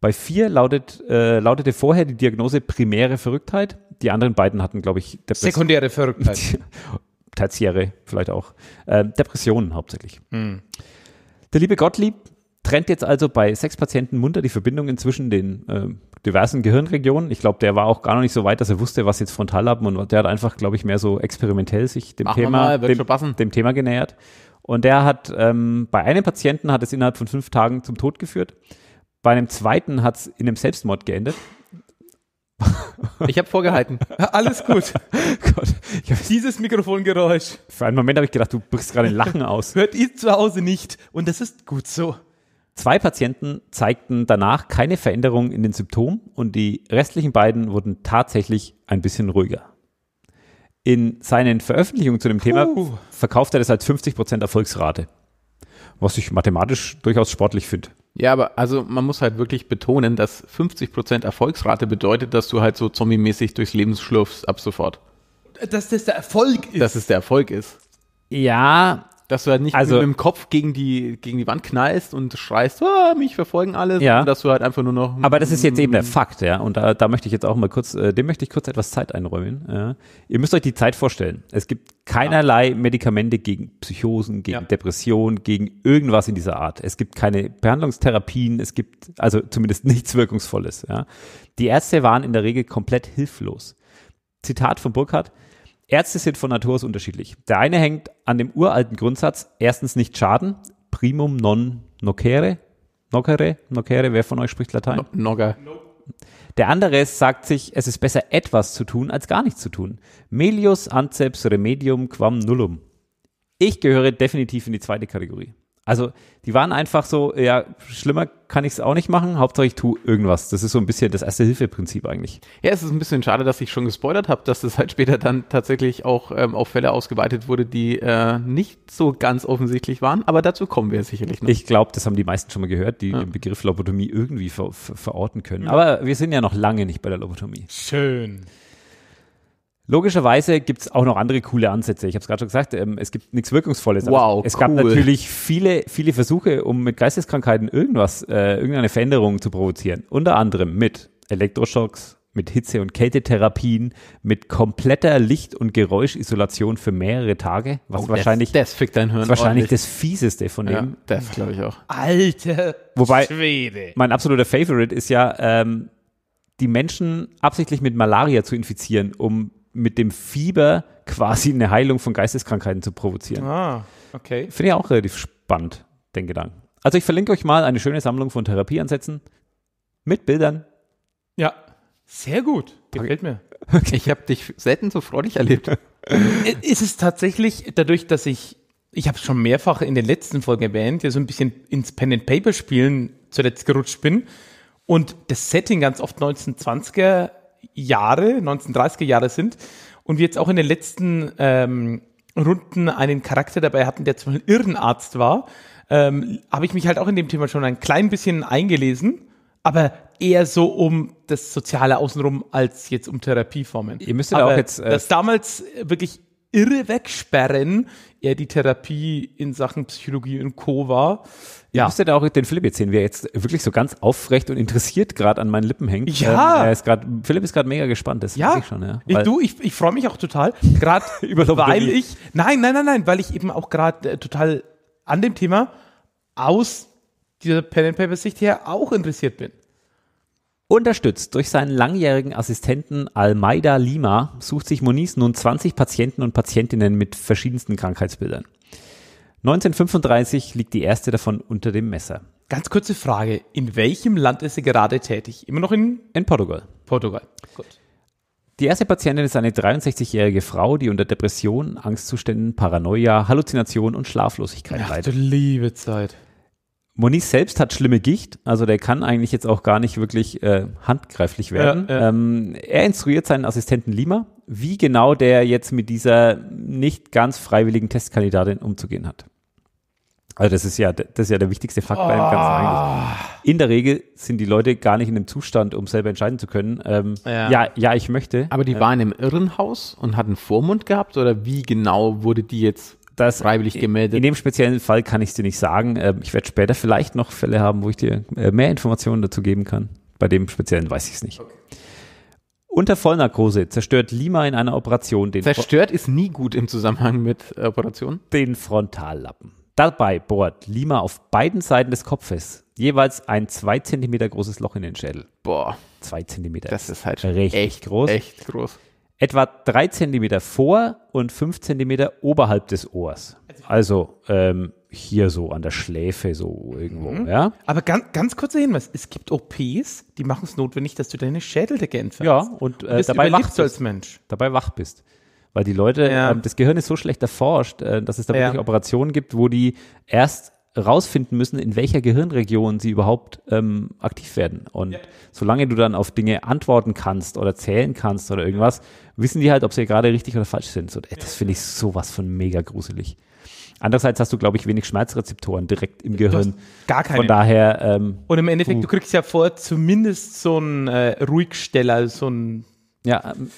Speaker 2: Bei vier lautet, äh, lautete vorher die Diagnose primäre Verrücktheit. Die anderen beiden hatten, glaube ich, Depression. Sekundäre
Speaker 1: Verrücktheit.
Speaker 2: Tertiäre vielleicht auch. Äh, Depressionen hauptsächlich. Mhm. Der liebe Gottlieb trennt jetzt also bei sechs Patienten munter die Verbindung zwischen den äh, diversen Gehirnregionen. Ich glaube, der war auch gar noch nicht so weit, dass er wusste, was jetzt Frontallappen und der hat einfach, glaube ich, mehr so experimentell sich dem Mach Thema mal, dem, dem, Thema genähert. Und der hat ähm, bei einem Patienten hat es innerhalb von fünf Tagen zum Tod geführt. Bei einem zweiten hat es in einem Selbstmord geendet.
Speaker 1: Ich habe vorgehalten. Alles gut. Gott, dieses Mikrofongeräusch. Für einen Moment habe ich gedacht, du brichst gerade ein Lachen aus. Hört ihr zu Hause nicht. Und das ist
Speaker 2: gut so. Zwei Patienten zeigten danach keine Veränderung in den Symptomen und die restlichen beiden wurden tatsächlich ein bisschen ruhiger. In seinen Veröffentlichungen zu dem Thema uh. verkauft er das als 50% Erfolgsrate, was ich mathematisch durchaus sportlich finde.
Speaker 1: Ja, aber also man muss halt wirklich betonen, dass 50% Erfolgsrate bedeutet, dass du halt so zombie-mäßig durchs Leben schlürfst ab sofort. Dass das der Erfolg ist. Dass es der Erfolg ist. Ja, dass du halt nicht also, mit dem Kopf gegen die, gegen die Wand knallst und schreist, ah, mich verfolgen alle, ja. dass du halt einfach nur noch. Aber das ist jetzt eben der mm. Fakt,
Speaker 2: ja. Und da, da möchte ich jetzt auch mal kurz, äh, dem möchte ich kurz etwas Zeit einräumen. Ja. Ihr müsst euch die Zeit vorstellen. Es gibt keinerlei ja. Medikamente gegen Psychosen, gegen ja. Depressionen, gegen irgendwas in dieser Art. Es gibt keine Behandlungstherapien, es gibt also zumindest nichts Wirkungsvolles. Ja. Die Ärzte waren in der Regel komplett hilflos. Zitat von Burkhardt, Ärzte sind von Natur aus unterschiedlich. Der eine hängt an dem uralten Grundsatz, erstens nicht schaden, primum non nocere, nocere, nocere, wer von euch spricht Latein? No, Nogger. Der andere sagt sich, es ist besser etwas zu tun, als gar nichts zu tun. Melius anceps remedium quam nullum. Ich gehöre definitiv in die zweite Kategorie. Also die waren einfach so, ja, schlimmer kann ich es auch nicht machen, Hauptsache ich tue irgendwas. Das ist so ein bisschen das Erste-Hilfe-Prinzip eigentlich.
Speaker 1: Ja, es ist ein bisschen schade, dass ich schon gespoilert habe, dass das halt später dann tatsächlich auch ähm, auf Fälle ausgeweitet wurde, die äh, nicht so ganz offensichtlich waren, aber dazu kommen wir sicherlich noch. Ich
Speaker 2: glaube, das haben die meisten schon mal gehört, die ja. den Begriff Lobotomie irgendwie ver ver verorten können. Mhm.
Speaker 1: Aber wir sind ja noch
Speaker 2: lange nicht bei der Lobotomie. Schön. Logischerweise gibt's auch noch andere coole Ansätze. Ich habe es gerade schon gesagt, ähm, es gibt nichts Wirkungsvolles. Wow, es, es cool. gab natürlich viele, viele Versuche, um mit Geisteskrankheiten irgendwas, äh, irgendeine Veränderung zu provozieren. Unter anderem mit Elektroschocks, mit Hitze- und Kältetherapien, mit kompletter Licht- und Geräuschisolation für mehrere Tage, was oh, wahrscheinlich, das, das, das wahrscheinlich das Fieseste von dem. Ja,
Speaker 1: das glaube ich auch. Alte Wobei, Schwede. mein
Speaker 2: absoluter Favorite ist ja, ähm, die Menschen absichtlich mit Malaria zu infizieren, um mit dem Fieber quasi eine Heilung von Geisteskrankheiten zu provozieren. Ah, okay. Finde ich auch relativ spannend, den Gedanken. Also ich verlinke euch mal eine schöne Sammlung von Therapieansätzen mit Bildern.
Speaker 5: Ja,
Speaker 1: sehr gut. Gefällt mir. Okay. Ich habe dich selten so freudig erlebt. Äh, ist es tatsächlich dadurch, dass ich, ich habe es schon mehrfach in den letzten Folgen erwähnt, ja so ein bisschen ins Pen and Paper Spielen zuletzt gerutscht bin und das Setting ganz oft 1920er Jahre, 1930er Jahre sind und wir jetzt auch in den letzten ähm, Runden einen Charakter dabei hatten, der zum Beispiel Irrenarzt war, ähm, habe ich mich halt auch in dem Thema schon ein klein bisschen eingelesen, aber eher so um das Soziale außenrum als jetzt um Therapieformen. Ihr müsstet aber auch jetzt. Äh das damals wirklich irre wegsperren, eher die Therapie in Sachen Psychologie und Co. war, ja. Müsste da auch den Philipp jetzt sehen, wie er jetzt wirklich so ganz aufrecht und interessiert gerade an meinen Lippen hängt. Ja. Ähm, er
Speaker 2: ist grad, Philipp ist gerade mega gespannt, das ja. ich schon, ja. Ich, du,
Speaker 1: ich, ich freue mich auch total. Gerade weil ich. Nein, nein, nein, nein, weil ich eben auch gerade äh, total an dem Thema aus dieser Pen and Paper Sicht her auch interessiert bin. Unterstützt durch seinen
Speaker 2: langjährigen Assistenten Almeida Lima sucht sich Moniz nun 20 Patienten und Patientinnen mit verschiedensten Krankheitsbildern. 1935 liegt die erste davon unter dem Messer. Ganz kurze Frage. In welchem Land ist sie gerade tätig? Immer noch in? In Portugal.
Speaker 1: Portugal. Gut.
Speaker 2: Die erste Patientin ist eine 63-jährige Frau, die unter Depressionen, Angstzuständen, Paranoia, Halluzinationen und Schlaflosigkeit Ach, leidet. Du liebe Zeit. Moniz selbst hat schlimme Gicht, also der kann eigentlich jetzt auch gar nicht wirklich äh, handgreiflich werden. Ja, ja. Ähm, er instruiert seinen Assistenten Lima, wie genau der jetzt mit dieser nicht ganz freiwilligen Testkandidatin umzugehen hat. Also das ist ja, das ist ja der wichtigste Fakt oh. bei dem Ganzen ah. eigentlich. In der Regel sind die Leute gar nicht in dem Zustand, um selber entscheiden zu können. Ähm, ja. ja. ja, ich möchte. Aber die ähm, waren im Irrenhaus und hatten Vormund gehabt oder wie genau wurde die jetzt das, freiwillig gemeldet? In dem speziellen Fall kann ich es dir nicht sagen. Ähm, ich werde später vielleicht noch Fälle haben, wo ich dir äh, mehr Informationen dazu geben kann. Bei dem speziellen weiß ich es nicht. Okay. Unter Vollnarkose zerstört Lima in einer Operation den. Zerstört Fro ist nie gut im Zusammenhang mit Operationen. Den Frontallappen. Dabei bohrt Lima auf beiden Seiten des Kopfes jeweils ein 2 cm großes Loch in den Schädel. Boah. 2 cm. Das ist halt richtig echt, groß. Echt groß. Etwa 3 cm vor und 5 cm oberhalb des Ohrs. Also ähm, hier so an der Schläfe, so irgendwo. Mhm. Ja?
Speaker 1: Aber ganz, ganz kurzer Hinweis: Es gibt OPs, die machen es notwendig, dass du deine Schädeldecke entfernst. Ja, und, äh, und dabei wach bist. Als
Speaker 2: Mensch. Dabei wach bist. Weil die Leute, ja. ähm, das Gehirn ist so schlecht erforscht, äh, dass es da wirklich ja. Operationen gibt, wo die erst rausfinden müssen, in welcher Gehirnregion sie überhaupt ähm, aktiv werden. Und ja. solange du dann auf Dinge antworten kannst oder zählen kannst oder irgendwas, wissen die halt, ob sie gerade richtig oder falsch sind. Und ey, das finde ich sowas von mega gruselig. Andererseits hast du, glaube ich, wenig Schmerzrezeptoren direkt im Gehirn. gar keine. Von daher. Ähm, und im Endeffekt, uh. du
Speaker 1: kriegst ja vor zumindest so ein äh, Ruhigsteller, so ein. Ja, ähm,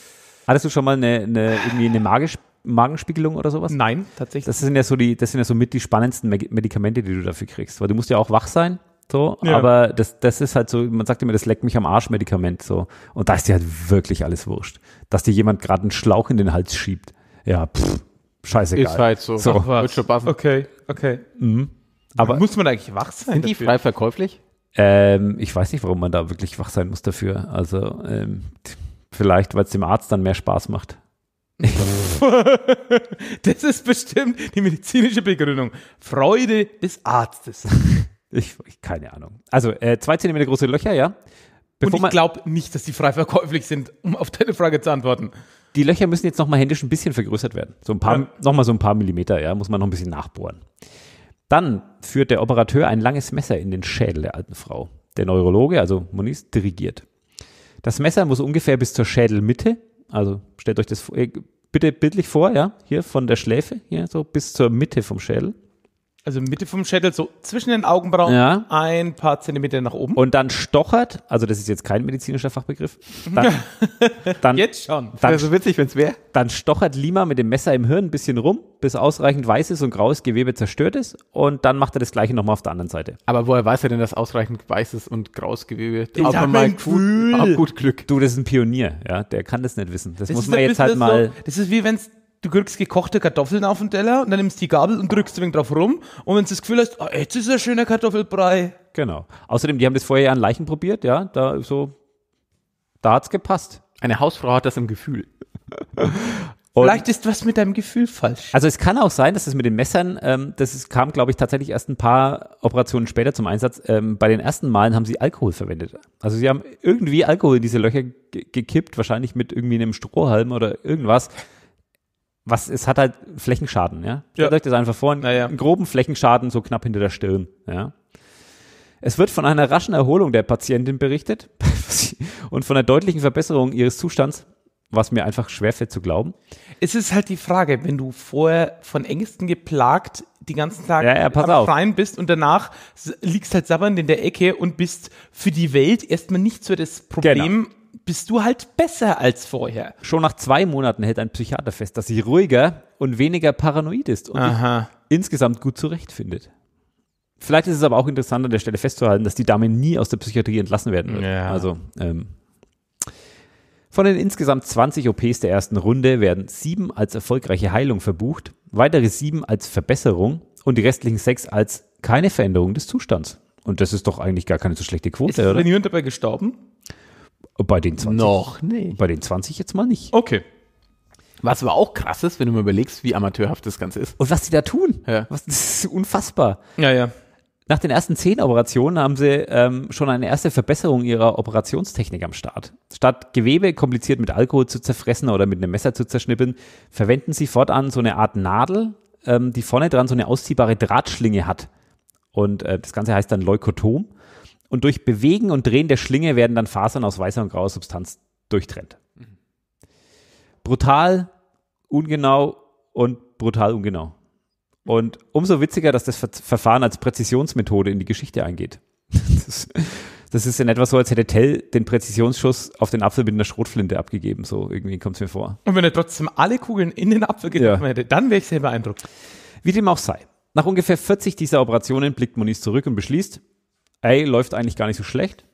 Speaker 2: Hattest du schon mal eine, eine irgendwie eine Magisch Magenspiegelung oder sowas? Nein, tatsächlich. Das sind ja so die, das sind ja so mit die spannendsten Medikamente, die du dafür kriegst, weil du musst ja auch wach sein. So, ja. aber das, das ist halt so, man sagt immer, das leckt mich am Arsch Medikament, so. Und da ist dir halt wirklich alles wurscht. Dass dir jemand gerade einen Schlauch in den Hals schiebt. Ja, pff, scheißegal. Ist halt so. so. Ach,
Speaker 1: was. Okay, okay. Mhm. Aber muss man eigentlich wach sein? Sind dafür? die frei verkäuflich?
Speaker 2: Ähm, ich weiß nicht, warum man da wirklich wach sein muss dafür. Also, ähm, Vielleicht, weil es dem Arzt dann mehr Spaß macht. das
Speaker 1: ist bestimmt die medizinische Begründung. Freude des Arztes. Ich, ich keine Ahnung. Also äh, zwei Zentimeter große Löcher, ja. Bevor Und ich glaube nicht, dass die frei
Speaker 2: verkäuflich sind, um auf deine Frage zu antworten. Die Löcher müssen jetzt nochmal händisch ein bisschen vergrößert werden. So ein paar, ja. nochmal so ein paar Millimeter, ja, muss man noch ein bisschen nachbohren. Dann führt der Operateur ein langes Messer in den Schädel der alten Frau. Der Neurologe, also Moniz, dirigiert. Das Messer muss ungefähr bis zur Schädelmitte, also stellt euch das äh, bitte bildlich vor, ja, hier von der Schläfe, hier so bis zur Mitte vom Schädel
Speaker 1: also Mitte vom Schädel, so zwischen den Augenbrauen, ja. ein paar Zentimeter nach oben. Und dann stochert,
Speaker 2: also das ist jetzt kein medizinischer Fachbegriff. Dann, dann jetzt schon. Dann, wäre so witzig, wenn es wäre. Dann stochert Lima mit dem Messer im Hirn ein bisschen rum, bis ausreichend weißes und graues Gewebe zerstört ist. Und dann macht er das gleiche nochmal auf der anderen Seite.
Speaker 1: Aber woher weiß er denn, dass ausreichend weißes und graues Gewebe?
Speaker 2: Ich hab mal gut, gut Glück. Du, das ist ein Pionier, ja. Der kann das nicht wissen. Das, das muss man jetzt halt mal. So,
Speaker 1: das ist wie wenn es du kriegst gekochte Kartoffeln auf den Teller und dann nimmst du die Gabel und drückst ein wenig drauf rum. Und wenn du das Gefühl hast, oh, jetzt ist ein schöner Kartoffelbrei. Genau. Außerdem, die haben das vorher ja an Leichen probiert, ja, da so, da
Speaker 2: hat's gepasst. Eine Hausfrau hat das im Gefühl. Und Vielleicht
Speaker 1: ist was mit deinem Gefühl
Speaker 2: falsch. Also es kann auch sein, dass es mit den Messern, ähm, das ist, kam, glaube ich, tatsächlich erst ein paar Operationen später zum Einsatz. Ähm, bei den ersten Malen haben sie Alkohol verwendet. Also sie haben irgendwie Alkohol in diese Löcher gekippt, wahrscheinlich mit irgendwie einem Strohhalm oder irgendwas was, es hat halt Flächenschaden, ja. Stellt ja. euch das einfach vor, einen, ja. groben Flächenschaden so knapp hinter der Stirn, ja. Es wird von einer raschen Erholung der Patientin berichtet und von einer deutlichen
Speaker 1: Verbesserung ihres Zustands, was mir einfach schwerfällt zu glauben. Es ist halt die Frage, wenn du vorher von Ängsten geplagt die ganzen Tage ja, ja, am Freien bist und danach liegst halt sabbernd in der Ecke und bist für die Welt erstmal nicht so das Problem, genau bist du halt besser als vorher. Schon nach zwei Monaten hält ein Psychiater fest, dass sie ruhiger und
Speaker 2: weniger paranoid ist und insgesamt gut zurechtfindet. Vielleicht ist es aber auch interessant, an der Stelle festzuhalten, dass die Dame nie aus der Psychiatrie entlassen werden wird. Ja. Also, ähm, von den insgesamt 20 OPs der ersten Runde werden sieben als erfolgreiche Heilung verbucht, weitere sieben als Verbesserung und die restlichen sechs als keine Veränderung des Zustands. Und das ist doch eigentlich gar keine so schlechte Quote, ist oder? Ist
Speaker 1: niemand dabei gestorben? Bei den 20. Noch nicht. Bei den 20 jetzt mal nicht. Okay. Was aber auch krass ist, wenn du mal überlegst, wie amateurhaft das Ganze ist. Und was die da tun. Ja. Was, das ist unfassbar.
Speaker 2: Ja, ja. Nach den ersten zehn Operationen haben sie ähm, schon eine erste Verbesserung ihrer Operationstechnik am Start. Statt Gewebe kompliziert mit Alkohol zu zerfressen oder mit einem Messer zu zerschnippeln, verwenden sie fortan so eine Art Nadel, ähm, die vorne dran so eine ausziehbare Drahtschlinge hat. Und äh, das Ganze heißt dann Leukotom. Und durch Bewegen und Drehen der Schlinge werden dann Fasern aus weißer und grauer Substanz durchtrennt. Mhm. Brutal, ungenau und brutal ungenau. Und umso witziger, dass das Ver Verfahren als Präzisionsmethode in die Geschichte eingeht. Das, das, ist in etwa so, als hätte Tell den Präzisionsschuss auf den Apfel mit einer Schrotflinte abgegeben. So irgendwie kommt es mir vor.
Speaker 1: Und wenn er trotzdem alle Kugeln in den Apfel getroffen ja. hätte,
Speaker 2: dann wäre ich sehr beeindruckt. Wie dem auch sei. Nach ungefähr 40 dieser Operationen blickt Moniz zurück und beschließt, ey, läuft eigentlich gar nicht so schlecht.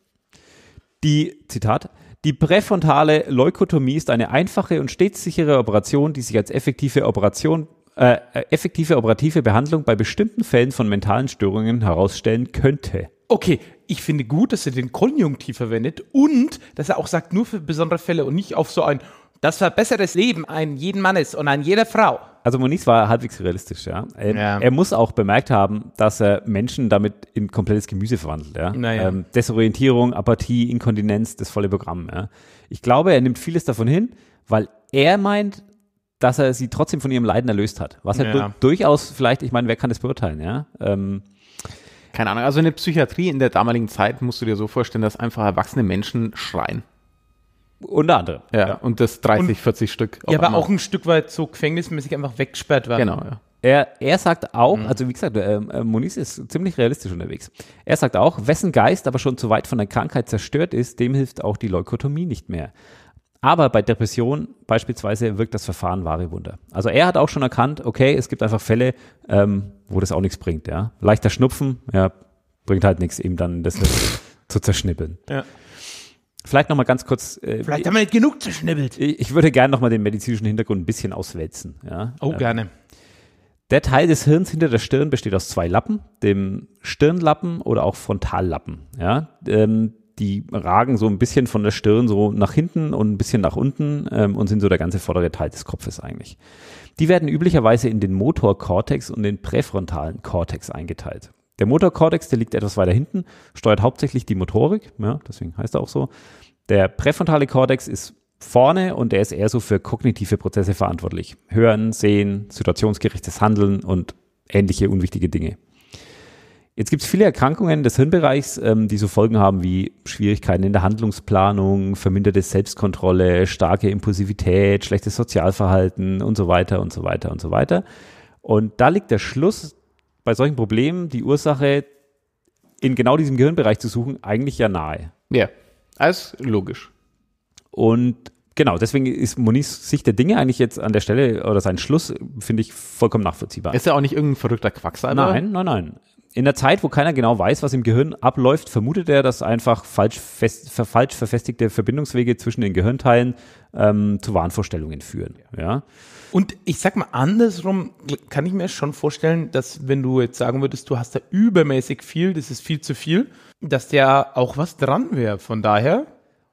Speaker 2: Die, Zitat, die präfrontale Leukotomie ist eine einfache und stets sichere Operation, die sich als effektive Operation äh, äh, effektive operative Behandlung bei bestimmten Fällen von mentalen Störungen herausstellen könnte.
Speaker 1: Okay, ich finde gut, dass er den Konjunktiv verwendet und dass er auch sagt, nur für besondere Fälle und nicht auf so ein das verbessert das Leben an jeden Mannes und an jeder Frau. Also
Speaker 2: Moniz war halbwegs realistisch, ja. Er, ähm, ja. er muss auch bemerkt haben, dass er Menschen damit in komplettes Gemüse verwandelt, ja. Naja. Ähm, Desorientierung, Apathie, Inkontinenz, das volle Programm, ja. Ich glaube, er nimmt vieles davon hin, weil er meint, dass er sie trotzdem von ihrem Leiden erlöst
Speaker 1: hat. Was er ja. du durchaus vielleicht, ich meine, wer kann das beurteilen, ja? Ähm, keine Ahnung, also eine Psychiatrie in der damaligen Zeit musst du dir so vorstellen, dass einfach erwachsene Menschen schreien. Unter anderem. Ja, ja. und das 30, und, 40 Stück. Ja, aber einmal. auch ein Stück weit so gefängnismäßig einfach weggesperrt werden. Genau, ja.
Speaker 2: Er, er sagt auch, mhm. also wie gesagt, ähm, äh, Moniz ist ziemlich realistisch unterwegs. Er sagt auch, wessen Geist aber schon zu weit von der Krankheit zerstört ist, dem hilft auch die Leukotomie nicht mehr. Aber bei Depression beispielsweise wirkt das Verfahren wahre Wunder. Also er hat auch schon erkannt, okay, es gibt einfach Fälle, ähm, wo das auch nichts bringt. Ja, leichter Schnupfen, ja, bringt halt nichts, eben dann das zu zerschnippeln. Ja. Vielleicht nochmal ganz kurz. Äh, Vielleicht haben wir nicht genug zerschnibbelt. Ich, ich würde gerne nochmal den medizinischen Hintergrund ein bisschen auswälzen. Ja? Oh, ähm, gerne. Der Teil des Hirns hinter der Stirn besteht aus zwei Lappen, dem Stirnlappen oder auch Frontallappen. Ja? Ähm, die ragen so ein bisschen von der Stirn so nach hinten und ein bisschen nach unten ähm, und sind so der ganze vordere Teil des Kopfes eigentlich. Die werden üblicherweise in den Motorkortex und den präfrontalen Kortex eingeteilt. Der Motorkortex, der liegt etwas weiter hinten, steuert hauptsächlich die Motorik, ja, deswegen heißt er auch so. Der präfrontale Kortex ist vorne und der ist eher so für kognitive Prozesse verantwortlich. Hören, sehen, situationsgerechtes Handeln und ähnliche unwichtige Dinge. Jetzt gibt es viele Erkrankungen des Hirnbereichs, ähm, die so Folgen haben wie Schwierigkeiten in der Handlungsplanung, verminderte Selbstkontrolle, starke Impulsivität, schlechtes Sozialverhalten und so weiter und so weiter und so weiter. Und da liegt der Schluss, bei solchen Problemen die Ursache in genau diesem Gehirnbereich zu suchen, eigentlich ja nahe. Ja, als logisch. Und genau, deswegen ist Monis Sicht der Dinge eigentlich jetzt an der Stelle oder sein Schluss, finde ich, vollkommen nachvollziehbar. Ist ja auch nicht irgendein verrückter Quacksalber. Nein, nein, nein. In der Zeit, wo keiner genau weiß, was im Gehirn abläuft, vermutet er, dass einfach falsch, fest, falsch verfestigte Verbindungswege zwischen
Speaker 1: den Gehirnteilen ähm, zu
Speaker 2: Wahnvorstellungen führen.
Speaker 1: Ja. ja. Und ich sag mal, andersrum kann ich mir schon vorstellen, dass wenn du jetzt sagen würdest, du hast da übermäßig viel, das ist viel zu viel, dass der auch was dran wäre. Von daher.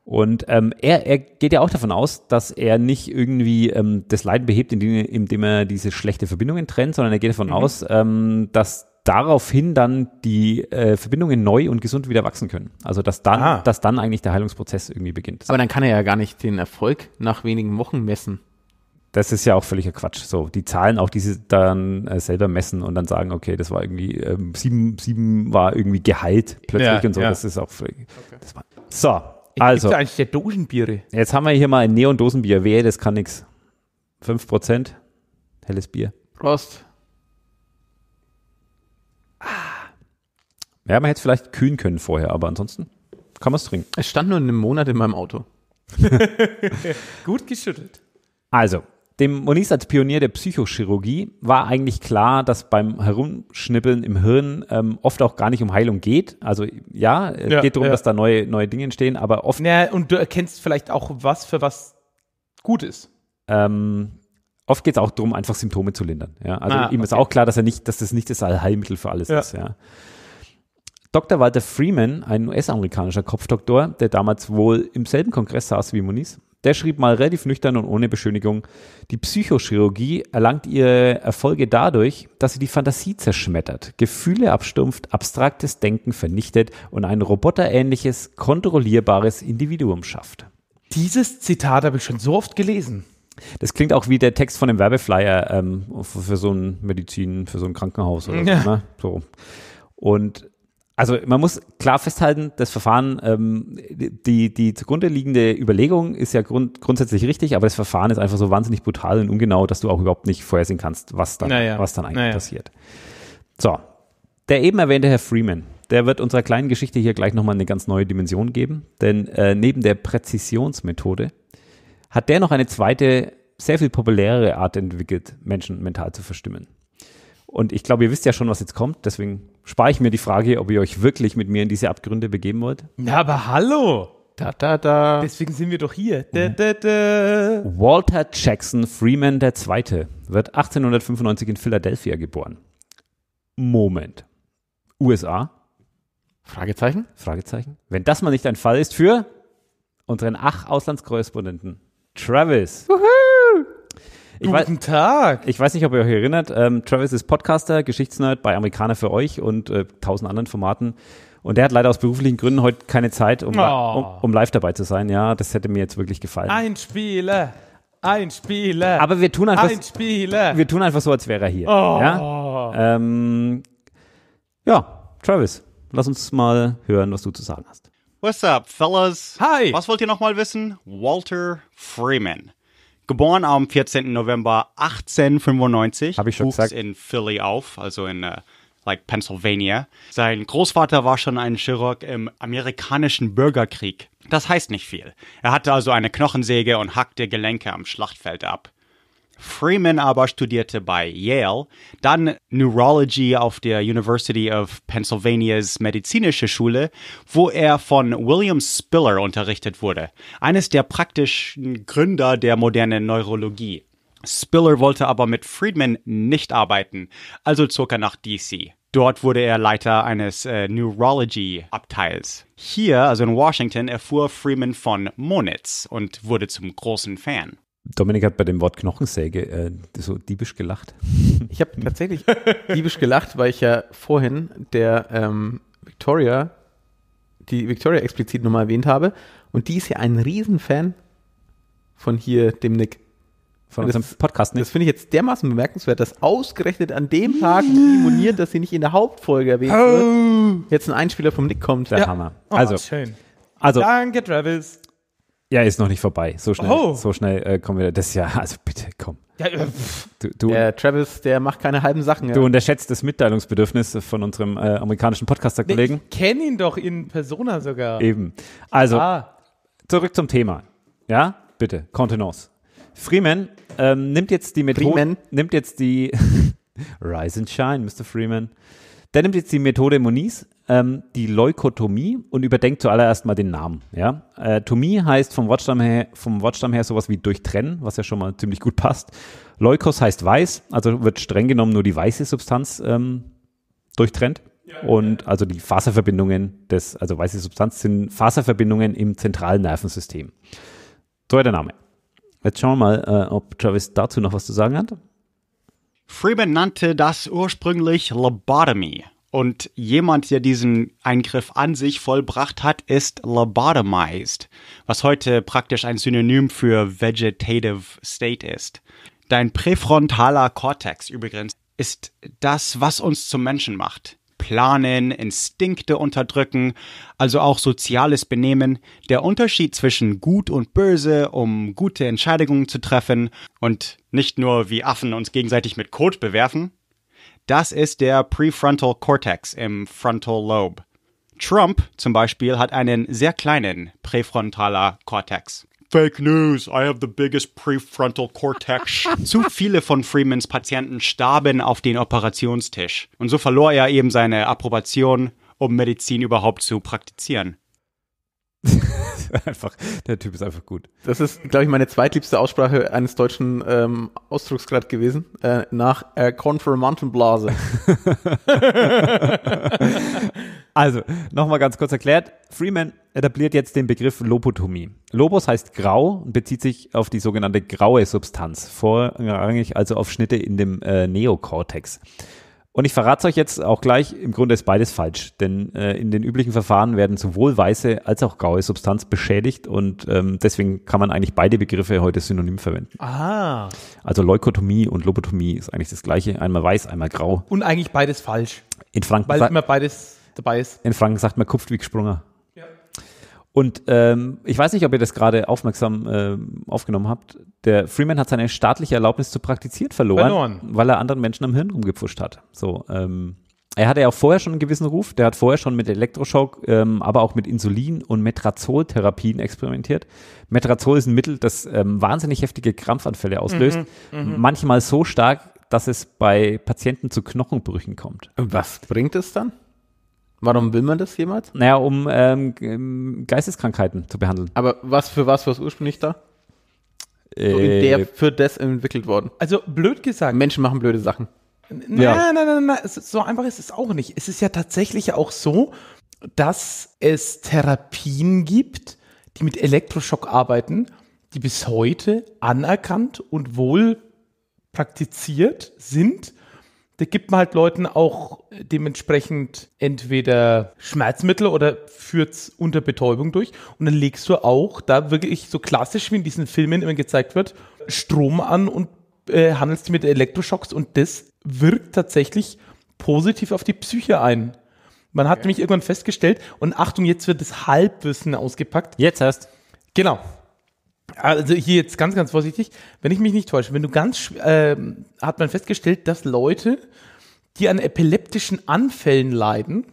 Speaker 1: Und ähm, er,
Speaker 2: er geht ja auch davon aus, dass er nicht irgendwie ähm, das Leiden behebt, indem, indem er diese schlechte Verbindungen trennt, sondern er geht davon mhm. aus, ähm, dass daraufhin dann die äh, Verbindungen neu und gesund wieder wachsen können. Also dass dann, ah. dass dann eigentlich der Heilungsprozess irgendwie beginnt. Aber dann kann er ja gar
Speaker 1: nicht den Erfolg nach wenigen Wochen messen
Speaker 2: das ist ja auch völliger Quatsch. So, die Zahlen auch, die sie dann äh, selber messen und dann sagen, okay, das war irgendwie, ähm, sieben, sieben war irgendwie Gehalt plötzlich ja, und so. Ja. Das ist auch völlig, okay. war, So, ich also. eigentlich der Dosenbiere. Jetzt haben wir hier mal ein Neon-Dosenbier. Wehe, das kann nix. Fünf Prozent. Helles Bier. Prost. Ah. Ja, man hätte es vielleicht kühlen können vorher, aber ansonsten kann man es trinken. Es stand nur in einem Monat in meinem Auto.
Speaker 1: Gut geschüttelt.
Speaker 2: Also, dem Moniz als Pionier der Psychochirurgie war eigentlich klar, dass beim Herumschnippeln im Hirn ähm, oft auch gar nicht um Heilung geht. Also ja, es ja, geht darum, ja. dass da neue, neue Dinge entstehen, aber oft. Ja, und du erkennst vielleicht auch
Speaker 1: was, für was gut ist.
Speaker 2: Ähm, oft geht es auch darum, einfach Symptome zu lindern. Ja? Also ah, ihm ist auch klar, dass er nicht, dass das nicht das Allheilmittel für alles ja. ist. Ja? Dr. Walter Freeman, ein US-amerikanischer Kopfdoktor, der damals wohl im selben Kongress saß wie Moniz, der schrieb mal relativ nüchtern und ohne Beschönigung, die Psychochirurgie erlangt ihre Erfolge dadurch, dass sie die Fantasie zerschmettert, Gefühle abstumpft, abstraktes Denken vernichtet und ein roboterähnliches, kontrollierbares Individuum schafft.
Speaker 1: Dieses Zitat habe ich schon so oft gelesen.
Speaker 2: Das klingt auch wie der Text von dem Werbeflyer ähm, für so ein Medizin, für so ein Krankenhaus oder ja. Ne? so. Und also man muss klar festhalten, das Verfahren, ähm, die, die zugrunde liegende Überlegung ist ja grund, grundsätzlich richtig, aber das Verfahren ist einfach so wahnsinnig brutal und ungenau, dass du auch überhaupt nicht vorhersehen kannst, was dann, naja. was dann eigentlich naja. passiert. So, der eben erwähnte Herr Freeman, der wird unserer kleinen Geschichte hier gleich nochmal eine ganz neue Dimension geben, denn äh, neben der Präzisionsmethode hat der noch eine zweite, sehr viel populärere Art entwickelt, Menschen mental zu verstimmen. Und ich glaube, ihr wisst ja schon, was jetzt kommt. Deswegen spare ich mir die Frage, ob ihr euch wirklich mit mir in diese Abgründe begeben wollt.
Speaker 1: Na, aber hallo! Da, da, da. Deswegen sind wir doch hier. Mhm. Da, da, da.
Speaker 2: Walter Jackson Freeman II. wird 1895 in Philadelphia geboren. Moment. USA? Fragezeichen? Fragezeichen. Wenn das mal nicht ein Fall ist für unseren Ach-Auslandskorrespondenten Travis. Wuhu! Ich Guten weiß, Tag. Ich weiß nicht, ob ihr euch erinnert. Ähm, Travis ist Podcaster, Geschichtsnerd bei Amerikaner für euch und äh, tausend anderen Formaten. Und der hat leider aus beruflichen Gründen heute keine Zeit, um, oh. um, um, live dabei zu sein. Ja, das hätte mir jetzt wirklich gefallen.
Speaker 1: Ein Spieler. Ein Spieler. Aber wir tun einfach, ein Spieler.
Speaker 2: Wir tun einfach so, als wäre er hier. Oh. Ja? Ähm, ja, Travis, lass uns mal hören, was du zu sagen hast.
Speaker 3: What's up, fellas? Hi. Was wollt ihr nochmal wissen? Walter Freeman. Geboren am 14. November 1895. Habe ich schon wuchs gesagt. in Philly auf, also in uh, like Pennsylvania. Sein Großvater war schon ein Chirurg im amerikanischen Bürgerkrieg. Das heißt nicht viel. Er hatte also eine Knochensäge und hackte Gelenke am Schlachtfeld ab. Freeman aber studierte bei Yale, dann Neurology auf der University of Pennsylvanias medizinische Schule, wo er von William Spiller unterrichtet wurde, eines der praktischen Gründer der modernen Neurologie. Spiller wollte aber mit Friedman nicht arbeiten, also zog er nach DC. Dort wurde er Leiter eines äh, Neurology-Abteils. Hier, also in Washington, erfuhr Freeman von Monitz und wurde zum großen Fan.
Speaker 2: Dominik hat bei dem Wort Knochensäge äh, so diebisch gelacht.
Speaker 1: Ich habe tatsächlich diebisch gelacht, weil ich ja vorhin der ähm, Victoria, die Victoria explizit nochmal erwähnt habe. Und die ist ja ein Riesenfan von hier, dem Nick. Von das, Podcast, Nick. Das finde ich jetzt dermaßen bemerkenswert, dass ausgerechnet an dem Tag moniert, dass sie nicht in der Hauptfolge erwähnt oh. wird, jetzt ein Einspieler vom Nick kommt. Der ja. Hammer. Oh, also, oh, schön. Also, Danke, Travis.
Speaker 2: Ja, ist noch nicht vorbei. So schnell, oh. so schnell äh, kommen wir. Das ja, also bitte, komm. Ja, äh, du,
Speaker 1: du, der Travis, der macht keine halben Sachen. Ja. Du
Speaker 2: unterschätzt das Mitteilungsbedürfnis von unserem äh, amerikanischen Podcaster-Kollegen.
Speaker 1: ich kenne ihn doch in Persona sogar.
Speaker 2: Eben. Also, ah. zurück zum Thema. Ja, bitte, Contenance. Freeman ähm, nimmt jetzt die Methode. Freeman. Nimmt jetzt die. Rise and Shine, Mr. Freeman. Der nimmt jetzt die Methode Moniz, ähm, die Leukotomie, und überdenkt zuallererst mal den Namen. Ja? Äh, Tomie heißt vom Wortstamm, her, vom Wortstamm her sowas wie durchtrennen, was ja schon mal ziemlich gut passt. Leukos heißt weiß, also wird streng genommen nur die weiße Substanz ähm, durchtrennt. Und also die Faserverbindungen des, also weiße Substanz sind Faserverbindungen im zentralen Nervensystem.
Speaker 3: So der Name. Jetzt schauen wir mal, äh, ob Travis dazu noch was zu sagen hat. Freeman nannte das ursprünglich Lobotomy. Und jemand, der diesen Eingriff an sich vollbracht hat, ist lobotomized, was heute praktisch ein Synonym für Vegetative State ist. Dein präfrontaler Cortex übrigens ist das, was uns zum Menschen macht planen, Instinkte unterdrücken, also auch soziales Benehmen, der Unterschied zwischen gut und böse, um gute Entscheidungen zu treffen und nicht nur wie Affen uns gegenseitig mit Kot bewerfen, das ist der Prefrontal Cortex im Frontal Lobe. Trump zum Beispiel hat einen sehr kleinen präfrontaler Cortex. Fake News, I have the biggest prefrontal cortex. Zu viele von Freemans Patienten starben auf den Operationstisch. Und so verlor er eben seine Approbation, um Medizin überhaupt zu praktizieren. einfach, der Typ ist einfach gut.
Speaker 1: Das ist, glaube ich, meine zweitliebste Aussprache eines deutschen ähm, Ausdrucksgrad gewesen, äh, nach äh, Confermantenblase. Also,
Speaker 2: nochmal ganz kurz erklärt. Freeman etabliert jetzt den Begriff Lobotomie. Lobos heißt grau und bezieht sich auf die sogenannte graue Substanz, vorrangig also auf Schnitte in dem äh, Neokortex. Und ich verrate es euch jetzt auch gleich, im Grunde ist beides falsch, denn äh, in den üblichen Verfahren werden sowohl weiße als auch graue Substanz beschädigt und ähm, deswegen kann man eigentlich beide Begriffe heute synonym verwenden. Aha. Also Leukotomie und Lobotomie ist eigentlich das gleiche, einmal weiß, einmal grau. Und eigentlich beides falsch. In Frankreich. Weil immer
Speaker 1: beides dabei ist.
Speaker 2: In Franken sagt man Kupfwigsprunge. Ja. Und ähm, ich weiß nicht, ob ihr das gerade aufmerksam äh, aufgenommen habt. Der Freeman hat seine staatliche Erlaubnis zu praktizieren verloren, verloren. weil er anderen Menschen am Hirn rumgepfuscht hat. So, ähm, er hatte ja auch vorher schon einen gewissen Ruf. Der hat vorher schon mit Elektroschock, ähm, aber auch mit Insulin- und Metrazol-Therapien experimentiert. Metrazol ist ein Mittel, das ähm, wahnsinnig heftige Krampfanfälle auslöst. Mhm, mhm. manchmal so stark, dass es bei Patienten zu Knochenbrüchen kommt. was bringt es dann? Warum will man das jemals? Naja, um ähm, ähm Geisteskrankheiten zu behandeln.
Speaker 1: Aber was für was war es ursprünglich da? so in der, äh, für das entwickelt worden. Also blöd gesagt. Menschen machen blöde Sachen. Nein, ja. nein, nein, nein, so einfach ist es auch nicht. Es ist ja tatsächlich auch so, dass es Therapien gibt, die mit Elektroschock arbeiten, die bis heute anerkannt und wohl praktiziert sind da gibt man halt Leuten auch äh, dementsprechend entweder Schmerzmittel oder führt's unter Betäubung durch. Und dann legst du auch, da wirklich so klassisch wie in diesen Filmen immer gezeigt wird, Strom an und äh, handelst mit Elektroschocks und das wirkt tatsächlich positiv auf die Psyche ein. Man hat okay. nämlich irgendwann festgestellt, und Achtung, jetzt wird das Halbwissen ausgepackt. Jetzt hast. Genau also hier jetzt ganz, ganz vorsichtig, wenn ich mich nicht täusche, wenn du ganz, äh, hat man festgestellt, dass Leute, die an epileptischen Anfällen leiden,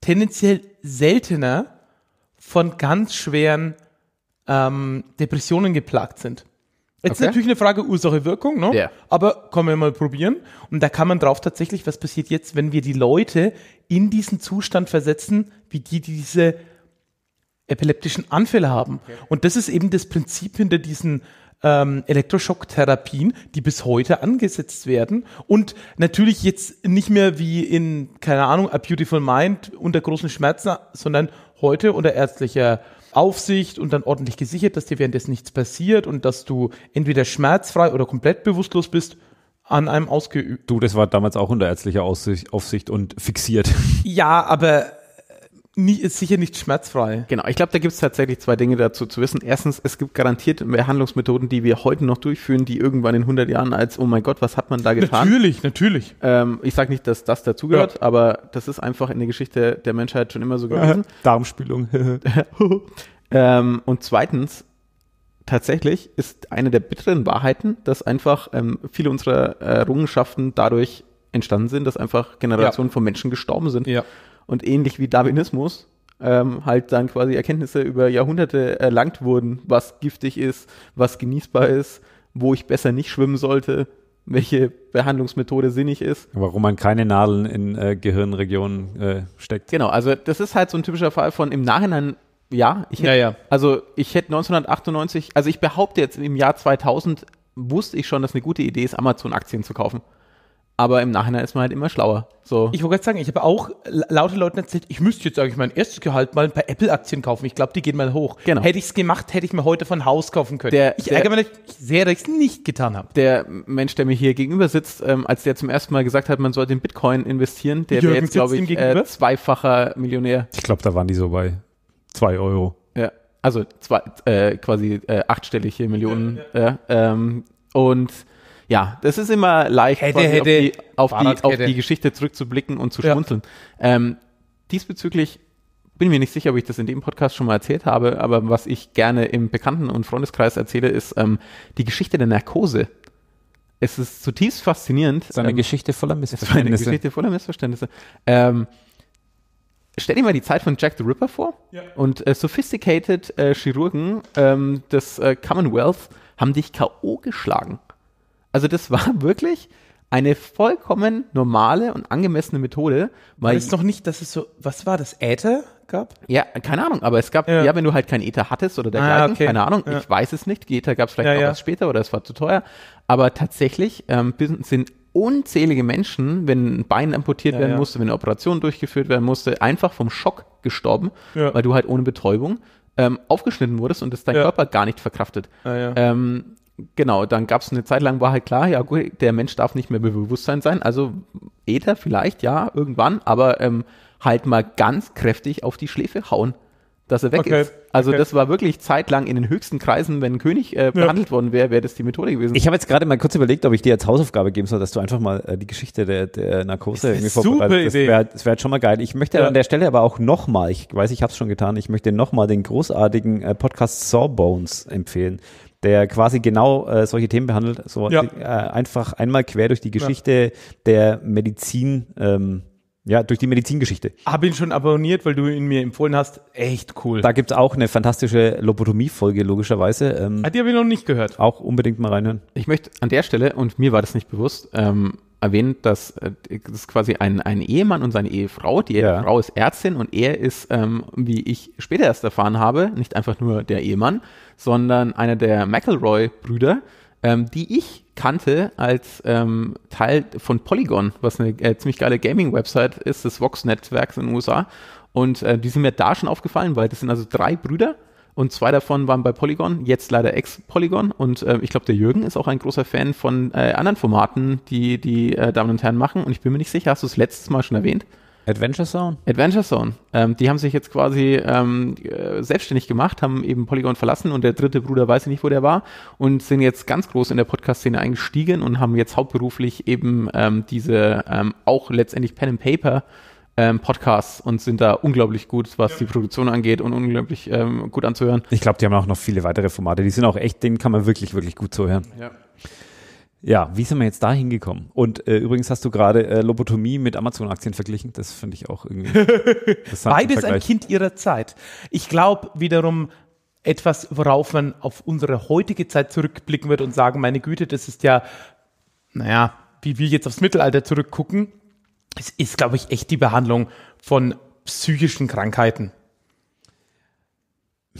Speaker 1: tendenziell seltener von ganz schweren ähm, Depressionen geplagt sind. Jetzt okay. ist natürlich eine Frage Ursache-Wirkung, ne? Yeah. aber können wir mal probieren. Und da kann man drauf tatsächlich, was passiert jetzt, wenn wir die Leute in diesen Zustand versetzen, wie die diese epileptischen Anfälle haben. Okay. Und das ist eben das Prinzip hinter diesen ähm, Elektroschocktherapien, die bis heute angesetzt werden und natürlich jetzt nicht mehr wie in, keine Ahnung, A Beautiful Mind unter großen Schmerzen, sondern heute unter ärztlicher Aufsicht und dann ordentlich gesichert, dass dir währenddessen nichts passiert und dass du entweder schmerzfrei oder komplett bewusstlos bist an einem ausgeübt. Du, das war damals auch unter ärztlicher Aufsicht und fixiert. Ja, aber nie, ist sicher nicht schmerzfrei. Genau, ich glaube, da gibt es tatsächlich zwei Dinge dazu zu wissen. Erstens, es gibt garantiert Behandlungsmethoden, die wir heute noch durchführen, die irgendwann in 100 Jahren als, oh mein Gott, was hat man da getan? Natürlich, natürlich. Ähm, ich sage nicht, dass das dazugehört, ja. aber das ist einfach in der Geschichte der Menschheit schon immer so gewesen. Darmspülung. ähm, und zweitens, tatsächlich ist eine der bitteren Wahrheiten, dass einfach ähm, viele unserer äh, Errungenschaften dadurch entstanden sind, dass einfach Generationen ja. von Menschen gestorben sind. Ja und ähnlich wie Darwinismus ähm, halt dann quasi Erkenntnisse über Jahrhunderte erlangt wurden, was giftig ist, was genießbar ist, wo ich besser nicht schwimmen sollte, welche Behandlungsmethode sinnig ist.
Speaker 2: Warum man keine Nadeln in äh,
Speaker 1: Gehirnregionen äh, steckt. Genau, also das ist halt so ein typischer Fall von im Nachhinein, ja, ich hätt, ja, ja. also ich hätte 1998, also ich behaupte jetzt im Jahr 2000 wusste ich schon, dass eine gute Idee ist, Amazon-Aktien zu kaufen aber im Nachhinein ist man halt immer schlauer. So. Ich wollte gerade sagen, ich habe auch laute Leuten erzählt, ich müsste jetzt eigentlich mein erstes Gehalt mal ein paar Apple-Aktien kaufen. Ich glaube, die gehen mal hoch. Genau. Hätte ich es gemacht, hätte ich mir heute von Haus kaufen können. Der, ich ärgere mich sehr, dass ich es nicht getan habe. Der Mensch, der mir hier gegenüber sitzt, ähm, als der zum ersten Mal gesagt hat, man sollte in Bitcoin investieren, der wäre jetzt, glaube ich, äh, zweifacher Millionär.
Speaker 2: Ich glaube, da waren die so bei zwei Euro.
Speaker 1: Ja, also zwei, äh, quasi äh, achtstellige Millionen. Ja, ja. Ähm, und ja, das ist immer leicht, hätte, hätte, auf, die, auf, die, auf, die, Geschichte zurückzublicken und zu schmunzeln. Ja. Ähm, diesbezüglich bin mir nicht sicher, ob ich das in dem Podcast schon mal erzählt habe, aber was ich gerne im Bekannten- und Freundeskreis erzähle, ist ähm, die Geschichte der Narkose. Es ist zutiefst faszinierend. Es ist eine ähm, Geschichte voller Missverständnisse. eine Geschichte voller Missverständnisse. Ähm, stell dir mal die Zeit von Jack the Ripper vor. Ja. Und äh, sophisticated äh, Chirurgen ähm, des äh, Commonwealth haben dich K.O. geschlagen. Also das war wirklich eine vollkommen normale und angemessene Methode. Weil es noch nicht, dass es so, was war das, Äther gab? Ja, keine Ahnung, aber es gab, ja, ja wenn du halt kein Äther hattest oder dergleichen, ah, okay. keine Ahnung, ja. ich weiß es nicht, Äther gab es vielleicht ja, auch erst später oder es war zu teuer, aber tatsächlich ähm, sind unzählige Menschen, wenn ein Bein amputiert werden musste, wenn eine Operation durchgeführt werden musste, einfach vom Schock gestorben, weil du halt ohne Betäubung ähm, aufgeschnitten wurdest und es dein Körper gar nicht verkraftet. Ah, ähm, Genau, dann gab es eine Zeit lang, war halt klar, ja gut, der Mensch darf nicht mehr bei Bewusstsein sein, also Äther vielleicht, ja, irgendwann, aber ähm, halt mal ganz kräftig auf die Schläfe hauen, dass er weg okay. ist. Also okay. das war wirklich zeitlang in den höchsten Kreisen, wenn ein König äh, behandelt ja. worden wäre, wäre das die Methode gewesen. Ich
Speaker 2: habe jetzt gerade mal kurz überlegt, ob ich dir jetzt Hausaufgabe geben soll, dass du einfach mal äh, die Geschichte der, der Narkose irgendwie vorbereitest. Das wäre das wär schon mal geil. Ich möchte ja. an der Stelle aber auch nochmal, ich weiß, ich habe es schon getan, ich möchte nochmal den großartigen äh, Podcast Sawbones empfehlen der quasi genau äh, solche Themen behandelt. So ja. äh, einfach einmal quer durch die Geschichte ja. der Medizin. Ähm, ja, durch die Medizingeschichte.
Speaker 1: Habe ihn schon abonniert, weil du ihn mir empfohlen hast. Echt cool. Da
Speaker 2: gibt's auch eine fantastische Lobotomie-Folge, logischerweise.
Speaker 1: Ähm, ah, die habe ich noch nicht gehört. Auch unbedingt mal reinhören. Ich möchte an der Stelle, und mir war das nicht bewusst, ähm, erwähnt, dass äh, das quasi ein, ein Ehemann und seine Ehefrau, die ja. Frau ist Ärztin und er ist, ähm, wie ich später erst erfahren habe, nicht einfach nur der Ehemann, sondern einer der McElroy-Brüder, ähm, die ich kannte als ähm, Teil von Polygon, was eine äh, ziemlich geile Gaming-Website ist, des Vox-Netzwerks in den USA. Und äh, die sind mir da schon aufgefallen, weil das sind also drei Brüder, und zwei davon waren bei Polygon, jetzt leider ex-Polygon. Und äh, ich glaube, der Jürgen ist auch ein großer Fan von äh, anderen Formaten, die die äh, Damen und Herren machen. Und ich bin mir nicht sicher, hast du es letztes Mal schon erwähnt? Adventure Zone? Adventure Zone. Ähm, die haben sich jetzt quasi ähm, äh, selbstständig gemacht, haben eben Polygon verlassen und der dritte Bruder weiß ich nicht, wo der war und sind jetzt ganz groß in der Podcast-Szene eingestiegen und haben jetzt hauptberuflich eben ähm, diese ähm, auch letztendlich Pen and Paper ähm, Podcasts und sind da unglaublich gut, was ja. die Produktion angeht und unglaublich ähm, gut anzuhören.
Speaker 2: Ich glaube, die haben auch noch viele weitere Formate. Die sind auch echt, denen kann man wirklich, wirklich gut zuhören. Ja. Ja, wie sind wir jetzt da hingekommen? Und äh, übrigens hast du gerade äh, Lobotomie mit Amazon-Aktien verglichen. Das finde ich auch irgendwie. interessant. Beides ein Kind
Speaker 1: ihrer Zeit. Ich glaube wiederum etwas, worauf man auf unsere heutige Zeit zurückblicken wird und sagen, meine Güte, das ist ja, naja, wie wir jetzt aufs Mittelalter zurückgucken es ist, glaube ich, echt die Behandlung von psychischen Krankheiten.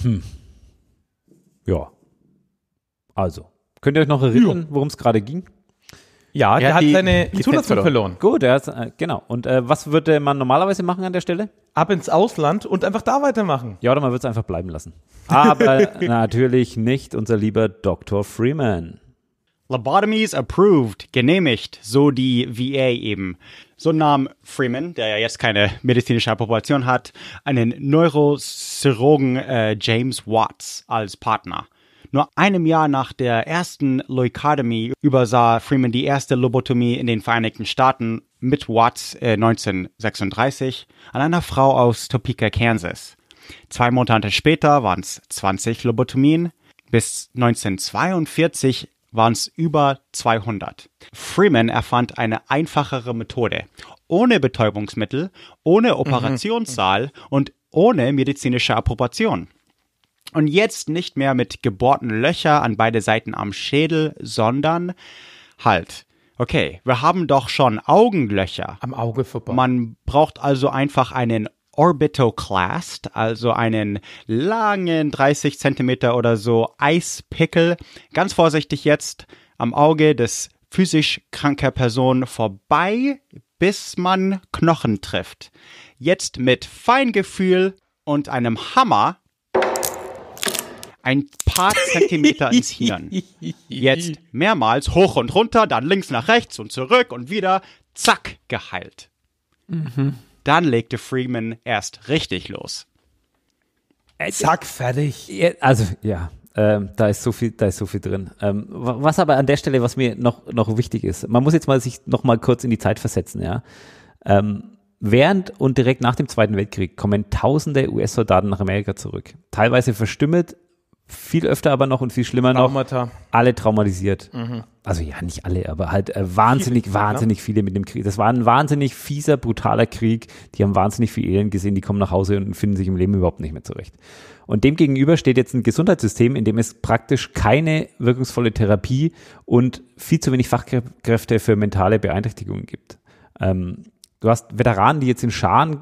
Speaker 2: Hm. Ja. Also, könnt ihr euch noch erinnern, worum es gerade ging? Ja, er der hat, hat seine Zulassung verloren. Gut, er hat, äh, genau. Und äh, was würde man normalerweise machen an der Stelle? Ab
Speaker 1: ins Ausland und einfach da weitermachen. Ja, oder man würde es einfach bleiben lassen.
Speaker 2: Aber natürlich
Speaker 3: nicht unser lieber Dr. Freeman. Lobotomies approved, genehmigt, so die VA eben. So nahm Freeman, der ja jetzt keine medizinische Approbation hat, einen Neurochirurgen äh, James Watts als Partner. Nur einem Jahr nach der ersten Leukademie übersah Freeman die erste Lobotomie in den Vereinigten Staaten mit Watts äh, 1936 an einer Frau aus Topeka, Kansas. Zwei Monate später waren es 20 Lobotomien. Bis 1942 waren es über 200. Freeman erfand eine einfachere Methode. Ohne Betäubungsmittel, ohne mhm, Operationssaal mhm. und ohne medizinische Approbation. Und jetzt nicht mehr mit gebohrten Löcher an beide Seiten am Schädel, sondern halt. Okay, wir haben doch schon Augenlöcher. Am Auge vorbei. Man braucht also einfach einen Orbitoclast, also einen langen 30 Zentimeter oder so Eispickel, ganz vorsichtig jetzt am Auge des physisch kranker Person vorbei, bis man Knochen trifft. Jetzt mit Feingefühl und einem Hammer ein paar Zentimeter ins Hirn. Jetzt mehrmals hoch und runter, dann links nach rechts und zurück und wieder, zack, geheilt. Mhm. Dann legte Freeman erst richtig los. Äh, Zack,
Speaker 1: fertig.
Speaker 2: Also, ja, ähm, da ist so viel, da ist so viel drin. Ähm, was aber an der Stelle, was mir noch, noch wichtig ist, man muss jetzt mal sich noch mal kurz in die Zeit versetzen, ja. Ähm, während und direkt nach dem Zweiten Weltkrieg kommen Tausende US-Soldaten nach Amerika zurück. Teilweise verstümmelt, viel öfter aber noch und viel schlimmer Traumata. noch, alle traumatisiert. Mhm. Also ja, nicht alle, aber halt äh, wahnsinnig, viele, wahnsinnig ne? viele mit dem Krieg. Das war ein wahnsinnig fieser, brutaler Krieg. Die haben wahnsinnig viel Elend gesehen, die kommen nach Hause und finden sich im Leben überhaupt nicht mehr zurecht. Und demgegenüber steht jetzt ein Gesundheitssystem, in dem es praktisch keine wirkungsvolle Therapie und viel zu wenig Fachkräfte für mentale Beeinträchtigungen gibt. Ähm, du hast Veteranen, die jetzt in Scharen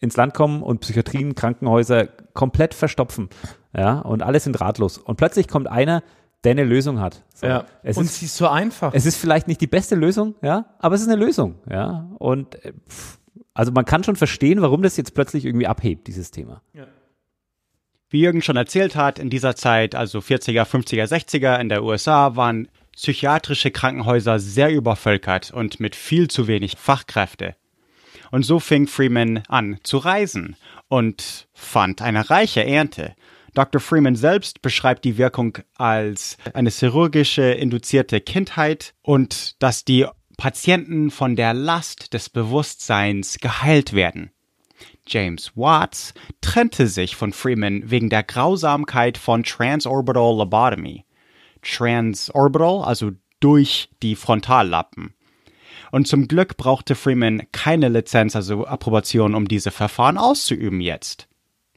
Speaker 2: ins Land kommen und Psychiatrien, Krankenhäuser komplett verstopfen. Ja, und alle sind ratlos. Und plötzlich kommt einer, der eine Lösung hat. So. Ja. Es und ist, sie ist so
Speaker 1: einfach. Es ist
Speaker 2: vielleicht nicht die beste Lösung, ja,
Speaker 3: aber es ist eine Lösung, ja. Und äh, pff, also man kann schon verstehen, warum das jetzt plötzlich irgendwie abhebt, dieses Thema. Ja. Wie Jürgen schon erzählt hat, in dieser Zeit, also 40er, 50er, 60er in der USA, waren psychiatrische Krankenhäuser sehr übervölkert und mit viel zu wenig Fachkräfte. Und so fing Freeman an zu reisen und fand eine reiche Ernte. Dr. Freeman selbst beschreibt die Wirkung als eine chirurgische induzierte Kindheit und dass die Patienten von der Last des Bewusstseins geheilt werden. James Watts trennte sich von Freeman wegen der Grausamkeit von Transorbital Lobotomy. Transorbital, also durch die Frontallappen. Und zum Glück brauchte Freeman keine Lizenz, also Approbation, um diese Verfahren auszuüben jetzt.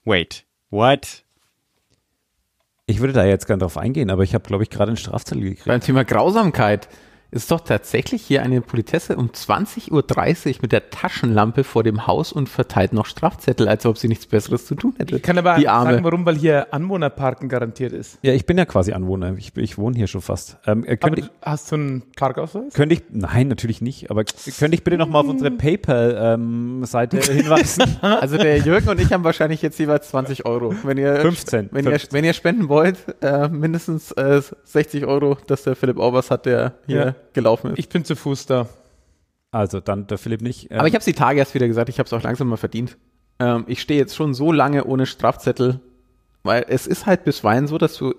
Speaker 3: Wait, what? Ich würde da jetzt gern drauf
Speaker 1: eingehen, aber ich habe, glaube ich, gerade einen Strafzettel gekriegt. Beim Thema Grausamkeit ist doch tatsächlich hier eine Politesse um 20.30 Uhr mit der Taschenlampe vor dem Haus und verteilt noch Strafzettel, als ob sie nichts Besseres zu tun hätte. Ich kann aber Die Arme. sagen, warum, weil hier Anwohnerparken garantiert ist. Ja, ich bin ja quasi
Speaker 2: Anwohner. Ich, ich wohne hier schon fast. Ähm, äh, aber ich, hast
Speaker 1: du einen Parkausweis?
Speaker 2: Könnte ich, nein, natürlich nicht, aber könnte
Speaker 1: ich bitte nochmal auf unsere PayPal-Seite ähm, hinweisen? also der Jürgen und ich haben wahrscheinlich jetzt jeweils 20 Euro. Wenn ihr, 15. Wenn, 15. Ihr, wenn ihr spenden wollt, äh, mindestens äh, 60 Euro, dass der Philipp Orbers hat, der hier ja gelaufen ist. Ich bin zu Fuß da. Also dann der Philipp nicht. Ähm. Aber ich habe es die Tage erst wieder gesagt, ich habe es auch langsam mal verdient. Ähm, ich stehe jetzt schon so lange ohne Strafzettel, weil es ist halt bisweilen so, dass du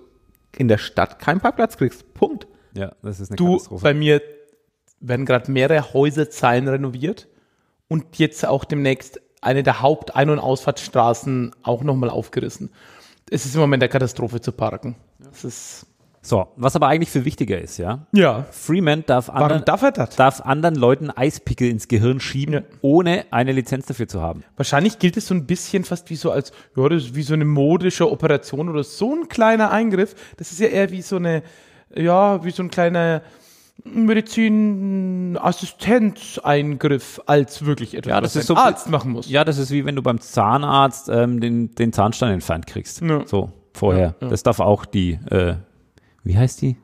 Speaker 1: in der Stadt keinen Parkplatz kriegst. Punkt. Ja, das ist eine du, Katastrophe. Bei mir werden gerade mehrere Häuserzeilen renoviert und jetzt auch demnächst eine der Haupt-Ein- und Ausfahrtsstraßen auch nochmal aufgerissen. Es ist im Moment der Katastrophe zu parken. Ja. Es ist so, was aber eigentlich viel wichtiger ist, ja? Ja. Freeman darf anderen, darf darf anderen Leuten Eispickel ins Gehirn schieben, ja. ohne eine Lizenz dafür zu haben. Wahrscheinlich gilt es so ein bisschen fast wie so als, ja, das ist wie so eine modische Operation oder so ein kleiner Eingriff. Das ist ja eher wie so eine, ja, wie so ein kleiner, Medizinassistenzeingriff als wirklich etwas, ja, das was ist so, Arzt
Speaker 2: machen muss. Ja, das ist wie wenn du beim Zahnarzt ähm, den, den Zahnstein entfernt kriegst. Ja. So vorher. Ja, ja. Das darf auch die äh, wie heißt die?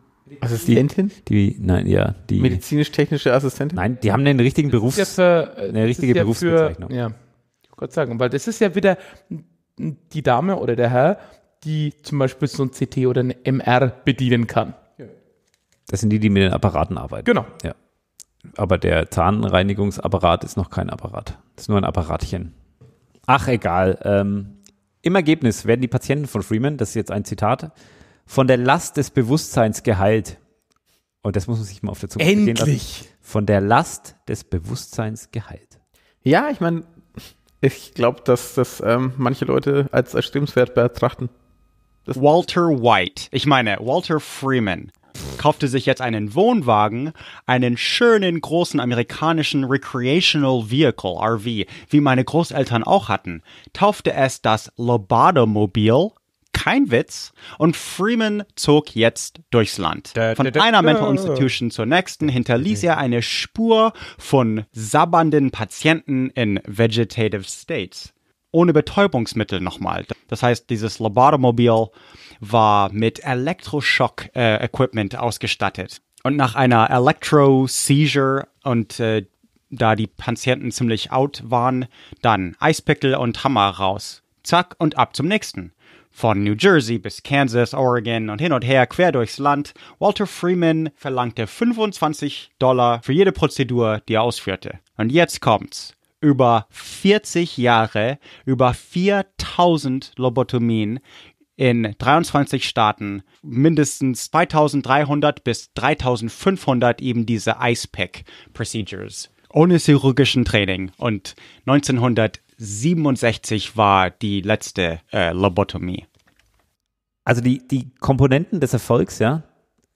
Speaker 2: Assistentin? Die, die nein, ja, die
Speaker 1: medizinisch-technische Assistentin? Nein, die haben einen richtigen Berufs, ja für, äh, eine richtige ja Berufsbezeichnung. Für, ja, Gott sagen, weil das ist ja wieder die Dame oder der Herr, die zum Beispiel so ein CT oder ein MR bedienen kann.
Speaker 2: Das sind die, die mit den Apparaten arbeiten. Genau. Ja. Aber der Zahnreinigungsapparat ist noch kein Apparat. Das ist nur ein Apparatchen. Ach, egal. Ähm, Im Ergebnis werden die Patienten von Freeman, das ist jetzt ein Zitat, von der Last des Bewusstseins geheilt. Und das muss man sich mal auf der Zunge Endlich. lassen. Endlich! Von der
Speaker 1: Last des Bewusstseins geheilt. Ja, ich meine, ich glaube, dass das
Speaker 3: ähm, manche Leute als erstrebenswert betrachten. Das Walter White, ich meine, Walter Freeman kaufte sich jetzt einen Wohnwagen, einen schönen großen amerikanischen Recreational Vehicle, RV, wie meine Großeltern auch hatten, taufte es das Lobato-Mobil kein Witz. Und Freeman zog jetzt durchs Land. Von einer Mental Institution zur nächsten hinterließ er eine Spur von sabbernden Patienten in Vegetative States. Ohne Betäubungsmittel nochmal. Das heißt, dieses Lobotomobil war mit Elektroschock-Equipment äh, ausgestattet. Und nach einer Electro-Seizure und äh, da die Patienten ziemlich out waren, dann Eispickel und Hammer raus. Zack und ab zum nächsten. Von New Jersey bis Kansas, Oregon und hin und her quer durchs Land, Walter Freeman verlangte 25 Dollar für jede Prozedur, die er ausführte. Und jetzt kommt's. Über 40 Jahre, über 4000 Lobotomien, in 23 Staaten mindestens 2300 bis 3500 eben diese ICE-Pack-Procedures ohne chirurgischen Training. Und 1900 67 war die letzte äh, Lobotomie. Also die, die Komponenten des
Speaker 2: Erfolgs, ja,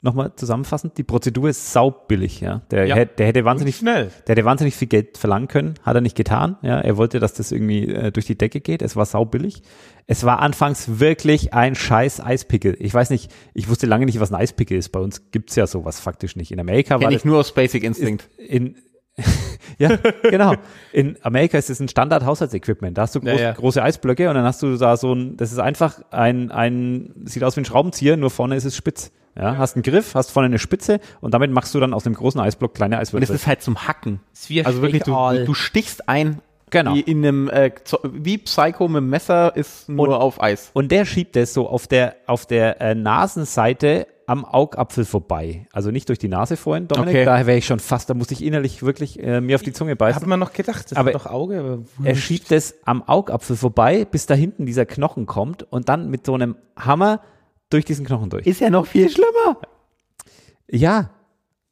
Speaker 2: nochmal zusammenfassend, die Prozedur ist saubillig, ja. Der, ja. Hätte, der hätte wahnsinnig schnell. Der hätte wahnsinnig viel Geld verlangen können, hat er nicht getan. Ja, er wollte, dass das irgendwie äh, durch die Decke geht. Es war saubillig. Es war anfangs wirklich ein scheiß Eispickel. Ich weiß nicht, ich wusste lange nicht, was ein Eispickel ist. Bei uns gibt's ja sowas faktisch nicht. In Amerika Kenn war ich das, nur
Speaker 1: aus Basic Instinct. In,
Speaker 2: ja, genau. In Amerika ist es ein Standard-Haushaltsequipment. Da hast du groß, naja. große Eisblöcke und dann hast du da so ein, das ist einfach ein, ein, sieht aus wie ein Schraubenzieher, nur vorne ist es spitz. Ja, ja. hast einen Griff, hast vorne eine Spitze und damit machst du dann aus dem großen Eisblock kleine Eisblöcke. Und das ist halt zum
Speaker 1: Hacken. Also wirklich, du, du stichst ein Genau. Wie in einem äh, wie Psycho mit dem Messer ist nur und, auf Eis. Und der schiebt es so auf der auf der äh, Nasenseite
Speaker 2: am Augapfel vorbei. Also nicht durch die Nase vorhin, Dominik. Okay. Da wäre ich schon fast, da musste ich innerlich wirklich äh, mir auf die Zunge beißen. Hat man noch gedacht, das aber doch Auge. Aber er schiebt es am Augapfel vorbei, bis da hinten dieser Knochen kommt und dann mit so einem Hammer durch diesen Knochen durch.
Speaker 1: Ist ja noch viel schlimmer.
Speaker 2: Ja.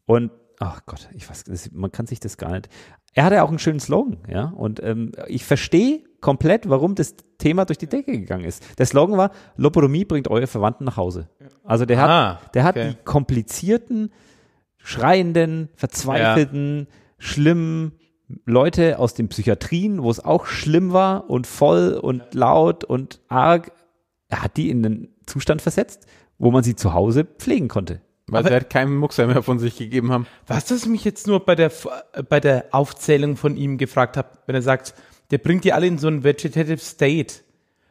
Speaker 2: Und ach Gott, ich weiß, das, man kann sich das gar nicht. Er hatte auch einen schönen Slogan, ja. Und ähm, ich verstehe komplett, warum das Thema durch die Decke gegangen ist. Der Slogan war: Lobotomie bringt eure Verwandten nach Hause. Also der ah, hat, der hat okay. die komplizierten, schreienden, verzweifelten, ja. schlimmen Leute aus den Psychiatrien, wo es auch schlimm war und voll und
Speaker 1: laut und arg, er hat die in den Zustand versetzt, wo man sie zu Hause pflegen konnte. Weil aber, sie halt keinen Muckser mehr von sich gegeben haben. Was, dass ich mich jetzt nur bei der, äh, bei der Aufzählung von ihm gefragt habe, wenn er sagt, der bringt die alle in so einen Vegetative State.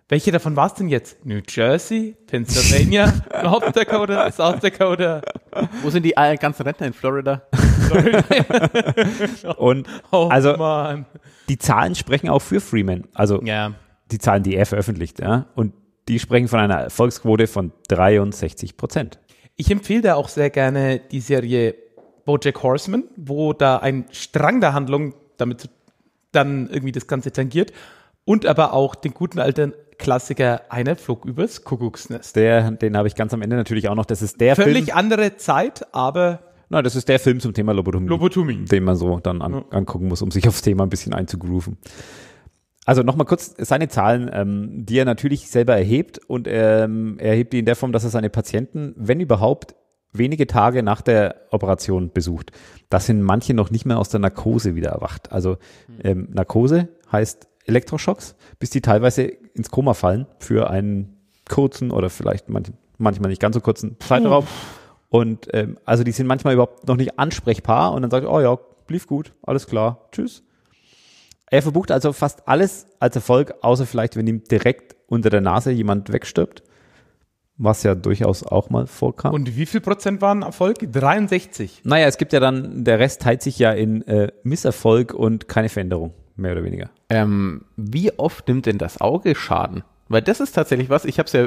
Speaker 1: Welche davon war es denn jetzt? New Jersey, Pennsylvania, North Dakota, South Dakota. Wo sind die ganzen Rentner in Florida?
Speaker 2: Und oh, also man. die Zahlen sprechen auch für Freeman. Also ja. die Zahlen, die er veröffentlicht, ja. Und die sprechen von einer Erfolgsquote von 63 Prozent.
Speaker 1: Ich empfehle da auch sehr gerne die Serie Bojack Horseman, wo da ein Strang der Handlung damit dann irgendwie das Ganze tangiert. Und aber auch den guten alten Klassiker Einer flog übers Kuckucksnest.
Speaker 2: Der, den habe ich ganz am Ende natürlich auch noch. Das ist der Völlig Film, andere Zeit, aber. Na, das ist der Film zum Thema Lobotomie. Lobotomie. Den man so dann an, angucken muss, um sich aufs Thema ein bisschen einzugrooven. Also nochmal kurz seine Zahlen, ähm, die er natürlich selber erhebt und ähm, er erhebt die in der Form, dass er seine Patienten, wenn überhaupt, wenige Tage nach der Operation besucht. Das sind manche noch nicht mehr aus der Narkose wieder erwacht. Also hm. ähm, Narkose heißt Elektroschocks, bis die teilweise ins Koma fallen für einen kurzen oder vielleicht manch, manchmal nicht ganz so kurzen Zeitraum. Hm. Und ähm, also die sind manchmal überhaupt noch nicht ansprechbar und dann sagt, oh ja, lief gut, alles klar, tschüss. Er verbucht also fast alles als Erfolg, außer vielleicht, wenn ihm direkt unter der Nase jemand wegstirbt, was ja durchaus auch mal vorkam.
Speaker 1: Und wie viel Prozent waren Erfolg? 63.
Speaker 2: Naja, es gibt ja dann, der Rest teilt sich ja in äh,
Speaker 1: Misserfolg und keine Veränderung, mehr oder weniger. Ähm, wie oft nimmt denn das Auge Schaden? Weil das ist tatsächlich was, ich habe es ja,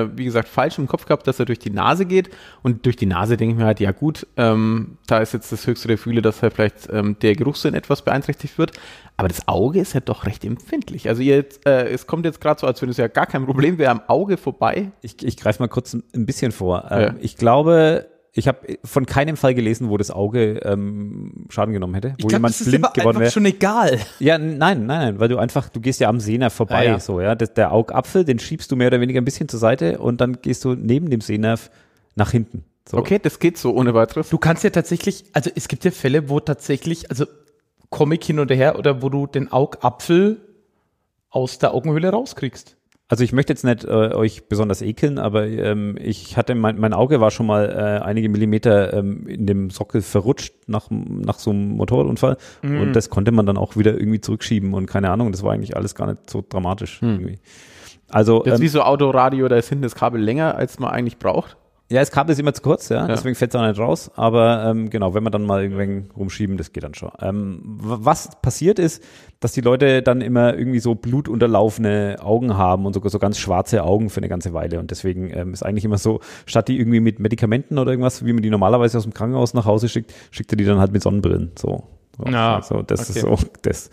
Speaker 1: äh, wie gesagt, falsch im Kopf gehabt, dass er durch die Nase geht. Und durch die Nase denke ich mir halt, ja gut, ähm, da ist jetzt das höchste der Gefühle, dass halt vielleicht ähm, der Geruchssinn etwas beeinträchtigt wird. Aber das Auge ist ja doch recht empfindlich. Also ihr, äh, es kommt jetzt gerade so, als wenn es ja gar kein Problem wäre, am Auge vorbei. Ich, ich greife mal kurz ein bisschen vor. Ähm, ja.
Speaker 2: Ich glaube, ich habe äh, von keinem Fall gelesen, wo das Auge ähm, Schaden genommen hätte, wo glaub, jemand das ist blind geworden wäre. schon egal. Ja, nein, nein, nein, weil du einfach, du gehst ja am Sehner vorbei, ja, ja. so ja, das, der Augapfel, den schiebst du mehr oder weniger ein bisschen zur Seite und dann gehst du neben dem Sehnerv nach hinten.
Speaker 1: So. Okay, das geht so ohne weiteres. Du kannst ja tatsächlich, also es gibt ja Fälle, wo tatsächlich, also Comic hin und her oder wo du den Augapfel aus der Augenhöhle rauskriegst.
Speaker 2: Also ich möchte jetzt nicht äh, euch besonders ekeln, aber ähm, ich hatte mein, mein Auge war schon mal äh, einige Millimeter ähm, in dem Sockel verrutscht nach, nach so einem Motorradunfall mm. und das konnte man dann auch wieder irgendwie zurückschieben und keine Ahnung, das war eigentlich alles gar nicht so dramatisch mm. irgendwie.
Speaker 1: Also das ist ähm, wie so Autoradio, da ist hinten das Kabel länger, als man eigentlich braucht. Ja, es kam
Speaker 2: das immer zu kurz, ja. ja. Deswegen fällt es auch nicht raus. Aber ähm, genau, wenn wir dann mal irgendwann rumschieben, das geht dann schon. Ähm, was passiert ist, dass die Leute dann immer irgendwie so blutunterlaufene Augen haben und sogar so ganz schwarze Augen für eine ganze Weile. Und deswegen ähm, ist eigentlich immer so, statt die irgendwie mit Medikamenten oder irgendwas, wie man die normalerweise aus dem Krankenhaus nach Hause schickt, schickt er die dann halt mit Sonnenbrillen. So. so. Ja, so, also das okay. ist so das.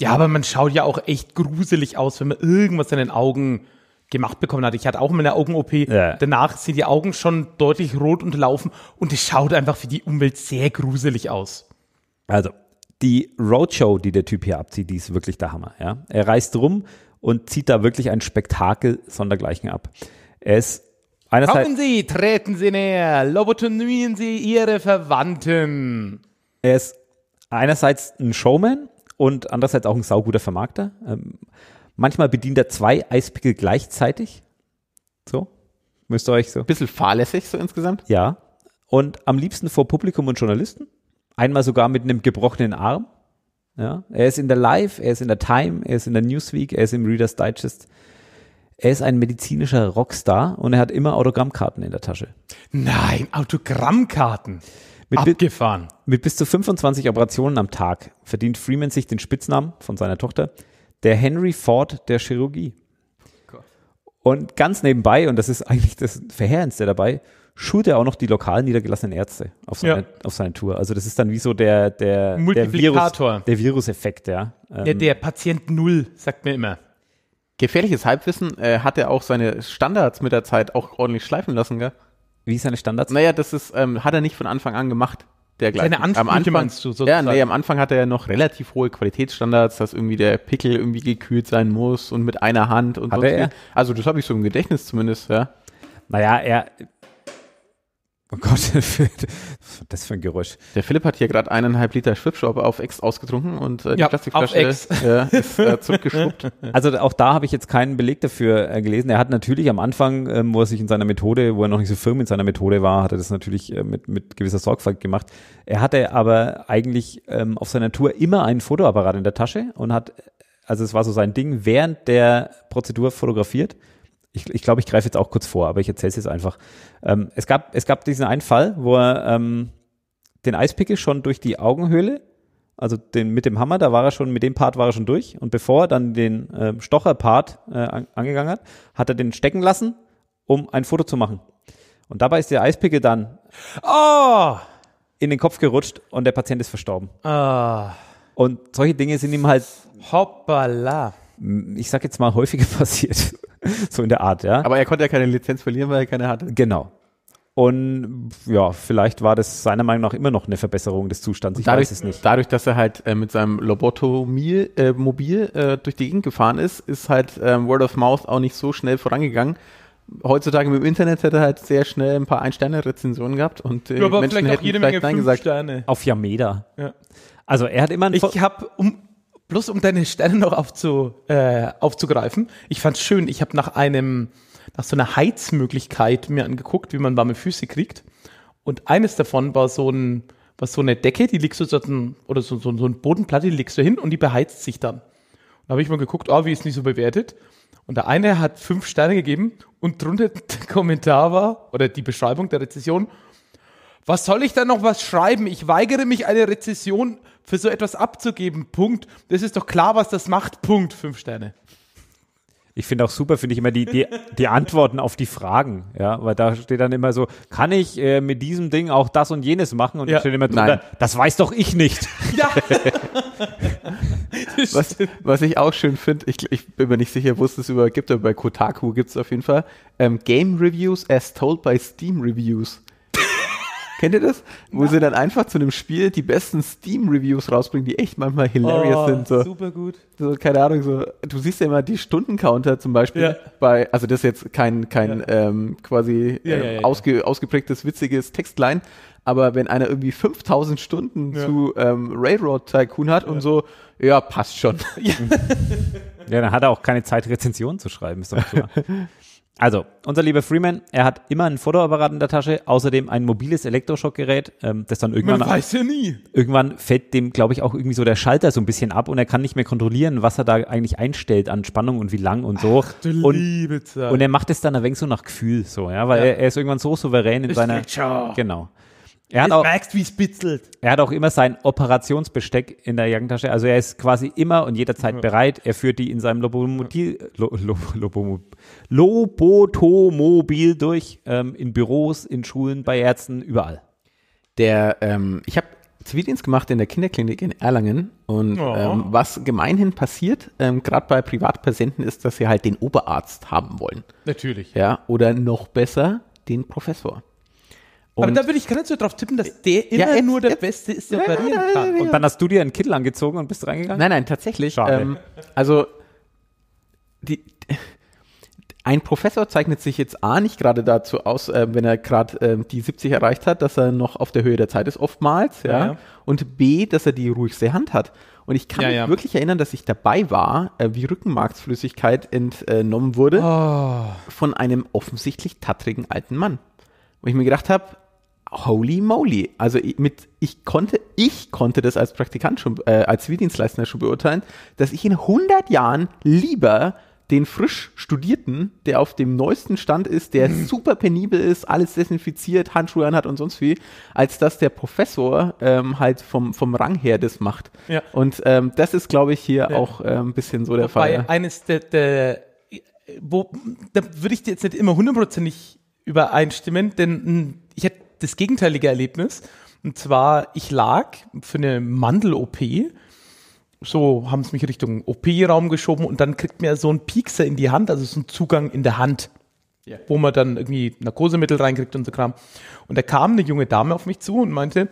Speaker 1: Ja, aber man schaut ja auch echt gruselig aus, wenn man irgendwas in den Augen gemacht bekommen hat. Ich hatte auch meine Augen-OP. Ja. Danach sind die Augen schon deutlich rot unterlaufen und es schaut einfach für die Umwelt sehr gruselig aus.
Speaker 2: Also, die Roadshow, die der Typ hier abzieht, die ist wirklich der Hammer. Ja? Er reist rum und zieht da wirklich ein Spektakel sondergleichen ab. Er ist einerseits. Kommen Sie,
Speaker 1: treten Sie näher, lobotomieren Sie Ihre Verwandten. Er
Speaker 2: ist einerseits ein Showman und andererseits auch ein sauguter Vermarkter. Ähm, Manchmal bedient er zwei Eispickel gleichzeitig. So. Müsst ihr euch so. Bisschen fahrlässig so insgesamt. Ja. Und am liebsten vor Publikum und Journalisten. Einmal sogar mit einem gebrochenen Arm. Ja. Er ist in der Live, er ist in der Time, er ist in der Newsweek, er ist im Reader's Digest. Er ist ein medizinischer Rockstar und er hat immer Autogrammkarten in der Tasche.
Speaker 1: Nein, Autogrammkarten.
Speaker 2: Mit Abgefahren. Bi mit bis zu 25 Operationen am Tag verdient Freeman sich den Spitznamen von seiner Tochter der Henry Ford der Chirurgie. und ganz nebenbei, und das ist eigentlich das Verheerendste dabei, schult er auch noch die lokal niedergelassenen Ärzte auf seiner ja. seine Tour. Also das ist dann wie so der,
Speaker 1: der, der Virus, der Viruseffekt, ja. Ähm ja. Der Patient Null, sagt mir immer. Gefährliches Halbwissen äh, hat er auch seine Standards mit der Zeit auch ordentlich schleifen lassen, gell? Wie seine Standards? Naja, das ist, ähm, hat er nicht von Anfang an gemacht der Seine Ansprüche am Anfang, meinst du sozusagen? Ja, nee, am Anfang hat er ja noch relativ hohe Qualitätsstandards, dass irgendwie der Pickel irgendwie gekühlt sein muss und mit einer Hand und so. Also das habe ich so im Gedächtnis zumindest, ja. Naja, er, Oh Gott, das für ein Geräusch. Der Philipp hat hier gerade eineinhalb Liter Schwipschorbe auf Ex ausgetrunken und äh, die ja, Plastikflasche ja, ist äh, zurückgeschrubbt. Also
Speaker 2: auch da habe ich jetzt keinen Beleg dafür äh, gelesen. Er hat natürlich am Anfang, ähm, wo er sich in seiner Methode, wo er noch nicht so firm in seiner Methode war, hat er das natürlich äh, mit, mit gewisser Sorgfalt gemacht. Er hatte aber eigentlich ähm, auf seiner Tour immer einen Fotoapparat in der Tasche und hat, also es war so sein Ding, während der Prozedur fotografiert ich, ich glaube, ich greife jetzt auch kurz vor, aber ich erzähle es jetzt einfach. Ähm, es, gab, es gab diesen einen Fall, wo er ähm, den Eispickel schon durch die Augenhöhle, also den, mit dem Hammer, da war er schon, mit dem Part war er schon durch. Und bevor er dann den äh, Stocher-Part äh, an, angegangen hat, hat er den stecken lassen, um ein Foto zu machen. Und dabei ist der Eispickel dann oh! in den Kopf gerutscht und der Patient ist verstorben. Oh. Und solche Dinge sind ihm halt. Hoppala. Ich sag jetzt mal häufiger passiert. so in der Art, ja. Aber er konnte ja keine Lizenz verlieren, weil er keine hatte. Genau.
Speaker 1: Und ja, vielleicht war das seiner Meinung nach immer noch eine Verbesserung des Zustands. Ich dadurch, weiß es nicht. Dadurch, dass er halt äh, mit seinem Lobotomie äh, mobil äh, durch die Gegend gefahren ist, ist halt ähm, Word of Mouth auch nicht so schnell vorangegangen. Heutzutage mit dem Internet hätte er halt sehr schnell ein paar Ein-Sterne-Rezensionen gehabt und äh, ja, aber Menschen vielleicht hätten auch jede vielleicht Menge Nein gesagt. Auf Yameda. Ja. Also er hat immer ein Ich habe um bloß um deine Sterne noch aufzu, äh, aufzugreifen, ich fand's schön, ich habe nach einem, nach so einer Heizmöglichkeit mir angeguckt, wie man warme Füße kriegt. Und eines davon war so ein, war so eine Decke, die legst du so, oder so, so, so eine Bodenplatte, die legst du hin und die beheizt sich dann. Und da habe ich mal geguckt, oh, wie ist nicht so bewertet? Und der eine hat fünf Sterne gegeben und drunter der Kommentar war, oder die Beschreibung der Rezession, was soll ich da noch was schreiben? Ich weigere mich, eine Rezession für so etwas abzugeben, Punkt. Das ist doch klar, was das macht, Punkt. Fünf Sterne.
Speaker 2: Ich finde auch super, finde ich immer die, die, die Antworten auf die Fragen, ja, weil da steht dann immer so, kann ich äh, mit diesem Ding auch das und jenes machen? Und ja. steht immer drunter, Nein. das weiß doch ich
Speaker 1: nicht. Ja. was, was ich auch schön finde, ich, ich bin mir nicht sicher, wo es das über gibt, aber bei Kotaku gibt es auf jeden Fall, ähm, Game Reviews as told by Steam Reviews. Kennt ihr das? Wo ja. sie dann einfach zu einem Spiel die besten Steam-Reviews rausbringen, die echt manchmal hilarious oh, sind. So. Super gut. So, keine Ahnung, so, du siehst ja immer die Stundencounter zum Beispiel ja. bei, also das ist jetzt kein, kein ja. ähm, quasi ähm, ausge, ausgeprägtes, witziges Textline, aber wenn einer irgendwie 5000 Stunden zu ähm, Railroad Tycoon hat und so, ja, passt schon. ja, dann hat er
Speaker 2: auch keine Zeit, Rezensionen zu schreiben, ist doch klar. Also, unser lieber Freeman, er hat immer einen Fotoapparat in der Tasche, außerdem ein mobiles Elektroschockgerät, ähm, das dann irgendwann. Man weiß ja nie. Irgendwann fällt dem, glaube ich, auch irgendwie so der Schalter so ein bisschen ab und er kann nicht mehr kontrollieren, was er da eigentlich einstellt an Spannung und wie lang und so. Ach, du und, liebe Zeit. und er macht es dann ein wenig so nach Gefühl, so, ja, weil ja. Er, er, ist irgendwann so souverän in ich seiner. Genau. Er hat, auch, merkst, er hat auch immer sein Operationsbesteck in der Jackentasche. Also er ist quasi immer und jederzeit ja. bereit. Er führt die in seinem Lobomobil, Lo, Lo, Lobomobil, Lobotomobil durch, ähm, in
Speaker 1: Büros, in Schulen, bei Ärzten, überall. Der, ähm, ich habe Zivildienst gemacht in der Kinderklinik in Erlangen und oh. ähm, was gemeinhin passiert, ähm, gerade bei Privatpatienten, ist, dass sie halt den Oberarzt haben wollen. Natürlich. Ja, oder noch besser den Professor. Und aber da würde ich gerade so drauf tippen, dass der immer ja, jetzt, nur der jetzt, Beste ist, der operieren kann. und dann hast du dir einen Kittel angezogen und bist reingegangen? Nein, nein, tatsächlich. Ähm, also, die, ein Professor zeichnet sich jetzt A nicht gerade dazu aus, äh, wenn er gerade äh, die 70 erreicht hat, dass er noch auf der Höhe der Zeit ist, oftmals, ja. ja, ja. Und B, dass er die ruhigste Hand hat. Und ich kann ja, mich wirklich erinnern, dass ich dabei war, äh, wie Rückenmarksflüssigkeit entnommen wurde oh. von einem offensichtlich tattrigen alten Mann. Wo ich mir gedacht habe, holy moly. Also mit, ich konnte, ich konnte das als Praktikant schon, äh, als Zivildienstleister schon beurteilen, dass ich in 100 Jahren lieber den frisch Studierten, der auf dem neuesten Stand ist, der mhm. super penibel ist, alles desinfiziert, Handschuhe anhat und sonst wie, als dass der Professor ähm, halt vom, vom Rang her das macht. Ja. Und ähm, das ist, glaube ich, hier ja. auch äh, ein bisschen so Wobei der Fall. Eines der, der wo, da würde ich dir jetzt nicht immer hundertprozentig übereinstimmen, denn das gegenteilige Erlebnis. Und zwar, ich lag für eine Mandel-OP. So haben es mich Richtung OP-Raum geschoben und dann kriegt mir so ein Piekser in die Hand, also so ein Zugang in der Hand, yeah. wo man dann irgendwie Narkosemittel reinkriegt und so Kram. Und da kam eine junge Dame auf mich zu und meinte,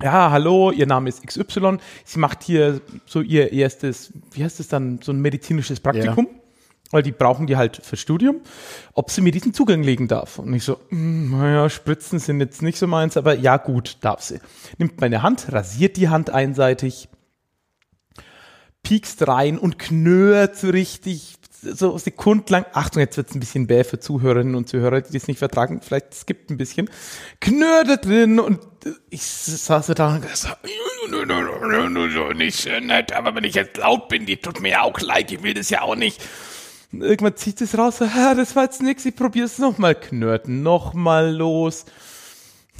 Speaker 1: ja, hallo, ihr Name ist XY. Sie macht hier so ihr erstes, wie heißt es dann, so ein medizinisches Praktikum. Yeah weil die brauchen die halt fürs Studium, ob sie mir diesen Zugang legen darf. Und ich so, mm, naja, Spritzen sind jetzt nicht so meins, aber ja gut, darf sie. Nimmt meine Hand, rasiert die Hand einseitig, piekst rein und knört so richtig, so sekundlang. Achtung, jetzt wird's ein bisschen bäh für Zuhörerinnen und Zuhörer, die das nicht vertragen, vielleicht skippt ein bisschen. Knurrt drin und ich saß da und so, nicht so nett, aber wenn ich jetzt laut bin, die tut mir ja auch leid, ich will das ja auch nicht irgendwann zieht es raus, ah, das war jetzt nichts, ich probiere es nochmal, knurrt nochmal los.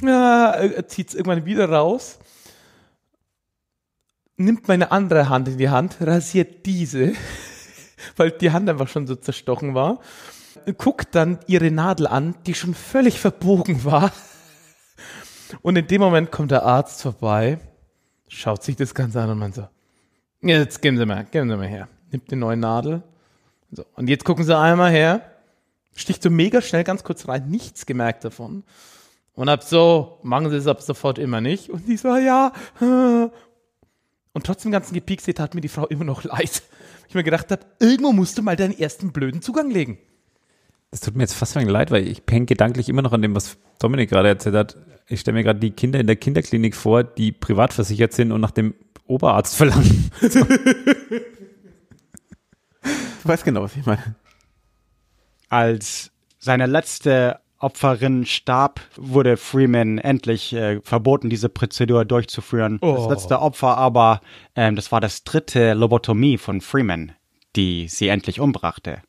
Speaker 1: Ah, äh, zieht es irgendwann wieder raus, nimmt meine andere Hand in die Hand, rasiert diese, weil die Hand einfach schon so zerstochen war, guckt dann ihre Nadel an, die schon völlig verbogen war. Und in dem Moment kommt der Arzt vorbei, schaut sich das Ganze an und meint so, jetzt geben Sie mal, geben Sie mal her. Nimmt die neue Nadel, so, und jetzt gucken sie einmal her, sticht so mega schnell ganz kurz rein, nichts gemerkt davon. Und ab so, machen sie es ab sofort immer nicht. Und die so, ja. Und trotz dem ganzen Gepikse tat mir die Frau immer noch leid. Ich mir gedacht habe, irgendwo musst du mal deinen ersten blöden Zugang legen.
Speaker 2: Das tut mir jetzt fast leid, weil ich hänge gedanklich immer noch an dem, was Dominik gerade erzählt hat. Ich stelle mir gerade die Kinder in der Kinderklinik vor, die privat versichert sind
Speaker 3: und nach dem Oberarzt verlangen. Du weißt genau, was ich meine. Als seine letzte Opferin starb, wurde Freeman endlich äh, verboten, diese Prozedur durchzuführen. Oh. Das letzte Opfer aber, ähm, das war das dritte Lobotomie von Freeman, die sie endlich umbrachte.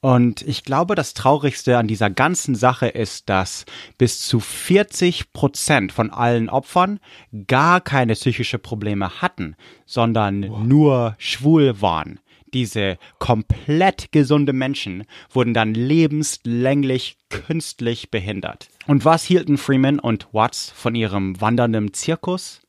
Speaker 3: Und ich glaube, das Traurigste an dieser ganzen Sache ist, dass bis zu 40 Prozent von allen Opfern gar keine psychische Probleme hatten, sondern wow. nur schwul waren diese komplett gesunde Menschen wurden dann lebenslänglich künstlich behindert. Und was hielten Freeman und Watts von ihrem wandernden Zirkus?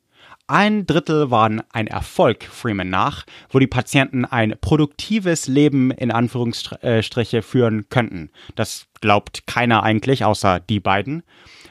Speaker 3: Ein Drittel waren ein Erfolg Freeman nach, wo die Patienten ein produktives Leben in Anführungsstriche äh, führen könnten. Das glaubt keiner eigentlich, außer die beiden.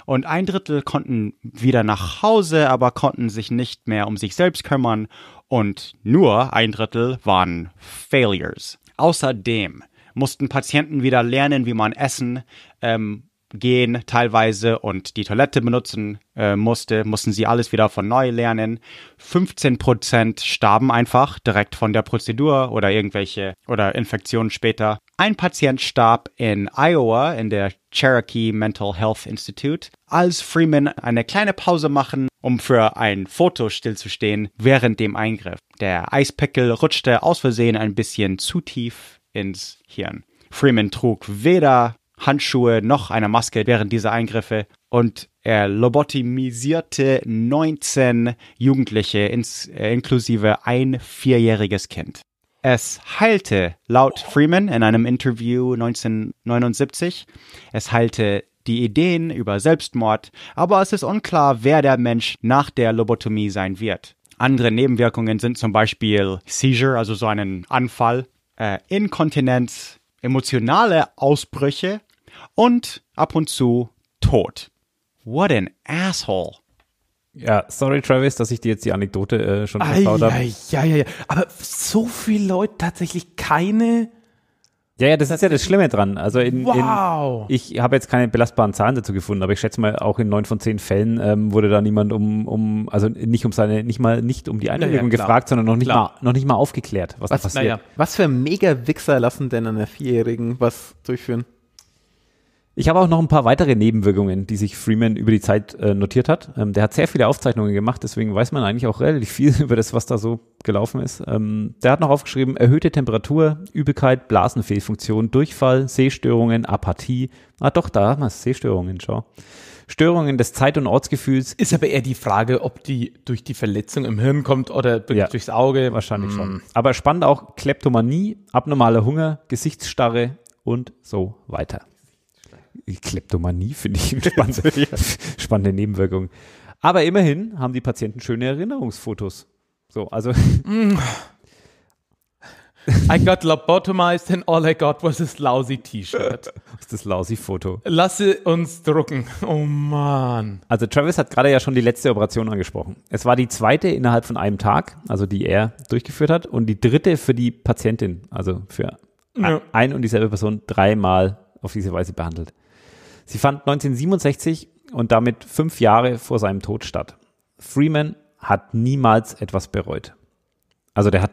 Speaker 3: Und ein Drittel konnten wieder nach Hause, aber konnten sich nicht mehr um sich selbst kümmern und nur ein Drittel waren Failures. Außerdem mussten Patienten wieder lernen, wie man essen, ähm, gehen teilweise und die Toilette benutzen äh, musste, mussten sie alles wieder von neu lernen. 15% Prozent starben einfach direkt von der Prozedur oder irgendwelche oder Infektionen später. Ein Patient starb in Iowa in der Cherokee Mental Health Institute, als Freeman eine kleine Pause machen um für ein Foto stillzustehen während dem Eingriff. Der Eispickel rutschte aus Versehen ein bisschen zu tief ins Hirn. Freeman trug weder Handschuhe noch eine Maske während dieser Eingriffe und er lobotomisierte 19 Jugendliche ins, äh, inklusive ein vierjähriges Kind. Es heilte, laut Freeman in einem Interview 1979, es heilte die Ideen über Selbstmord, aber es ist unklar, wer der Mensch nach der Lobotomie sein wird. Andere Nebenwirkungen sind zum Beispiel Seizure, also so einen Anfall, äh, Inkontinenz, emotionale Ausbrüche und ab und zu Tod. What an asshole. Ja, sorry Travis, dass ich dir jetzt die Anekdote
Speaker 2: äh, schon versaut habe. Ja,
Speaker 1: ja, ja. Aber so viele Leute tatsächlich keine
Speaker 2: ja, ja, das ist ja das Schlimme dran. Also in, wow. in, ich habe jetzt keine belastbaren Zahlen dazu gefunden, aber ich schätze mal, auch in neun von zehn Fällen ähm, wurde da niemand um, um, also nicht um seine, nicht mal nicht um die Einwilligung ja, ja, gefragt, sondern noch nicht klar. mal noch nicht mal aufgeklärt, was, was da passiert. Ja.
Speaker 1: Was für Mega-Wichser lassen denn an der Vierjährigen was durchführen?
Speaker 2: Ich habe auch noch ein paar weitere Nebenwirkungen, die sich Freeman über die Zeit äh, notiert hat. Ähm, der hat sehr viele Aufzeichnungen gemacht, deswegen weiß man eigentlich auch relativ viel über das, was da so gelaufen ist. Ähm, der hat noch aufgeschrieben, erhöhte Temperatur, Übelkeit, Blasenfehlfunktion, Durchfall, Sehstörungen, Apathie. Ah doch, da haben wir Sehstörungen, schau. Störungen des Zeit- und Ortsgefühls. Ist aber eher die Frage, ob die durch die Verletzung im Hirn kommt oder ja, durchs Auge. Wahrscheinlich hm. schon. Aber spannend auch Kleptomanie, abnormaler Hunger, Gesichtsstarre und so weiter. Kleptomanie finde ich spannende, ja. spannende Nebenwirkung. Aber immerhin haben die Patienten schöne Erinnerungsfotos. So, also.
Speaker 1: Mm. I got lobotomized and all I got was this lousy T-Shirt.
Speaker 2: Das das lousy Foto.
Speaker 1: Lasse uns drucken. Oh Mann.
Speaker 2: Also Travis hat gerade ja schon die letzte Operation angesprochen. Es war die zweite innerhalb von einem Tag, also die er durchgeführt hat und die dritte für die Patientin, also für ja. ein und dieselbe Person dreimal auf diese Weise behandelt. Sie fand 1967 und damit fünf Jahre vor seinem Tod statt. Freeman hat niemals etwas bereut. Also der hat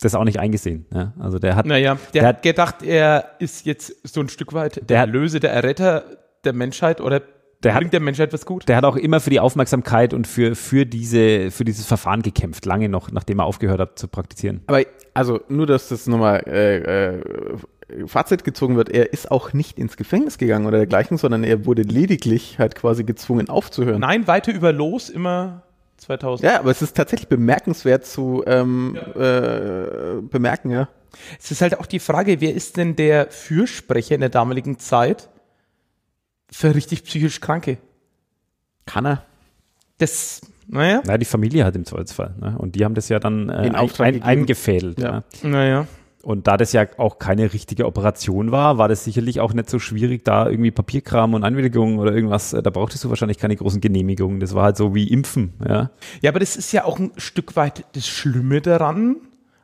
Speaker 2: das auch nicht eingesehen. Ja? Ne? Also der hat,
Speaker 1: naja, der, der hat gedacht, er ist jetzt so ein Stück weit der, der Erlöse, der Erretter der Menschheit oder der bringt hat, der Menschheit was gut. Der hat auch immer für die Aufmerksamkeit und für, für, diese,
Speaker 2: für dieses Verfahren gekämpft, lange noch, nachdem er aufgehört hat zu praktizieren.
Speaker 1: Aber also nur, dass das nochmal äh, äh, Fazit gezogen wird, er ist auch nicht ins Gefängnis gegangen oder dergleichen, sondern er wurde lediglich halt quasi gezwungen aufzuhören. Nein, weiter über Los immer 2000. Ja, aber es ist tatsächlich bemerkenswert zu ähm, ja. Äh, bemerken, ja. Es ist halt auch die Frage, wer ist denn der Fürsprecher in der damaligen Zeit für richtig psychisch Kranke? Kann er. Das, naja.
Speaker 2: Na, die Familie hat im Zweifelsfall. Ne? Und die haben das ja dann äh, ein, eingefädelt. Ja. Ja. Naja. Und da das ja auch keine richtige Operation war, war das sicherlich auch nicht so schwierig, da irgendwie Papierkram und Anwilligungen oder irgendwas, äh, da brauchtest du wahrscheinlich keine großen Genehmigungen. Das war halt so wie Impfen. Ja,
Speaker 1: ja aber das ist ja auch ein Stück weit das Schlimme daran,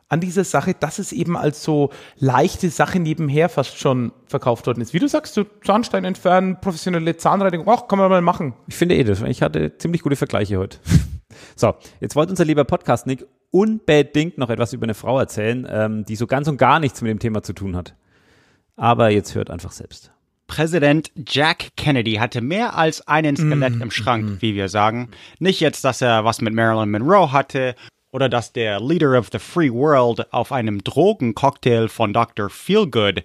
Speaker 1: an dieser Sache, dass es eben als so leichte Sache nebenher fast schon verkauft worden ist. Wie du sagst, so Zahnstein entfernen, professionelle Zahnreinigung, ach, kann man mal machen. Ich finde eh das. Ich hatte ziemlich gute Vergleiche heute. so,
Speaker 2: jetzt wollte unser lieber Podcast-Nick unbedingt noch etwas über eine Frau erzählen, ähm, die so ganz und gar nichts
Speaker 3: mit dem Thema zu tun hat. Aber jetzt hört einfach selbst. Präsident Jack Kennedy hatte mehr als einen Skelett mm, im Schrank, mm, mm. wie wir sagen. Nicht jetzt, dass er was mit Marilyn Monroe hatte oder dass der Leader of the Free World auf einem Drogencocktail von Dr. Feelgood,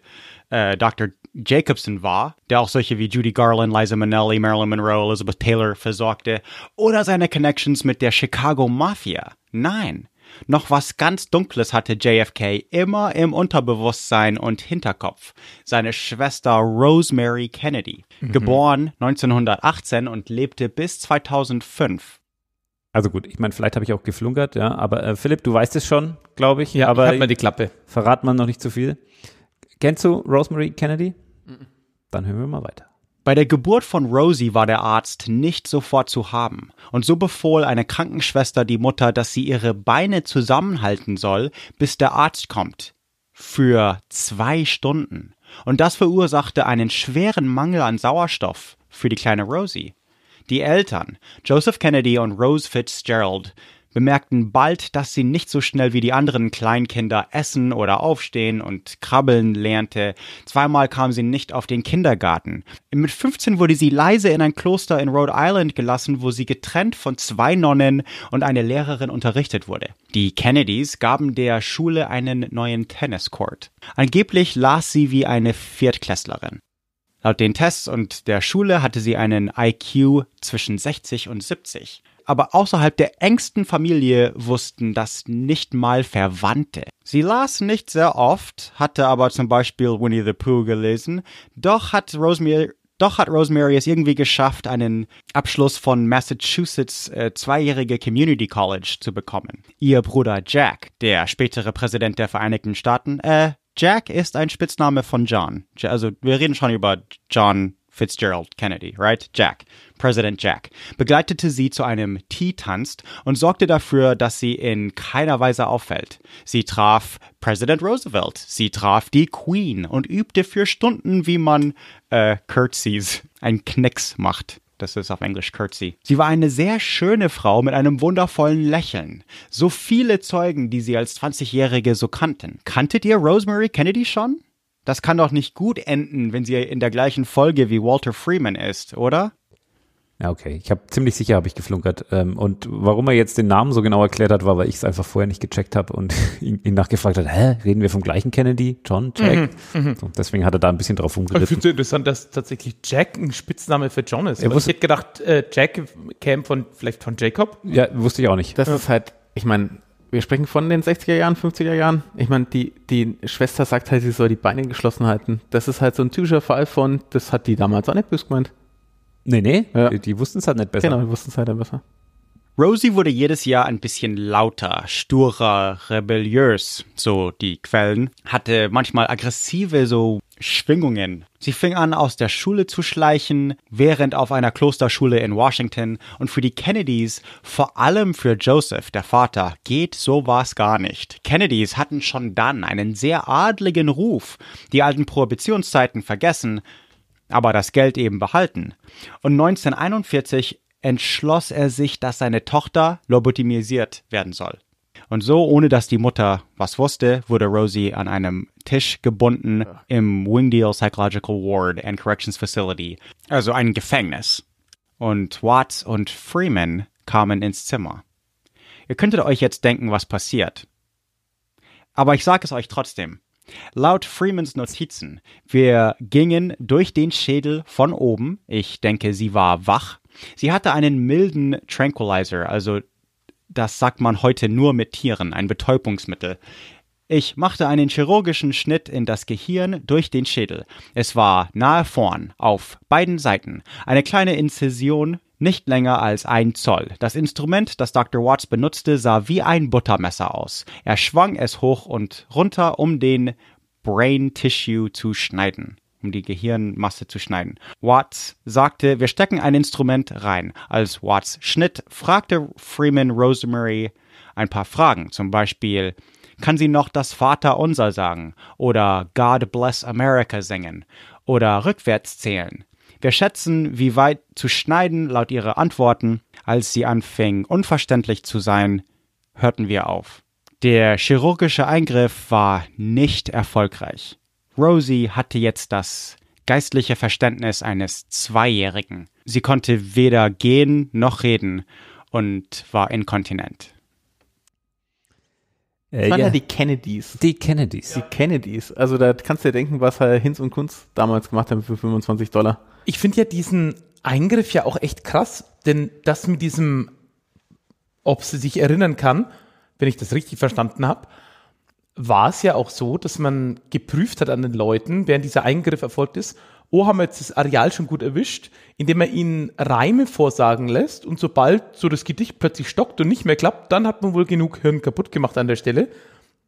Speaker 3: äh, Dr. Jacobson war, der auch solche wie Judy Garland, Liza Minnelli, Marilyn Monroe, Elizabeth Taylor versorgte, oder seine Connections mit der Chicago Mafia. Nein, noch was ganz Dunkles hatte JFK immer im Unterbewusstsein und Hinterkopf. Seine Schwester Rosemary Kennedy, mhm. geboren 1918 und lebte bis 2005. Also gut, ich meine,
Speaker 2: vielleicht habe ich auch geflunkert, ja, aber äh, Philipp, du weißt es schon, glaube ich. Ja, aber ich mal die Klappe. Verrat man noch nicht zu
Speaker 3: viel. Kennst du Rosemary Kennedy? Mhm. Dann hören wir mal weiter. Bei der Geburt von Rosie war der Arzt nicht sofort zu haben, und so befohl eine Krankenschwester die Mutter, dass sie ihre Beine zusammenhalten soll, bis der Arzt kommt. Für zwei Stunden. Und das verursachte einen schweren Mangel an Sauerstoff für die kleine Rosie. Die Eltern, Joseph Kennedy und Rose Fitzgerald, bemerkten bald, dass sie nicht so schnell wie die anderen Kleinkinder essen oder aufstehen und krabbeln lernte. Zweimal kam sie nicht auf den Kindergarten. Mit 15 wurde sie leise in ein Kloster in Rhode Island gelassen, wo sie getrennt von zwei Nonnen und einer Lehrerin unterrichtet wurde. Die Kennedys gaben der Schule einen neuen Tenniscourt. Angeblich las sie wie eine Viertklässlerin. Laut den Tests und der Schule hatte sie einen IQ zwischen 60 und 70 aber außerhalb der engsten Familie wussten das nicht mal Verwandte. Sie las nicht sehr oft, hatte aber zum Beispiel Winnie the Pooh gelesen, doch hat Rosemary doch hat Rosemary es irgendwie geschafft, einen Abschluss von Massachusetts äh, zweijährige Community College zu bekommen. Ihr Bruder Jack, der spätere Präsident der Vereinigten Staaten, äh, Jack ist ein Spitzname von John. Also wir reden schon über John Fitzgerald Kennedy, right? Jack, President Jack, begleitete sie zu einem Tea-Tanz und sorgte dafür, dass sie in keiner Weise auffällt. Sie traf Präsident Roosevelt, sie traf die Queen und übte für Stunden, wie man äh, Curtsies, ein Knicks macht. Das ist auf Englisch Curtsy. Sie war eine sehr schöne Frau mit einem wundervollen Lächeln. So viele Zeugen, die sie als 20-Jährige so kannten. Kanntet ihr Rosemary Kennedy schon? Das kann doch nicht gut enden, wenn sie in der gleichen Folge wie Walter Freeman ist, oder?
Speaker 2: Ja, okay. Ich habe ziemlich sicher habe ich geflunkert. Ähm, und warum er jetzt den Namen so genau erklärt hat, war, weil ich es einfach vorher nicht gecheckt habe und ihn, nachgefragt hat, hä, reden wir vom gleichen Kennedy? John, mhm, Jack? Mhm, so, deswegen hat er da ein bisschen drauf rumgerissen. Ich finde
Speaker 1: es interessant, dass tatsächlich Jack ein Spitzname für John ist. Er also wusste, ich hätte gedacht, äh, Jack käme von vielleicht von Jacob. Ja, wusste ich auch nicht. Das ist halt, ich meine, wir sprechen von den 60er Jahren, 50er Jahren. Ich meine, die, die Schwester sagt halt, sie soll die Beine geschlossen halten. Das ist halt so ein typischer Fall von, das hat die damals auch nicht böse gemeint. Nee, nee, ja. die, die wussten es halt nicht besser. Genau, die wussten es halt nicht besser.
Speaker 3: Rosie wurde jedes Jahr ein bisschen lauter, sturer, rebelliös, so die Quellen, hatte manchmal aggressive so Schwingungen. Sie fing an, aus der Schule zu schleichen, während auf einer Klosterschule in Washington. Und für die Kennedys, vor allem für Joseph, der Vater, geht sowas gar nicht. Kennedys hatten schon dann einen sehr adligen Ruf, die alten Prohibitionszeiten vergessen, aber das Geld eben behalten. Und 1941 entschloss er sich, dass seine Tochter lobotomisiert werden soll. Und so, ohne dass die Mutter was wusste, wurde Rosie an einem Tisch gebunden im Wingdale Psychological Ward and Corrections Facility, also ein Gefängnis. Und Watts und Freeman kamen ins Zimmer. Ihr könntet euch jetzt denken, was passiert. Aber ich sage es euch trotzdem. Laut Freemans Notizen, wir gingen durch den Schädel von oben. Ich denke, sie war wach. Sie hatte einen milden Tranquilizer, also das sagt man heute nur mit Tieren, ein Betäubungsmittel, ich machte einen chirurgischen Schnitt in das Gehirn durch den Schädel. Es war nahe vorn, auf beiden Seiten. Eine kleine Inzision, nicht länger als ein Zoll. Das Instrument, das Dr. Watts benutzte, sah wie ein Buttermesser aus. Er schwang es hoch und runter, um den Brain Tissue zu schneiden um die Gehirnmasse zu schneiden. Watts sagte, wir stecken ein Instrument rein. Als Watts schnitt, fragte Freeman Rosemary ein paar Fragen, zum Beispiel, kann sie noch das Vater unser sagen oder God Bless America singen oder rückwärts zählen. Wir schätzen, wie weit zu schneiden laut ihrer Antworten. Als sie anfing, unverständlich zu sein, hörten wir auf. Der chirurgische Eingriff war nicht erfolgreich. Rosie hatte jetzt das geistliche Verständnis eines Zweijährigen. Sie konnte weder gehen noch reden und war inkontinent.
Speaker 1: Äh, ja. die Kennedys. Die Kennedys. Die Kennedys. Also da kannst du dir denken, was Herr Hinz und Kunz damals gemacht haben für 25 Dollar. Ich finde ja diesen Eingriff ja auch echt krass, denn das mit diesem, ob sie sich erinnern kann, wenn ich das richtig verstanden habe, war es ja auch so, dass man geprüft hat an den Leuten, während dieser Eingriff erfolgt ist, oh, haben wir jetzt das Areal schon gut erwischt, indem man ihnen Reime vorsagen lässt und sobald so das Gedicht plötzlich stockt und nicht mehr klappt, dann hat man wohl genug Hirn kaputt gemacht an der Stelle,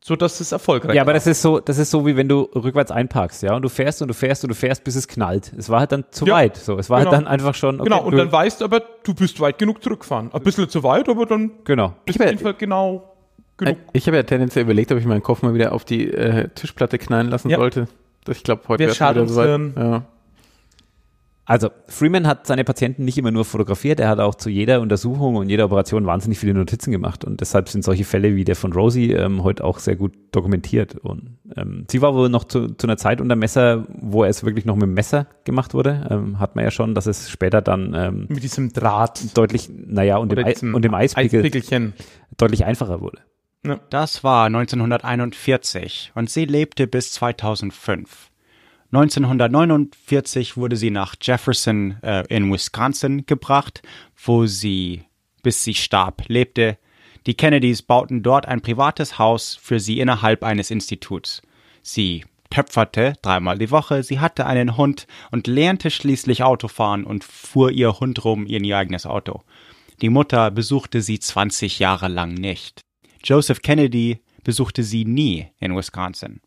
Speaker 1: sodass es erfolgreich ist. Ja, aber war. das ist
Speaker 2: so, das ist so wie wenn du rückwärts einparkst, ja, und du fährst und du fährst und du fährst, bis es knallt. Es war halt dann zu ja, weit, so. Es war halt genau. halt dann einfach schon okay, Genau, und dann
Speaker 1: weißt aber, du bist weit genug zurückgefahren. Ein bisschen zu weit, aber dann Genau. Ich bin ja, genau genug. Äh, ich habe ja tendenziell überlegt, ob ich meinen Kopf mal wieder auf die äh, Tischplatte knallen lassen ja. sollte. Ich glaube, heute wäre es wieder so weit. Ja. Also, Freeman
Speaker 2: hat seine Patienten nicht immer nur fotografiert, er hat auch zu jeder Untersuchung und jeder Operation wahnsinnig viele Notizen gemacht. Und deshalb sind solche Fälle wie der von Rosie ähm, heute auch sehr gut dokumentiert. Und ähm, sie war wohl noch zu, zu, einer Zeit unter Messer, wo es wirklich noch mit dem Messer gemacht wurde. Ähm, hat man ja schon, dass es später dann ähm, mit diesem Draht deutlich, naja, und dem, Ei, und dem Eispickel Eispickelchen. deutlich einfacher wurde.
Speaker 3: Ja. Das war 1941 und sie lebte bis 2005. 1949 wurde sie nach Jefferson äh, in Wisconsin gebracht, wo sie, bis sie starb, lebte. Die Kennedys bauten dort ein privates Haus für sie innerhalb eines Instituts. Sie töpferte dreimal die Woche, sie hatte einen Hund und lernte schließlich Autofahren und fuhr ihr Hund rum in ihr eigenes Auto. Die Mutter besuchte sie 20 Jahre lang nicht. Joseph Kennedy besuchte sie nie in Wisconsin.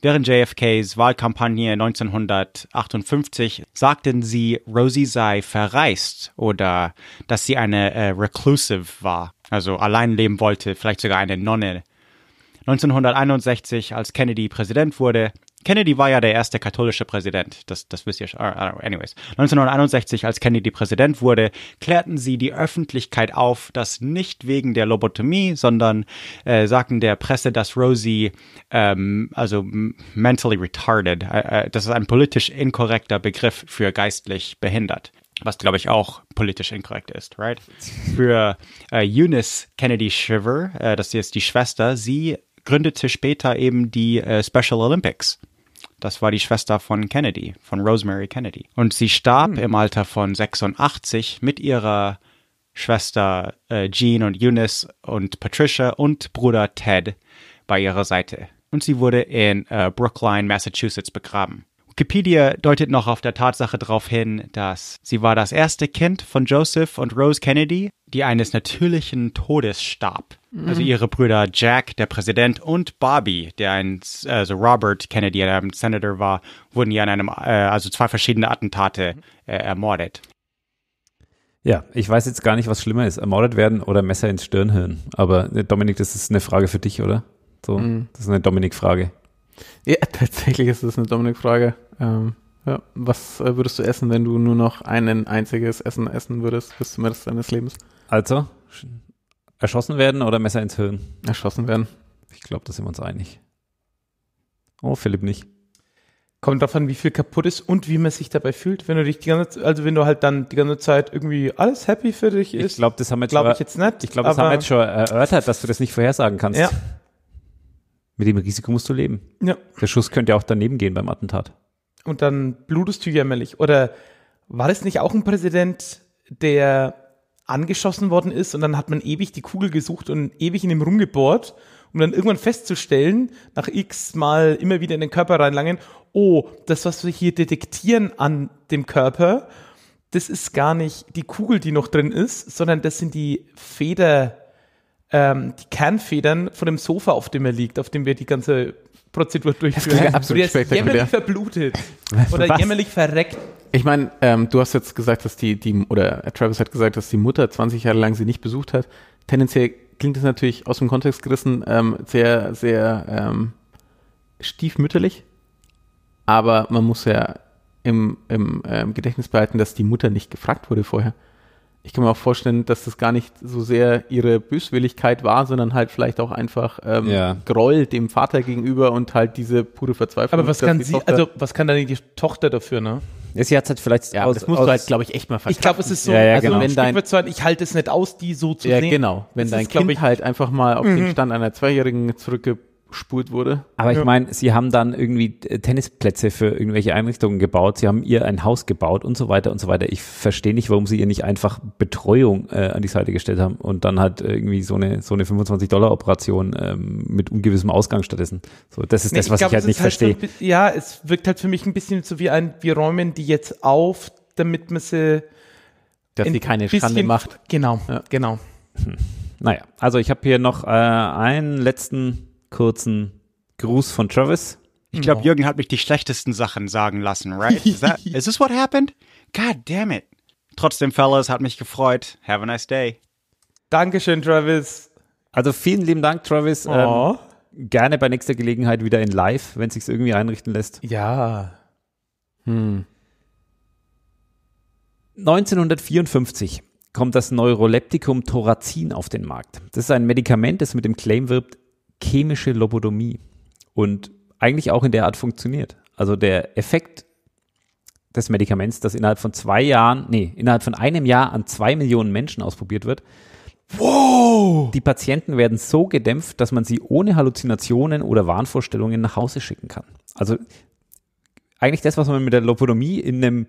Speaker 3: Während JFKs Wahlkampagne 1958 sagten sie, Rosie sei verreist oder dass sie eine äh, Reclusive war, also allein leben wollte, vielleicht sogar eine Nonne. 1961, als Kennedy Präsident wurde, Kennedy war ja der erste katholische Präsident, das, das wisst ihr schon. Anyways, 1961, als Kennedy Präsident wurde, klärten sie die Öffentlichkeit auf, dass nicht wegen der Lobotomie, sondern äh, sagten der Presse, dass Rosie, ähm, also mentally retarded, äh, äh das ist ein politisch inkorrekter Begriff für geistlich behindert was glaube ich auch politisch inkorrekt ist, right? Für äh, Eunice Kennedy Shiver, äh, das ist die Schwester, sie gründete später eben die äh, Special Olympics. Das war die Schwester von Kennedy, von Rosemary Kennedy. Und sie starb hm. im Alter von 86 mit ihrer Schwester äh, Jean und Eunice und Patricia und Bruder Ted bei ihrer Seite. Und sie wurde in äh, Brookline, Massachusetts begraben. Wikipedia deutet noch auf der Tatsache darauf hin, dass sie war das erste Kind von Joseph und Rose Kennedy, die eines natürlichen Todes starb. Mhm. Also ihre Brüder Jack, der Präsident, und Bobby, der ein, also Robert Kennedy, der ein Senator war, wurden ja in einem, äh, also zwei verschiedene Attentate äh, ermordet.
Speaker 2: Ja, ich weiß jetzt gar nicht, was schlimmer ist, ermordet werden oder Messer ins Stirnhirn. Aber äh, Dominik, das ist eine Frage für dich, oder? So, mhm. das ist eine Dominik-Frage.
Speaker 1: Ja, tatsächlich ist das eine Dominik-Frage. Ähm, ja. Was äh, würdest du essen, wenn du nur noch ein einziges Essen essen würdest bis zum Rest deines Lebens? Also, erschossen werden oder Messer ins Hirn? Erschossen werden. Ich glaube, da sind wir uns einig. Oh, Philipp nicht. Kommt davon, wie viel kaputt ist und wie man sich dabei fühlt, wenn du dich die ganze also wenn du halt dann die ganze Zeit irgendwie alles happy für dich ist. Ich glaube, das haben wir glaub ich jetzt nicht. Ich glaube, das haben wir jetzt schon erörtert, dass du das nicht vorhersagen
Speaker 2: kannst. Ja. Mit dem Risiko musst du leben. Ja. Der Schuss könnte ja auch daneben gehen beim Attentat.
Speaker 1: Und dann blutest du jämmerlich. Oder war das nicht auch ein Präsident, der angeschossen worden ist und dann hat man ewig die Kugel gesucht und ewig in ihm rumgebohrt, um dann irgendwann festzustellen, nach x Mal immer wieder in den Körper reinlangen, oh, das, was wir hier detektieren an dem Körper, das ist gar nicht die Kugel, die noch drin ist, sondern das sind die Feder, ähm, die Kernfedern von dem Sofa, auf dem er liegt, auf dem wir die ganze Prozedur durchführen. Das klingt absolut du spektakulär. jämmerlich verblutet oder Was? jämmerlich verreckt. Ich meine, ähm, du hast jetzt gesagt, dass die, die, oder Travis hat gesagt, dass die Mutter 20 Jahre lang sie nicht besucht hat. Tendenziell klingt das natürlich aus dem Kontext gerissen ähm, sehr, sehr ähm, stiefmütterlich. Aber man muss ja im, im ähm, Gedächtnis behalten, dass die Mutter nicht gefragt wurde vorher ich kann mir auch vorstellen, dass das gar nicht so sehr ihre Böswilligkeit war, sondern halt vielleicht auch einfach ähm, ja. Groll dem Vater gegenüber und halt diese pure Verzweiflung. Aber was kann sie, Tochter also was kann dann die Tochter dafür, ne? sie hat halt vielleicht ja, aus, das musst aus, du halt, glaube ich, echt mal verstehen. Ich glaube, es ist so, ja, ja, also genau. wenn dein, ich halte es nicht aus, die so zu ja, sehen. genau. Wenn das dein ist, Kind ich, halt einfach mal auf mhm. den Stand einer Zweijährigen zurückgibt, gespurt wurde. Aber ich ja. meine, sie haben dann
Speaker 2: irgendwie äh, Tennisplätze für irgendwelche Einrichtungen gebaut, sie haben ihr ein Haus gebaut und so weiter und so weiter. Ich verstehe nicht, warum sie ihr nicht einfach Betreuung äh, an die Seite gestellt haben und dann halt irgendwie so eine so eine 25 Dollar Operation ähm, mit ungewissem Ausgang stattdessen. So, das ist nee, das, ich was glaub, ich, halt nicht halt verstehe.
Speaker 1: So, ja, es wirkt halt für mich ein bisschen so wie ein wir räumen die jetzt auf, damit man sie dass sie keine Schande macht. Genau, ja. genau. Hm.
Speaker 2: Naja, also ich habe hier noch äh, einen letzten kurzen Gruß von Travis. Ich glaube,
Speaker 3: Jürgen hat mich die schlechtesten Sachen sagen lassen, right? Is, that, is this what happened? God damn it. Trotzdem, Fellas, hat mich gefreut. Have a nice day. Dankeschön, Travis. Also vielen lieben Dank, Travis. Oh. Ähm, gerne bei nächster Gelegenheit wieder
Speaker 2: in live, wenn es sich irgendwie einrichten lässt. Ja. Hm. 1954 kommt das Neuroleptikum Thorazin auf den Markt. Das ist ein Medikament, das mit dem Claim wirbt, chemische Lobotomie und eigentlich auch in der Art funktioniert. Also der Effekt des Medikaments, das innerhalb von zwei Jahren, nee, innerhalb von einem Jahr an zwei Millionen Menschen ausprobiert wird. Wow! Die Patienten werden so gedämpft, dass man sie ohne Halluzinationen oder Wahnvorstellungen nach Hause schicken kann. Also eigentlich das, was man mit der Lobotomie in einem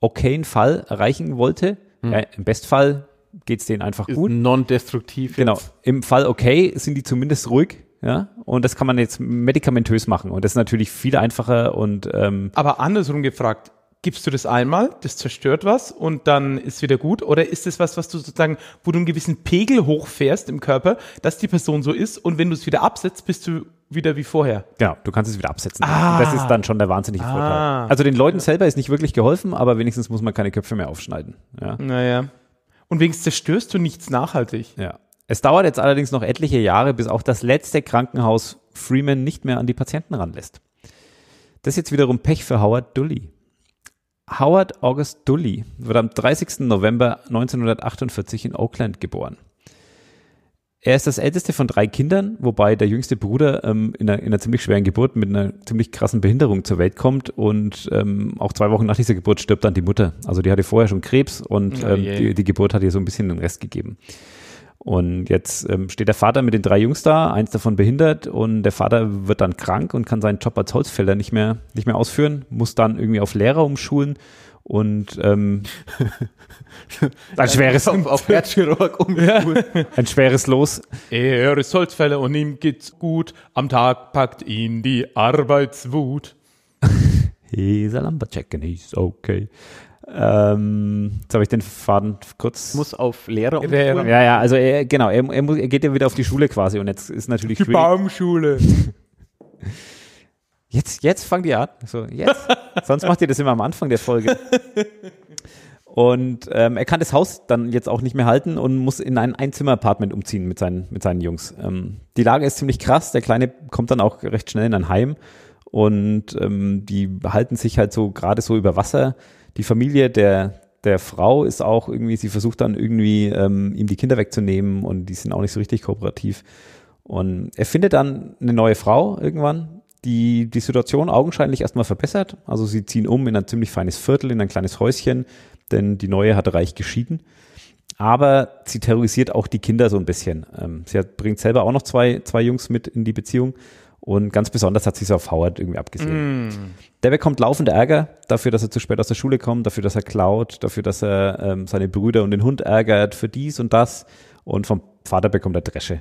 Speaker 2: okayen Fall erreichen wollte. Hm. Ja, äh, Im Bestfall geht es denen einfach ist gut. Non-destruktiv. Genau. Im Fall okay sind die zumindest ruhig ja, und das kann man jetzt medikamentös machen. Und das ist natürlich viel
Speaker 1: einfacher und. Ähm Aber andersrum gefragt, gibst du das einmal, das zerstört was und dann ist wieder gut? Oder ist das was, was du sozusagen, wo du einen gewissen Pegel hochfährst im Körper, dass die Person so ist und wenn du es wieder absetzt, bist du wieder wie vorher. Genau, du kannst es wieder absetzen. Ah.
Speaker 2: Das ist ah. dann schon der wahnsinnige ah. Vorteil. Also den Leuten selber ist nicht wirklich geholfen, aber wenigstens muss man keine Köpfe mehr aufschneiden. Ja.
Speaker 1: Naja. Und wenigstens zerstörst du nichts nachhaltig. Ja. Es dauert jetzt allerdings
Speaker 2: noch etliche Jahre, bis auch das letzte Krankenhaus Freeman nicht mehr an die Patienten ranlässt. Das ist jetzt wiederum Pech für Howard Dully. Howard August Dully wird am 30. November 1948 in Oakland geboren. Er ist das älteste von drei Kindern, wobei der jüngste Bruder ähm, in, einer, in, einer, ziemlich schweren Geburt mit einer ziemlich krassen Behinderung zur Welt kommt und ähm, auch zwei Wochen nach dieser Geburt stirbt dann die Mutter. Also die hatte vorher schon Krebs und oh ähm, die, die Geburt hat ihr so ein bisschen den Rest gegeben. Und jetzt ähm, steht der Vater mit den drei Jungs da, eins davon behindert und der Vater wird dann krank und kann seinen Job als Holzfäller nicht mehr, nicht mehr ausführen, muss dann irgendwie auf Lehrer umschulen und ähm,
Speaker 1: ein schweres auf, auf Herzchirurg umschulen. ein schweres Los. Er ist Holzfäller und ihm geht's gut, am Tag packt ihn die Arbeitswut.
Speaker 2: He's a lumberjack and he's okay. Ähm, jetzt habe ich den Faden kurz. Muss auf Lehrer umgehen. Ja, ja, also er, genau, er, er, muss, er geht ja wieder auf die Schule quasi und jetzt ist natürlich Die schwierig.
Speaker 1: Baumschule. Jetzt,
Speaker 2: jetzt fangt ihr an. So, jetzt. Sonst macht ihr das immer am Anfang der Folge. Und ähm, er kann das Haus dann jetzt auch nicht mehr halten und muss in ein Einzimmer-Apartment umziehen mit seinen, mit seinen Jungs. Ähm, die Lage ist ziemlich krass. Der Kleine kommt dann auch recht schnell in ein Heim und ähm, die halten sich halt so gerade so über Wasser die Familie der, der Frau ist auch irgendwie, sie versucht dann irgendwie ähm, ihm die Kinder wegzunehmen und die sind auch nicht so richtig kooperativ. Und er findet dann eine neue Frau irgendwann, die die Situation augenscheinlich erstmal verbessert. Also sie ziehen um in ein ziemlich feines Viertel, in ein kleines Häuschen, denn die neue hat reich geschieden. Aber sie terrorisiert auch die Kinder so ein bisschen. Ähm, sie hat, bringt selber auch noch zwei, zwei Jungs mit in die Beziehung und ganz besonders hat sich auf Howard irgendwie abgesehen. Mm. Der bekommt laufend Ärger dafür, dass er zu spät aus der Schule kommt, dafür, dass er klaut, dafür, dass er ähm, seine Brüder und den Hund ärgert, für dies und das. Und vom Vater bekommt er Dresche.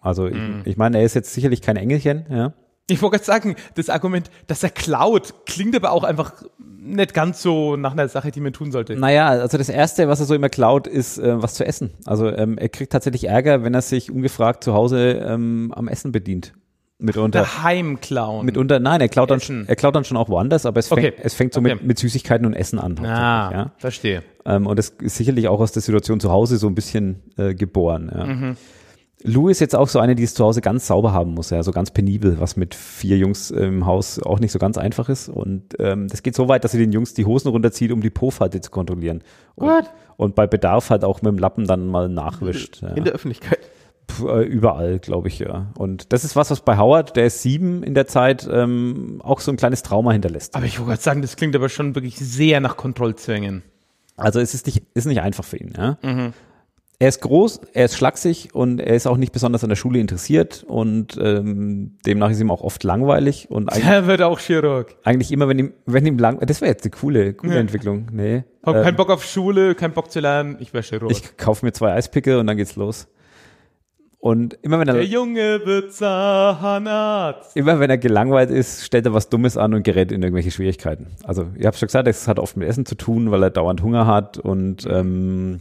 Speaker 2: Also mm. ich, mhm. ich meine, er ist jetzt sicherlich kein Engelchen, ja.
Speaker 1: Ich wollte gerade sagen, das Argument, dass er klaut, klingt aber auch einfach nicht ganz so nach einer Sache, die man tun sollte.
Speaker 2: Naja, also das Erste, was er so immer klaut, ist äh, was zu essen. Also ähm, er kriegt tatsächlich Ärger, wenn er sich ungefragt zu Hause ähm, am Essen bedient mitunter. Daheim klauen. Mitunter, nein, er klaut, dann, er klaut dann schon auch woanders, aber es fängt, okay. es fängt so okay. mit, mit Süßigkeiten und Essen an. Ah, ja? verstehe. Ähm, und das ist sicherlich auch aus der Situation zu Hause so ein bisschen äh, geboren. Ja. Mhm. Lou ist jetzt auch so eine, die es zu Hause ganz sauber haben muss, ja, so ganz penibel, was mit vier Jungs im Haus auch nicht so ganz einfach ist. Und ähm, das geht so weit, dass sie den Jungs die Hosen runterzieht, um die Pofade zu kontrollieren. Und, und bei Bedarf halt auch mit dem Lappen dann mal nachwischt. Ja. In der
Speaker 1: Öffentlichkeit. Äh,
Speaker 2: überall, glaube ich, ja. Und das ist was, was bei Howard, der ist sieben in der Zeit, ähm, auch so ein kleines Trauma hinterlässt. Aber ich
Speaker 1: wollte gerade sagen, das klingt aber schon wirklich sehr nach Kontrollzwängen.
Speaker 2: Also es ist nicht, ist nicht einfach für ihn, ja. Mhm. Er ist groß, er ist schlaksig und er ist auch nicht besonders an der Schule interessiert und ähm, demnach ist ihm auch oft langweilig und er wird auch Chirurg. Eigentlich immer, wenn ihm, wenn ihm lang, das wäre jetzt eine coole, coole ja. Entwicklung. Nee. Hab ähm, keinen
Speaker 1: Bock auf Schule, keinen Bock zu lernen, ich wäre Chirurg.
Speaker 2: Ich kaufe mir zwei Eispickel und dann geht's los. Und immer wenn er. Der
Speaker 1: Junge wird Zahnarzt.
Speaker 2: Immer wenn er gelangweilt ist, stellt er was Dummes an und gerät in irgendwelche Schwierigkeiten. Also, ihr habt schon gesagt, es hat oft mit Essen zu tun, weil er dauernd Hunger hat und ähm,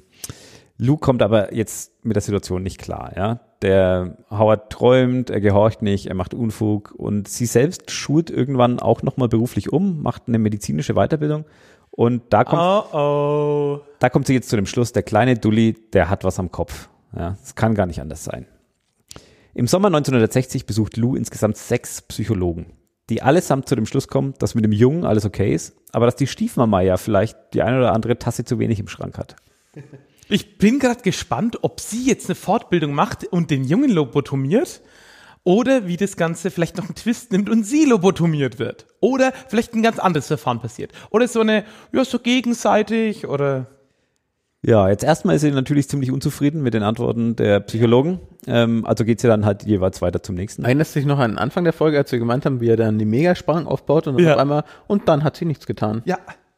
Speaker 2: Luke kommt aber jetzt mit der Situation nicht klar, ja. Der Howard träumt, er gehorcht nicht, er macht Unfug und sie selbst schult irgendwann auch nochmal beruflich um, macht eine medizinische Weiterbildung und da kommt,
Speaker 1: oh, oh.
Speaker 2: da kommt sie jetzt zu dem Schluss, der kleine Dulli, der hat was am Kopf. Ja, es kann gar nicht anders sein. Im Sommer 1960 besucht Lou insgesamt sechs Psychologen, die allesamt zu dem Schluss kommen, dass mit dem Jungen alles okay ist, aber dass die Stiefmama ja vielleicht die eine oder andere Tasse zu wenig im
Speaker 1: Schrank hat. Ich bin gerade gespannt, ob sie jetzt eine Fortbildung macht und den Jungen lobotomiert oder wie das Ganze vielleicht noch einen Twist nimmt und sie lobotomiert wird. Oder vielleicht ein ganz anderes Verfahren passiert. Oder so eine, ja, so gegenseitig oder
Speaker 2: ja, jetzt erstmal ist sie natürlich ziemlich unzufrieden mit den Antworten der Psychologen. Ähm, also
Speaker 1: geht sie dann halt jeweils weiter zum nächsten. Erinnerst dich noch an den Anfang der Folge, als wir gemeint haben, wie er dann die Megasprang aufbaut und ja. auf einmal und dann hat sie nichts getan. Ja,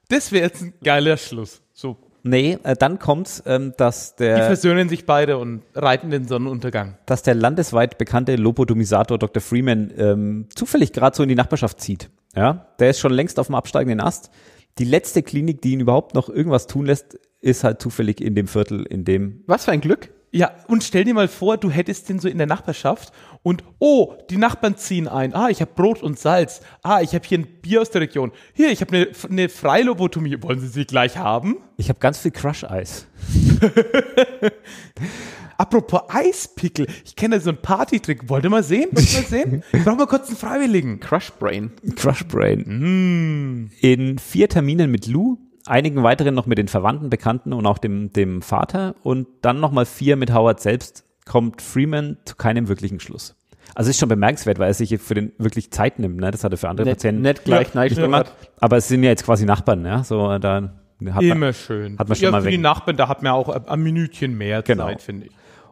Speaker 1: das wäre jetzt ein geiler Schluss. So. Nee, äh, dann kommt's, ähm, dass der. Die versöhnen sich beide und reiten den Sonnenuntergang. Dass der
Speaker 2: landesweit bekannte Lobotomisator Dr. Freeman ähm, zufällig gerade so in die Nachbarschaft zieht. Ja, der ist schon längst auf dem absteigenden Ast die letzte Klinik, die ihn überhaupt noch irgendwas tun lässt, ist halt zufällig in dem Viertel, in dem.
Speaker 1: Was für ein Glück! Ja, und stell dir mal vor, du hättest den so in der Nachbarschaft und oh, die Nachbarn ziehen ein. Ah, ich habe Brot und Salz. Ah, ich habe hier ein Bier aus der Region. Hier, ich habe eine, eine Freilobotomie. Wollen Sie sie gleich haben? Ich habe ganz viel Crush-Eis. Apropos Eispickel, ich kenne da so einen Partytrick. Wollt ihr mal sehen? Wollt ihr mal sehen? Brauchen wir kurz einen Freiwilligen. Crush Brain. Crush
Speaker 2: Brain. Mm. In vier Terminen mit Lou einigen weiteren noch mit den Verwandten, Bekannten und auch dem, dem Vater und dann nochmal vier mit Howard selbst kommt Freeman zu keinem wirklichen Schluss. Also ist schon bemerkenswert, weil er sich für den wirklich Zeit nimmt. Ne? Das hat er für andere net, Patienten net gleich ja, nicht gemacht. Aber es sind ja jetzt quasi Nachbarn, ja? So, da hat Immer man, schön. Hat man schon ja, mal für weg. die
Speaker 1: Nachbarn, da hat man auch ein Minütchen mehr genau. Zeit, finde ich.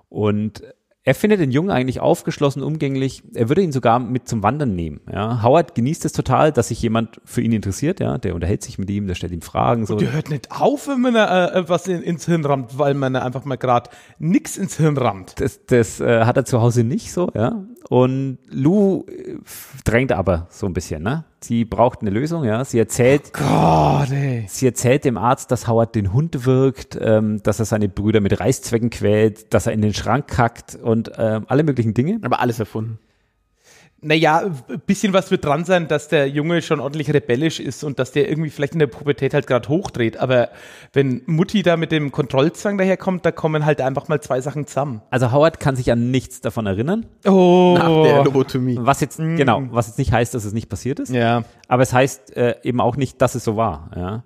Speaker 1: Und er findet den
Speaker 2: Jungen eigentlich aufgeschlossen, umgänglich. Er würde ihn sogar mit zum Wandern nehmen. Ja. Howard genießt es total, dass sich jemand für ihn interessiert. Ja. Der unterhält sich mit ihm, der stellt ihm Fragen. So. Und der hört
Speaker 1: nicht auf, wenn man äh, was in, ins Hirn rammt, weil man einfach mal gerade nichts ins Hirn rammt. Das,
Speaker 2: das äh, hat er zu Hause nicht so. Ja. Und
Speaker 1: Lou äh, drängt aber so ein bisschen. Ne? sie
Speaker 2: braucht eine Lösung, ja. Sie erzählt, oh Gott, ey. sie erzählt dem Arzt, dass Howard den Hund wirkt, ähm, dass er seine Brüder mit Reißzwecken quält, dass er in den Schrank kackt und ähm, alle
Speaker 1: möglichen Dinge. Aber alles erfunden naja, ein bisschen was wird dran sein, dass der Junge schon ordentlich rebellisch ist und dass der irgendwie vielleicht in der Pubertät halt gerade hochdreht. Aber wenn Mutti da mit dem Kontrollzwang daherkommt, da kommen halt einfach mal zwei Sachen zusammen. Also Howard kann sich an nichts davon
Speaker 2: erinnern. Oh. Nach der Lobotomie. Was jetzt, mm. genau, was jetzt nicht heißt, dass es nicht passiert ist. Ja. Aber es heißt äh, eben auch nicht, dass es so war. Ja.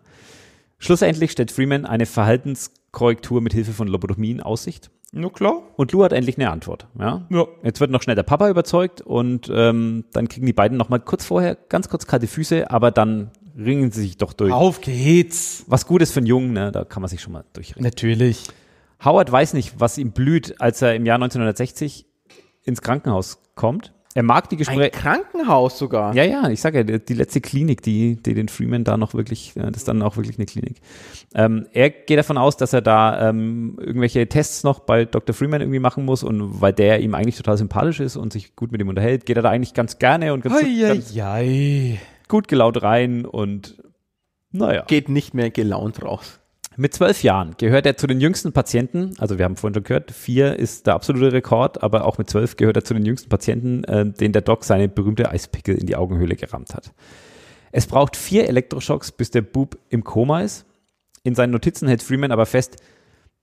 Speaker 2: Schlussendlich stellt Freeman eine Verhaltens- Korrektur mit Hilfe von Lobotomien Aussicht? Ja, klar. Und Lou hat endlich eine Antwort. Ja? ja. Jetzt wird noch schnell der Papa überzeugt und ähm, dann kriegen die beiden nochmal kurz vorher ganz kurz kalte Füße, aber dann ringen sie sich doch durch. Auf geht's! Was gut ist für einen Jungen, ne? da kann man sich schon mal durchringen. Natürlich. Howard weiß nicht, was ihm blüht, als er im Jahr 1960 ins Krankenhaus kommt. Er mag die Gespräche.
Speaker 1: Ein Krankenhaus sogar. Ja, ja,
Speaker 2: ich sage ja, die letzte Klinik, die, die den Freeman da noch wirklich, äh, das ist dann auch wirklich eine Klinik. Ähm, er geht davon aus, dass er da ähm, irgendwelche Tests noch bei Dr. Freeman irgendwie machen muss und weil der ihm eigentlich total sympathisch ist und sich gut mit ihm unterhält, geht er da eigentlich ganz gerne und ganz, ei, ganz ei, ei. gut gelaunt rein und naja. Geht nicht mehr gelaunt raus. Mit zwölf Jahren gehört er zu den jüngsten Patienten. Also wir haben vorhin schon gehört, vier ist der absolute Rekord, aber auch mit zwölf gehört er zu den jüngsten Patienten, äh, denen der Doc seine berühmte Eispickel in die Augenhöhle gerammt hat. Es braucht vier Elektroschocks, bis der Bub im Koma ist. In seinen Notizen hält Freeman aber fest,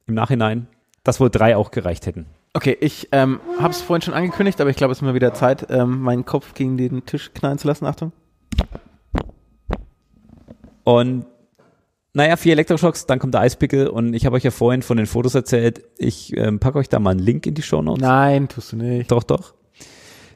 Speaker 2: im Nachhinein, dass wohl drei auch gereicht hätten.
Speaker 1: Okay, ich ähm, habe es vorhin schon angekündigt, aber ich glaube, es ist mal wieder Zeit, ähm, meinen Kopf gegen den Tisch knallen zu lassen. Achtung. Und naja, vier Elektroschocks, dann kommt der Eispickel
Speaker 2: und ich habe euch ja vorhin von den Fotos erzählt. Ich ähm, packe euch da mal einen Link in die Show Notes. Nein, tust du nicht. Doch, doch.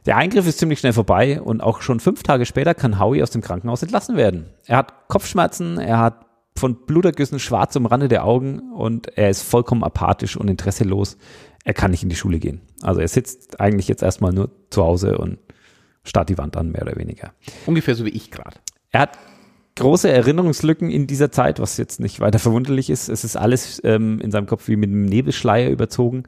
Speaker 2: Der Eingriff ist ziemlich schnell vorbei und auch schon fünf Tage später kann Howie aus dem Krankenhaus entlassen werden. Er hat Kopfschmerzen, er hat von Blutergüssen schwarz am Rande der Augen und er ist vollkommen apathisch und interesselos. Er kann nicht in die Schule gehen. Also er sitzt eigentlich jetzt erstmal nur zu Hause und starrt die Wand an, mehr oder weniger.
Speaker 1: Ungefähr so wie ich gerade.
Speaker 2: Er hat große Erinnerungslücken in dieser Zeit, was jetzt nicht weiter verwunderlich ist. Es ist alles ähm, in seinem Kopf wie mit einem Nebelschleier überzogen.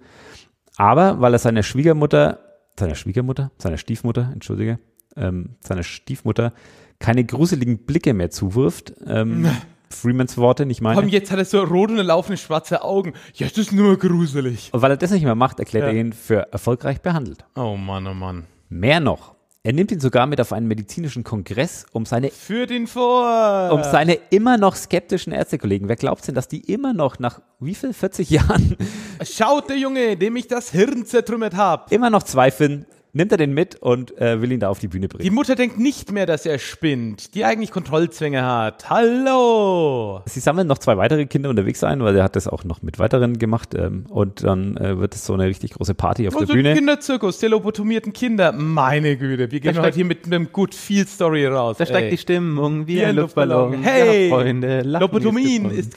Speaker 2: Aber weil er seiner Schwiegermutter, seiner Schwiegermutter, seiner Stiefmutter, entschuldige, ähm, seiner Stiefmutter keine gruseligen Blicke mehr zuwirft, ähm, Freemans Worte, nicht meine. Komm,
Speaker 1: jetzt hat er so rot und laufende schwarze Augen. Jetzt ist nur gruselig.
Speaker 2: Und weil er das nicht mehr macht, erklärt ja. er ihn für erfolgreich behandelt. Oh Mann, oh Mann. Mehr noch, er nimmt ihn sogar mit auf einen medizinischen Kongress, um seine
Speaker 1: Führt ihn vor! um seine
Speaker 2: immer noch skeptischen Ärztekollegen. Wer glaubt denn, dass die immer noch nach wie viel 40 Jahren Schaut der Junge, dem ich das Hirn zertrümmert hab! immer noch zweifeln, nimmt er den mit und äh, will ihn da auf die Bühne bringen.
Speaker 1: Die Mutter denkt nicht mehr, dass er spinnt, die eigentlich Kontrollzwänge hat. Hallo!
Speaker 2: Sie sammeln noch zwei weitere Kinder unterwegs ein, weil er hat das auch noch mit weiteren gemacht. Ähm, und dann äh, wird es so eine richtig große Party auf und der so Bühne.
Speaker 1: Kinderzirkus, der lobotomierten Kinder. Meine Güte, wir gehen heute hier mit einem gut viel Story raus. Da steigt die Stimmung wie, wie ein Luftballon. Luftballon. Hey! Ja, Freunde, Lachen Lobotomien Ist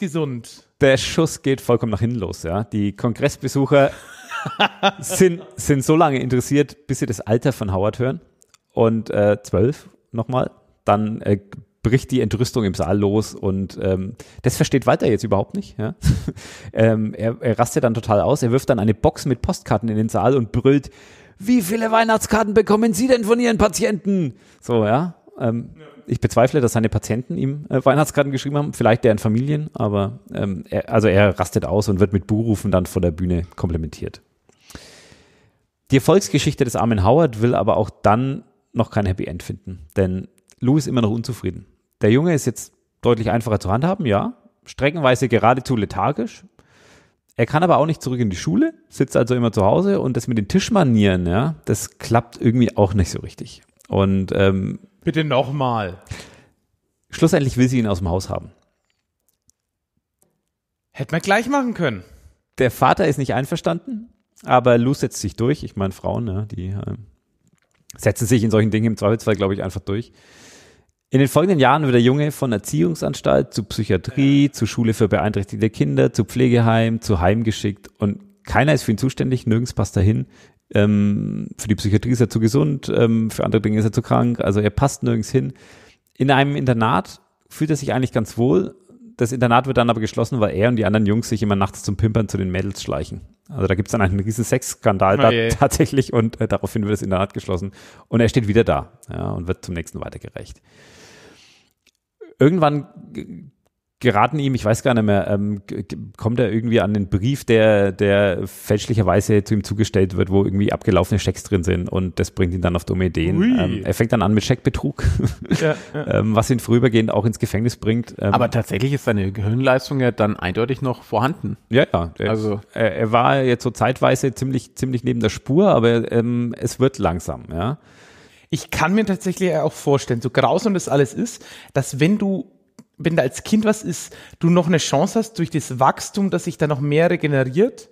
Speaker 1: gesund. Ist gesund
Speaker 2: der Schuss geht vollkommen nach hinten los. Ja? Die Kongressbesucher sind, sind so lange interessiert, bis sie das Alter von Howard hören. Und äh, zwölf nochmal. Dann äh, bricht die Entrüstung im Saal los und ähm, das versteht Walter jetzt überhaupt nicht. Ja? ähm, er, er rastet dann total aus, er wirft dann eine Box mit Postkarten in den Saal und brüllt, wie viele Weihnachtskarten bekommen Sie denn von Ihren Patienten? So, ja. Ähm, ja. Ich bezweifle, dass seine Patienten ihm äh, Weihnachtskarten geschrieben haben, vielleicht deren Familien, aber ähm, er, also er rastet aus und wird mit Buhrufen dann von der Bühne komplementiert. Die Erfolgsgeschichte des armen Howard will aber auch dann noch kein Happy End finden, denn Lou ist immer noch unzufrieden. Der Junge ist jetzt deutlich einfacher zu handhaben, ja, streckenweise geradezu lethargisch. Er kann aber auch nicht zurück in die Schule, sitzt also immer zu Hause und das mit den Tischmanieren, ja, das klappt irgendwie auch nicht so richtig. Und ähm,
Speaker 1: bitte nochmal.
Speaker 2: Schlussendlich will sie ihn aus dem Haus haben. Hätten wir gleich machen können. Der Vater ist nicht einverstanden aber Lou setzt sich durch. Ich meine, Frauen, ne, die äh, setzen sich in solchen Dingen im Zweifelsfall, glaube ich, einfach durch. In den folgenden Jahren wird der Junge von Erziehungsanstalt zu Psychiatrie, ja. zu Schule für beeinträchtigte Kinder, zu Pflegeheim, zu Heim geschickt und keiner ist für ihn zuständig, nirgends passt er hin. Ähm, für die Psychiatrie ist er zu gesund, ähm, für andere Dinge ist er zu krank, also er passt nirgends hin. In einem Internat fühlt er sich eigentlich ganz wohl, das Internat wird dann aber geschlossen, weil er und die anderen Jungs sich immer nachts zum Pimpern zu den Mädels schleichen. Also da gibt es dann einen riesen Sexskandal oh tatsächlich und äh, daraufhin wird das Internat geschlossen. Und er steht wieder da ja, und wird zum nächsten weitergereicht. Irgendwann geraten ihm, ich weiß gar nicht mehr, ähm, kommt er irgendwie an den Brief, der, der fälschlicherweise zu ihm zugestellt wird, wo irgendwie abgelaufene Schecks drin sind und das bringt ihn dann auf dumme Ideen. Ähm, er fängt dann an mit Scheckbetrug, ja, ja. ähm, was ihn vorübergehend auch ins Gefängnis bringt. Ähm, aber
Speaker 1: tatsächlich ist seine Gehirnleistung ja dann eindeutig noch vorhanden.
Speaker 2: Ja, ja. Er, also. Er, er, war jetzt so zeitweise ziemlich, ziemlich neben der Spur, aber ähm,
Speaker 1: es wird langsam, ja. Ich kann mir tatsächlich auch vorstellen, so grausam das alles ist, dass wenn du wenn da als Kind was ist, du noch eine Chance hast durch das Wachstum, dass sich da noch mehr regeneriert,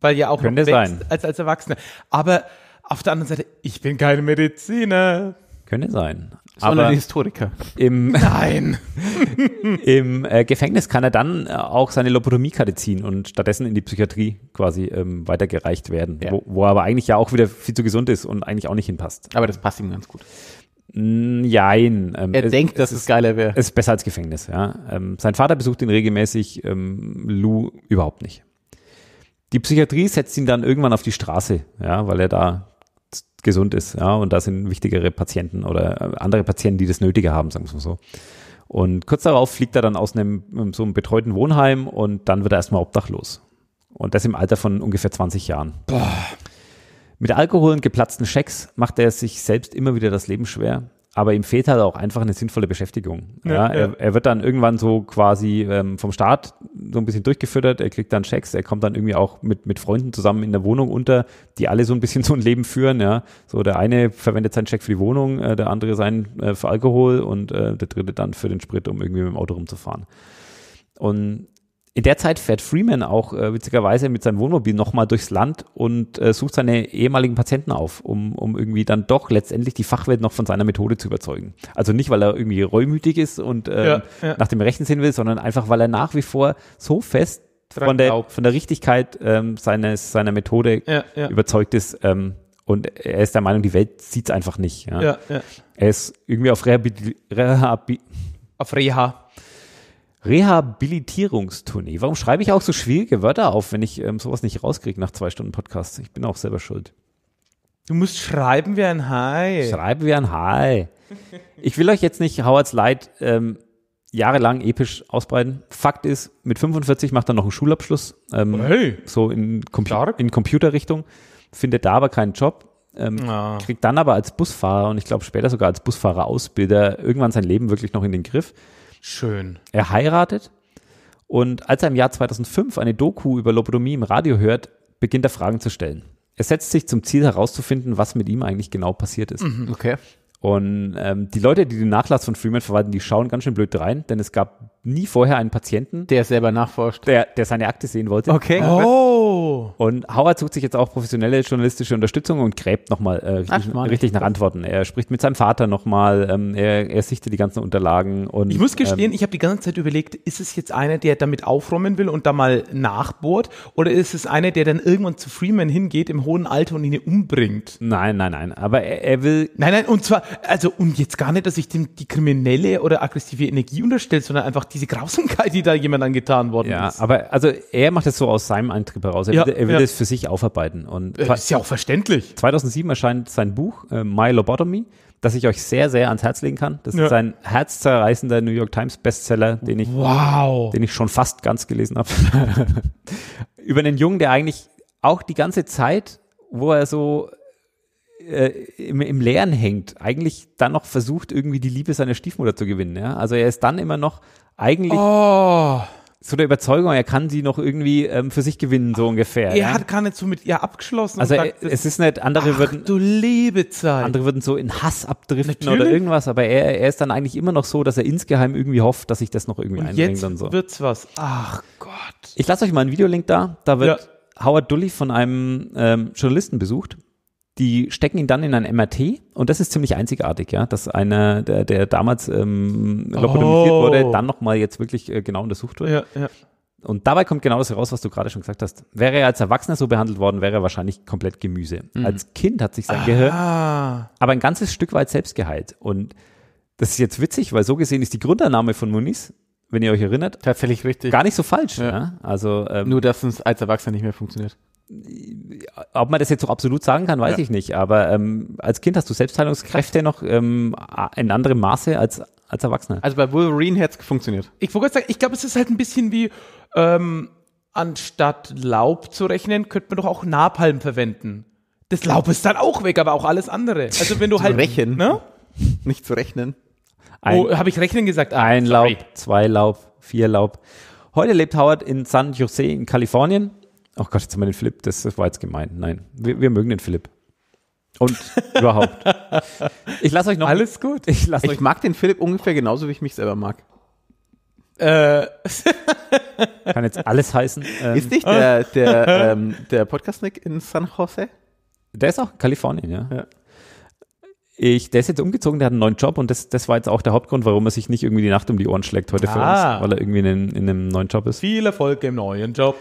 Speaker 1: weil ja auch Könnte noch wächst sein. als als Erwachsener. Aber auf der anderen Seite, ich bin kein Mediziner.
Speaker 2: Könnte sein. Aber ein Historiker. Im, Nein. Im äh, Gefängnis kann er dann äh, auch seine Lobotomiekarte ziehen und stattdessen in die Psychiatrie quasi ähm, weitergereicht werden, ja. wo, wo er aber eigentlich ja auch wieder viel zu gesund ist und eigentlich auch nicht hinpasst.
Speaker 1: Aber das passt ihm ganz
Speaker 2: gut. Nein. Ähm, er es, denkt, dass es, es geiler wäre. Es ist besser als Gefängnis, ja. Ähm, sein Vater besucht ihn regelmäßig, ähm, Lou überhaupt nicht. Die Psychiatrie setzt ihn dann irgendwann auf die Straße, ja, weil er da gesund ist, ja, und da sind wichtigere Patienten oder äh, andere Patienten, die das nötiger haben, sagen wir mal so. Und kurz darauf fliegt er dann aus einem ähm, so einem betreuten Wohnheim und dann wird er erstmal obdachlos. Und das im Alter von ungefähr 20 Jahren. Boah. Mit Alkohol und geplatzten Schecks macht er sich selbst immer wieder das Leben schwer. Aber ihm fehlt halt auch einfach eine sinnvolle Beschäftigung. Ja, ja. Er, er, wird dann irgendwann so quasi ähm, vom Staat so ein bisschen durchgefüttert, er kriegt dann Schecks, er kommt dann irgendwie auch mit, mit Freunden zusammen in der Wohnung unter, die alle so ein bisschen so ein Leben führen, ja. So der eine verwendet seinen Scheck für die Wohnung, äh, der andere seinen äh, für Alkohol und äh, der dritte dann für den Sprit, um irgendwie mit dem Auto rumzufahren. Und in der Zeit fährt Freeman auch äh, witzigerweise mit seinem Wohnmobil nochmal durchs Land und äh, sucht seine ehemaligen Patienten auf, um, um irgendwie dann doch letztendlich die Fachwelt noch von seiner Methode zu überzeugen. Also nicht, weil er irgendwie reumütig ist und äh, ja, ja. nach dem Rechten sehen will, sondern einfach, weil er nach wie vor so fest von der, von der Richtigkeit ähm, seines, seiner Methode ja, überzeugt ist. Ähm, und er ist der Meinung, die Welt sieht es einfach nicht. Ja. Ja, ja. Er ist irgendwie auf Rehabil Rehabi auf Reha Rehabilitierungstournee. Warum schreibe ich auch so schwierige Wörter auf, wenn ich ähm, sowas nicht rauskriege nach zwei Stunden Podcast? Ich bin auch selber schuld. Du musst schreiben wie ein Hai. Schreiben wie ein Hai. Ich will euch jetzt nicht Howards Leid ähm, jahrelang episch ausbreiten. Fakt ist, mit 45 macht er noch einen Schulabschluss. Ähm, hey. So in, Compu in Computerrichtung. Findet da aber keinen Job. Ähm, ja. Ah. Kriegt dann aber als Busfahrer und ich glaube später sogar als Busfahrerausbilder irgendwann sein Leben wirklich noch in den Griff Schön. Er heiratet und als er im Jahr 2005 eine Doku über Lobotomie im Radio hört, beginnt er Fragen zu stellen. Er setzt sich zum Ziel herauszufinden, was mit ihm eigentlich genau passiert ist. Mhm. Okay. Und ähm, die Leute, die den Nachlass von Freeman verwalten, die schauen ganz schön blöd rein, denn es gab nie vorher einen Patienten, der selber nachforscht, der, der seine Akte sehen wollte. Okay. Oh. Und Howard sucht sich jetzt auch professionelle journalistische Unterstützung und gräbt nochmal äh, richtig, Ach, richtig nach Antworten. Er spricht mit seinem Vater nochmal, ähm, er, er sichtet die ganzen Unterlagen. Und, ich muss gestehen, ähm,
Speaker 1: ich habe die ganze Zeit überlegt, ist es jetzt einer, der damit aufräumen will und da mal nachbohrt? Oder ist es einer, der dann irgendwann zu Freeman hingeht im hohen Alter und ihn umbringt? Nein, nein, nein. Aber er, er will. Nein, nein, und zwar, also, und jetzt gar nicht, dass ich dem die kriminelle oder aggressive Energie unterstelle, sondern einfach diese Grausamkeit, die da jemand angetan worden ja, ist. Ja, aber also
Speaker 2: er macht das so aus seinem Antrieb heraus. Er ja. will, er will ja. das für sich aufarbeiten. Und äh, ist ja auch verständlich. 2007 erscheint sein Buch äh, My Lobotomy, das ich euch sehr, sehr ans Herz legen kann. Das ja. ist ein herzzerreißender New York Times Bestseller, den ich, wow. den ich schon fast ganz gelesen habe. Über einen Jungen, der eigentlich auch die ganze Zeit, wo er so äh, im, im Leeren hängt, eigentlich dann noch versucht, irgendwie die Liebe seiner Stiefmutter zu gewinnen. Ja? Also er ist dann immer noch eigentlich. Oh so der Überzeugung, er kann sie noch irgendwie ähm, für sich gewinnen, so ungefähr. Er ja? Ne?
Speaker 1: hat gar nicht so mit ihr abgeschlossen. Also sagt, es
Speaker 2: ist nicht, andere ach, würden. Du Lebezeit. Andere würden so in Hass abdriften Natürlich. oder irgendwas, aber er, er ist dann eigentlich immer noch so, dass er insgeheim irgendwie hofft, dass sich das noch irgendwie und einbringt jetzt und so.
Speaker 1: Wird's was. Ach Gott.
Speaker 2: Ich lasse euch mal einen Videolink da. Da wird ja. Howard Dully von einem ähm, Journalisten besucht, die stecken ihn dann in ein MRT und das ist ziemlich einzigartig, ja, dass einer, der, der damals ähm, lobotomisiert oh. wurde, dann nochmal jetzt wirklich äh, genau untersucht wird. Ja, ja. Und dabei kommt genau das heraus, was du gerade schon gesagt hast. Wäre er als Erwachsener so behandelt worden, wäre er wahrscheinlich komplett Gemüse. Mhm. Als Kind hat sich sein ah. Gehirn aber ein ganzes Stück weit selbst geheilt. Und das ist jetzt witzig, weil so gesehen ist die Grundannahme von Muniz, wenn ihr euch erinnert, tatsächlich richtig. Gar nicht so falsch. Ja. Ne? Also,
Speaker 1: ähm, Nur, dass es als Erwachsener nicht mehr funktioniert ob man das jetzt so absolut
Speaker 2: sagen kann, weiß ja. ich nicht. Aber ähm, als Kind hast du Selbstheilungskräfte noch ähm, in anderem Maße als als
Speaker 1: Erwachsener. Also bei Wolverine hätte es funktioniert. Ich wollte sagen, ich glaube, es ist halt ein bisschen wie ähm, anstatt Laub zu rechnen, könnte man doch auch Napalm verwenden. Das Laub ist dann auch weg, aber auch alles andere. Also wenn du halt rechnen, ne? Nicht zu rechnen. Ein, oh, habe
Speaker 2: ich rechnen gesagt? Ah, ein sorry. Laub, zwei Laub, vier Laub. Heute lebt Howard in San Jose in Kalifornien Ach oh Gott, jetzt mal den Philipp, das, das war jetzt gemeint. Nein, wir, wir mögen den Philipp. Und
Speaker 1: überhaupt. Ich lasse euch noch. Alles gut. Ich, lass ich euch mag den Philipp ungefähr genauso, wie ich mich selber mag. Äh. Kann jetzt alles heißen. Ähm, ist nicht der, der, ähm, der Podcast-Nick in San Jose? Der ist auch in Kalifornien,
Speaker 2: ja. ja. Ich, der ist jetzt umgezogen, der hat einen neuen Job und das, das war jetzt auch der Hauptgrund, warum er sich nicht irgendwie die Nacht um die Ohren schlägt heute ah. für uns, weil er irgendwie in, in einem neuen Job ist.
Speaker 1: Viel Erfolg im neuen Job.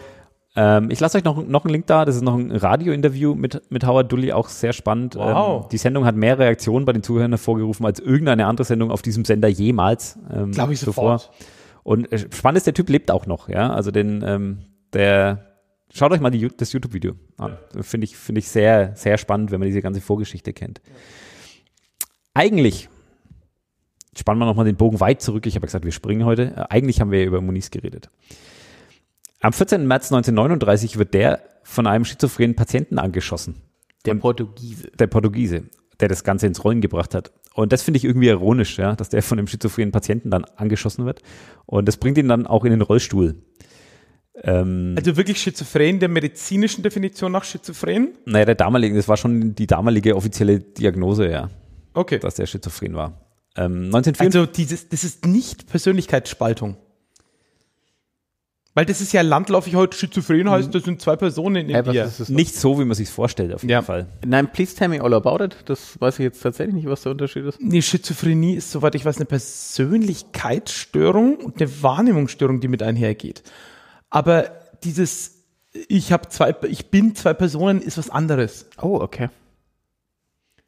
Speaker 2: Ähm, ich lasse euch noch, noch einen Link da. Das ist noch ein Radio-Interview mit, mit Howard Dully, auch sehr spannend. Wow. Ähm, die Sendung hat mehr Reaktionen bei den Zuhörern hervorgerufen als irgendeine andere Sendung auf diesem Sender jemals. Ähm, Glaube ich sofort. Bevor. Und äh, spannend ist, der Typ lebt auch noch. Ja, also den, ähm, der, Schaut euch mal die, das YouTube-Video an. Ja. Finde ich, find ich sehr, sehr spannend, wenn man diese ganze Vorgeschichte kennt. Ja. Eigentlich, spannen wir nochmal den Bogen weit zurück. Ich habe ja gesagt, wir springen heute. Äh, eigentlich haben wir ja über Muniz geredet. Am 14. März 1939 wird der von einem schizophrenen Patienten angeschossen. Der Portugiese. Der Portugiese, der das Ganze ins Rollen gebracht hat. Und das finde ich irgendwie ironisch, ja, dass der von einem schizophrenen Patienten dann angeschossen wird. Und das bringt ihn dann auch in den Rollstuhl. Ähm,
Speaker 1: also wirklich schizophren, der medizinischen Definition nach schizophren?
Speaker 2: Naja, der damaligen, das war schon die damalige
Speaker 1: offizielle Diagnose, ja. Okay. Dass der schizophren war. Ähm, also dieses, das ist nicht Persönlichkeitsspaltung. Weil das ist ja landläufig heute halt schizophren heißt, mhm. das sind zwei Personen in dem Bier. Nicht so, wie man sich vorstellt, auf jeden ja. Fall. Nein, please tell me all about it. Das weiß ich jetzt tatsächlich nicht, was der Unterschied ist. Nee, Schizophrenie ist, soweit ich weiß, eine Persönlichkeitsstörung und eine Wahrnehmungsstörung, die mit einhergeht. Aber dieses ich habe zwei, ich bin zwei Personen ist was anderes. Oh, okay.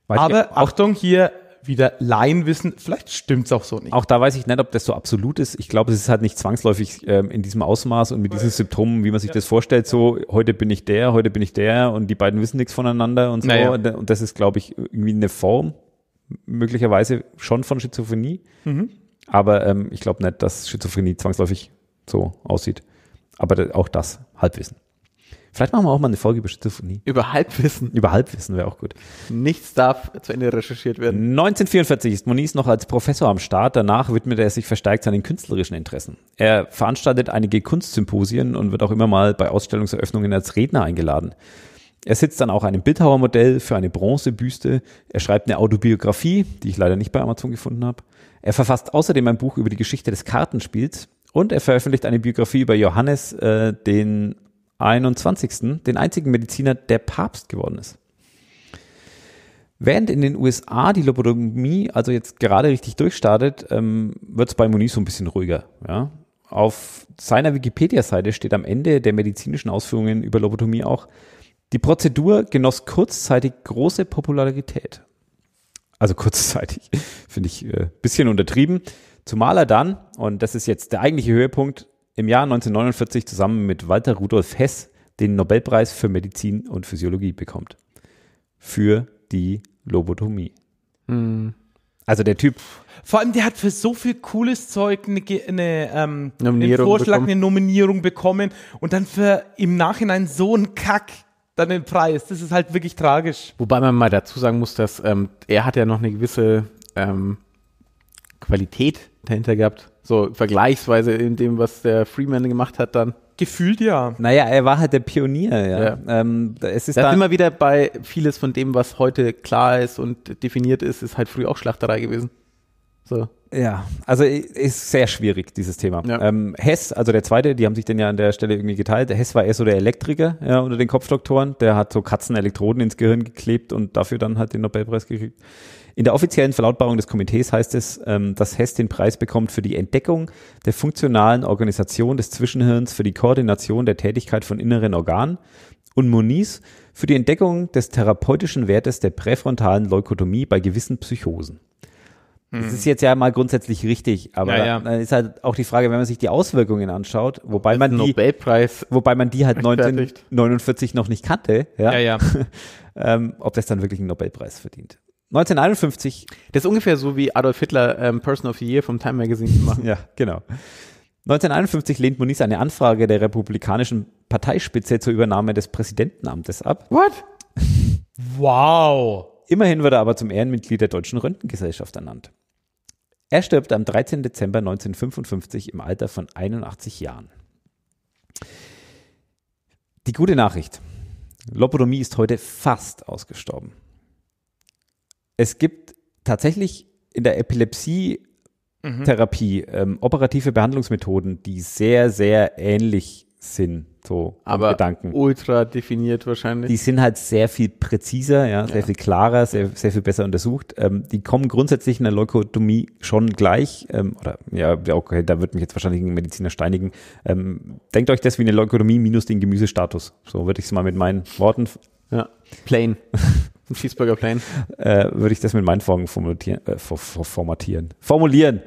Speaker 1: Weiß Aber Achtung, hier wieder Laien wissen, vielleicht stimmt's auch so nicht. Auch da
Speaker 2: weiß ich nicht, ob das so absolut ist. Ich glaube, es ist halt nicht zwangsläufig ähm, in diesem Ausmaß und mit diesen Symptomen, wie man sich ja. das vorstellt, so heute bin ich der, heute bin ich der und die beiden wissen nichts voneinander und so. Naja. Und das ist, glaube ich, irgendwie eine Form, möglicherweise schon von Schizophrenie. Mhm. Aber ähm, ich glaube nicht, dass Schizophrenie zwangsläufig so aussieht. Aber auch das Halbwissen. Vielleicht machen wir auch mal eine Folge über Schizophrenie. Über Halbwissen. Über Halbwissen wäre auch gut. Nichts darf zu Ende recherchiert werden. 1944 ist Moniz noch als Professor am Start. Danach widmet er sich verstärkt seinen künstlerischen Interessen. Er veranstaltet einige Kunstsymposien und wird auch immer mal bei Ausstellungseröffnungen als Redner eingeladen. Er sitzt dann auch einem Bildhauermodell für eine Bronzebüste. Er schreibt eine Autobiografie, die ich leider nicht bei Amazon gefunden habe. Er verfasst außerdem ein Buch über die Geschichte des Kartenspiels und er veröffentlicht eine Biografie über Johannes, äh, den 21. den einzigen Mediziner, der Papst geworden ist. Während in den USA die Lobotomie also jetzt gerade richtig durchstartet, ähm, wird es bei Moniz so ein bisschen ruhiger. Ja? Auf seiner Wikipedia-Seite steht am Ende der medizinischen Ausführungen über Lobotomie auch, die Prozedur genoss kurzzeitig große Popularität. Also kurzzeitig, finde ich ein äh, bisschen untertrieben. Zumal er dann, und das ist jetzt der eigentliche Höhepunkt, im Jahr 1949 zusammen mit Walter Rudolf Hess den Nobelpreis für Medizin und Physiologie bekommt. Für die Lobotomie. Mhm. Also der Typ.
Speaker 1: Vor allem, der hat für so viel cooles Zeug eine, eine ähm, einen Vorschlag, bekommen. eine Nominierung bekommen und dann für im Nachhinein so einen Kack dann den Preis. Das ist halt wirklich tragisch. Wobei man mal dazu sagen muss, dass ähm, er hat ja noch eine gewisse ähm, Qualität dahinter gehabt. So vergleichsweise in dem, was der Freeman gemacht hat dann. Gefühlt ja. Naja, er war halt der Pionier, ja. ja. Ähm, es ist da immer wieder bei vieles von dem, was heute klar ist und definiert ist, ist halt früh auch Schlachterei gewesen. So. Ja, also
Speaker 2: ist sehr schwierig, dieses Thema. Ja. Ähm, Hess, also der zweite, die haben sich den ja an der Stelle irgendwie geteilt. Hess war eher so der Elektriker ja, unter den Kopfdoktoren. Der hat so Katzenelektroden ins Gehirn geklebt und dafür dann halt den Nobelpreis gekriegt. In der offiziellen Verlautbarung des Komitees heißt es, ähm, dass Hess den Preis bekommt für die Entdeckung der funktionalen Organisation des Zwischenhirns für die Koordination der Tätigkeit von inneren Organen und Moniz für die Entdeckung des therapeutischen Wertes der präfrontalen Leukotomie bei gewissen Psychosen. Das hm. ist jetzt ja mal grundsätzlich richtig, aber ja, ja. dann ist halt auch die Frage, wenn man sich die Auswirkungen anschaut, wobei man die Nobelpreis wobei man die halt 1949 noch nicht kannte, ja, ja, ja. ähm, ob das dann wirklich einen Nobelpreis verdient.
Speaker 1: 1951. Das ist ungefähr so wie Adolf Hitler ähm, Person of the Year vom Time
Speaker 2: Magazine zu machen. ja, genau. 1951 lehnt Moniz eine Anfrage der republikanischen Parteispitze zur Übernahme des Präsidentenamtes ab. What? wow. Immerhin wird er aber zum Ehrenmitglied der Deutschen Röntgengesellschaft ernannt. Er stirbt am 13. Dezember 1955 im Alter von 81 Jahren. Die gute Nachricht. Lobotomie ist heute fast ausgestorben es gibt tatsächlich in der Epilepsie mhm. ähm, operative Behandlungsmethoden, die sehr, sehr ähnlich sind. So,
Speaker 1: aber Gedanken. ultra definiert wahrscheinlich. Die
Speaker 2: sind halt sehr viel präziser, ja, sehr ja. viel klarer, sehr, sehr viel besser untersucht. Ähm, die kommen grundsätzlich in der Leukotomie schon gleich, ähm, oder ja, okay, da wird mich jetzt wahrscheinlich ein Mediziner steinigen. Ähm, denkt euch das wie eine Leukotomie minus den Gemüsestatus. So würde ich es mal mit meinen Worten.
Speaker 1: Ja. Plain. Ein Cheeseburger Plane.
Speaker 2: Äh, würde ich das mit meinen Fragen formatieren. Äh, formatieren.
Speaker 1: Formulieren.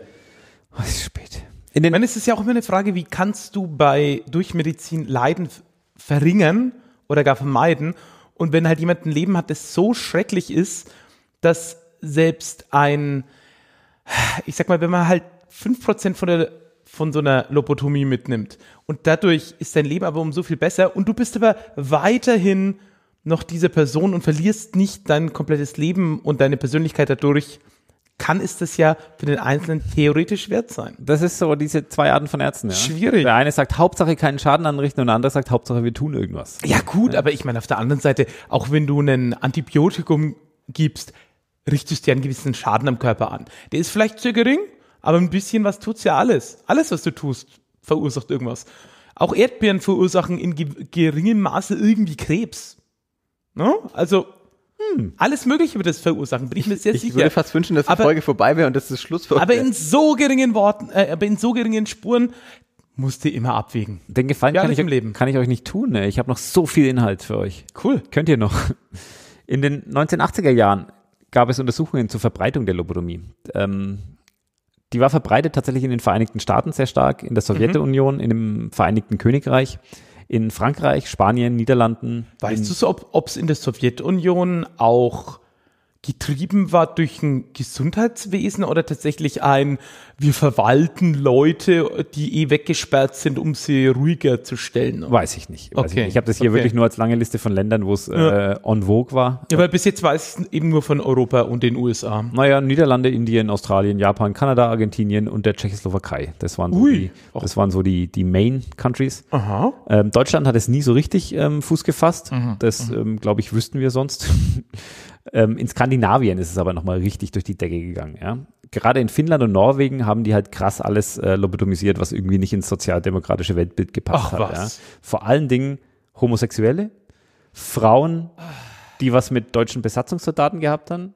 Speaker 1: Oh, es ist spät. In den ich meine, es ist ja auch immer eine Frage, wie kannst du bei Durchmedizin Leiden verringern oder gar vermeiden? Und wenn halt jemand ein Leben hat, das so schrecklich ist, dass selbst ein, ich sag mal, wenn man halt fünf Prozent von der von so einer Lobotomie mitnimmt. Und dadurch ist dein Leben aber um so viel besser und du bist aber weiterhin noch diese Person und verlierst nicht dein komplettes Leben und deine Persönlichkeit dadurch, kann es das ja für den Einzelnen theoretisch wert sein. Das ist so diese zwei Arten von Ärzten. Ja? Schwierig. Der eine sagt Hauptsache keinen Schaden anrichten und der andere sagt Hauptsache wir tun irgendwas. Ja gut, ja. aber ich meine auf der anderen Seite, auch wenn du ein Antibiotikum gibst, richtest du ja einen gewissen Schaden am Körper an. Der ist vielleicht zu gering, aber ein bisschen was tut's ja alles. Alles, was du tust, verursacht irgendwas. Auch Erdbeeren verursachen in ge geringem Maße irgendwie Krebs No? Ne? Also hm. Alles Mögliche wird es verursachen, bin ich mir sehr ich sicher. Ich würde fast wünschen, dass die Folge vorbei wäre und dass das Schluss Aber wäre. in so geringen Worten, äh, aber in so geringen Spuren musst du immer abwägen. Den Gefallen ja, kann, ich, im Leben. kann ich euch
Speaker 2: nicht tun. Ne? Ich habe noch so viel Inhalt für euch. Cool. Könnt ihr noch. In den 1980er Jahren gab es Untersuchungen zur Verbreitung der Lobotomie. Ähm, die war verbreitet tatsächlich in den Vereinigten Staaten sehr stark, in der mhm. Sowjetunion, mhm. in dem Vereinigten Königreich in
Speaker 1: Frankreich, Spanien, Niederlanden. Weißt du, ob es in der Sowjetunion auch getrieben war durch ein Gesundheitswesen oder tatsächlich ein, wir verwalten Leute, die eh weggesperrt sind, um sie ruhiger zu stellen? Weiß ich nicht. Weiß okay. ich, nicht. ich habe das hier okay. wirklich
Speaker 2: nur als lange Liste von Ländern, wo es ja. äh, on vogue
Speaker 1: war. Ja, weil bis jetzt weiß ich eben nur von Europa und den USA.
Speaker 2: Naja, Niederlande, Indien, Australien, Japan, Kanada, Argentinien und der Tschechoslowakei. Das waren so, die, das waren so die, die Main Countries. Ähm, Deutschland hat es nie so richtig ähm, Fuß gefasst. Mhm. Das, mhm. ähm, glaube ich, wüssten wir sonst. Ähm, in Skandinavien ist es aber nochmal richtig durch die Decke gegangen. Ja? Gerade in Finnland und Norwegen haben die halt krass alles äh, lobotomisiert, was irgendwie nicht ins sozialdemokratische Weltbild gepasst Ach, hat. Ja? Vor allen Dingen Homosexuelle, Frauen, die was mit deutschen Besatzungssoldaten gehabt haben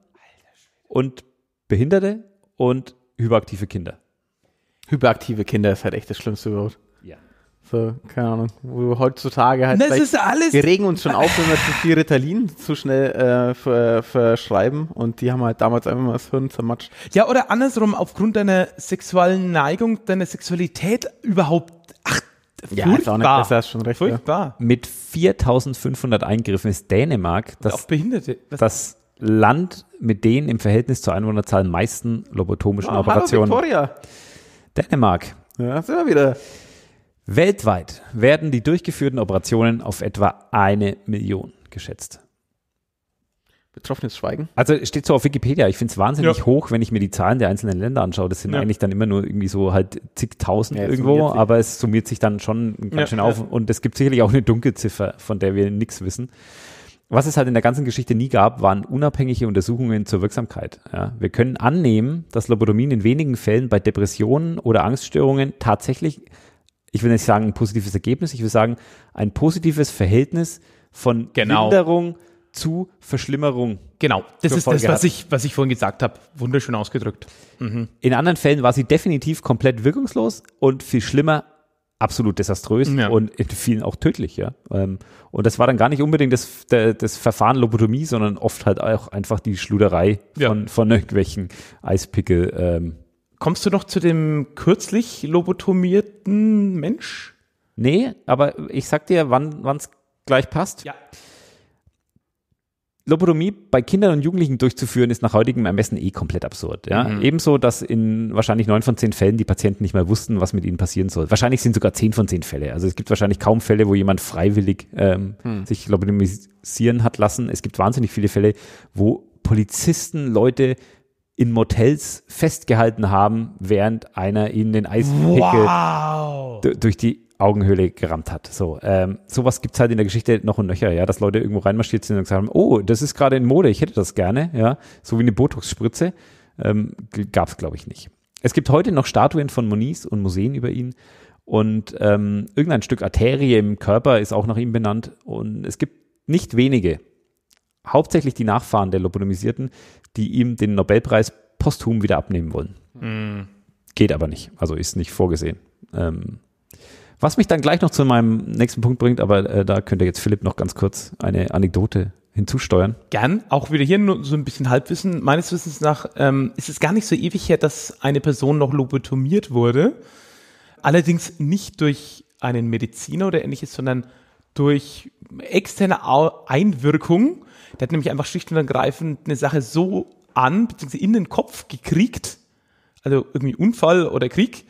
Speaker 2: und Behinderte und hyperaktive Kinder.
Speaker 1: Hyperaktive Kinder ist halt echt das Schlimmste überhaupt. So, keine Ahnung. Wo wir heutzutage halt. Das ist alles. Wir regen uns schon auf, wenn wir zu viel Ritalin zu schnell äh, verschreiben. Und die haben halt damals einfach mal das Hirn zermatscht. Ja, oder andersrum, aufgrund deiner sexuellen Neigung, deiner Sexualität überhaupt. Ach, ja, furchtbar. ist auch nicht besser, hast schon recht. Furchtbar. Ja.
Speaker 2: Mit 4500 Eingriffen ist Dänemark das, das Land mit den im Verhältnis zur Einwohnerzahl meisten lobotomischen oh, Operationen. Hallo, Victoria. Dänemark. Ja, sind wir wieder. Weltweit werden die durchgeführten Operationen auf etwa eine Million geschätzt.
Speaker 1: Betroffenes Schweigen.
Speaker 2: Also steht so auf Wikipedia. Ich finde es wahnsinnig ja. hoch, wenn ich mir die Zahlen der einzelnen Länder anschaue. Das sind ja. eigentlich dann immer nur irgendwie so halt zigtausend ja, irgendwo, aber es summiert sich dann schon ganz schön auf. Und es gibt sicherlich auch eine Dunkelziffer, von der wir nichts wissen. Was es halt in der ganzen Geschichte nie gab, waren unabhängige Untersuchungen zur Wirksamkeit. Ja, wir können annehmen, dass Lobotomien in wenigen Fällen bei Depressionen oder Angststörungen tatsächlich ich will nicht sagen ein positives Ergebnis, ich will sagen ein positives Verhältnis von genau. Minderung zu Verschlimmerung. Genau, das ist das, was ich, was ich vorhin gesagt habe. Wunderschön ausgedrückt. Mhm. In anderen Fällen war sie definitiv komplett wirkungslos und viel schlimmer, absolut desaströs ja. und in vielen auch tödlich. Ja? Ähm, und das war dann gar nicht unbedingt das, das Verfahren Lobotomie, sondern oft halt auch einfach die Schluderei von, ja. von irgendwelchen Eispickel. Ähm, Kommst du noch zu dem kürzlich lobotomierten Mensch? Nee, aber ich sag dir, wann es gleich passt. Ja. Lobotomie bei Kindern und Jugendlichen durchzuführen, ist nach heutigem Ermessen eh komplett absurd. Ja? Mhm. Ebenso, dass in wahrscheinlich neun von zehn Fällen die Patienten nicht mehr wussten, was mit ihnen passieren soll. Wahrscheinlich sind sogar zehn von zehn Fälle. Also es gibt wahrscheinlich kaum Fälle, wo jemand freiwillig ähm, mhm. sich lobotomisieren hat lassen. Es gibt wahnsinnig viele Fälle, wo Polizisten Leute in Motels festgehalten haben, während einer ihnen den Eispickel wow. durch die Augenhöhle gerammt hat. So, ähm, sowas gibt es halt in der Geschichte noch und nöcher, ja, dass Leute irgendwo reinmarschiert sind und gesagt haben, oh, das ist gerade in Mode, ich hätte das gerne, ja, so wie eine Botox-Spritze, ähm, gab es, glaube ich, nicht. Es gibt heute noch Statuen von Moniz und Museen über ihn und ähm, irgendein Stück Arterie im Körper ist auch nach ihm benannt und es gibt nicht wenige hauptsächlich die Nachfahren der Lobotomisierten, die ihm den Nobelpreis posthum wieder abnehmen wollen. Mhm. Geht aber nicht, also ist nicht vorgesehen. Ähm, was mich dann gleich noch zu meinem nächsten Punkt bringt, aber äh, da könnte jetzt Philipp noch ganz kurz eine Anekdote hinzusteuern.
Speaker 1: Gern, auch wieder hier nur so ein bisschen Halbwissen. Meines Wissens nach ähm, ist es gar nicht so ewig her, dass eine Person noch lobotomiert wurde. Allerdings nicht durch einen Mediziner oder ähnliches, sondern durch externe Einwirkungen. Der hat nämlich einfach schlicht und ergreifend eine Sache so an, beziehungsweise in den Kopf gekriegt, also irgendwie Unfall oder Krieg,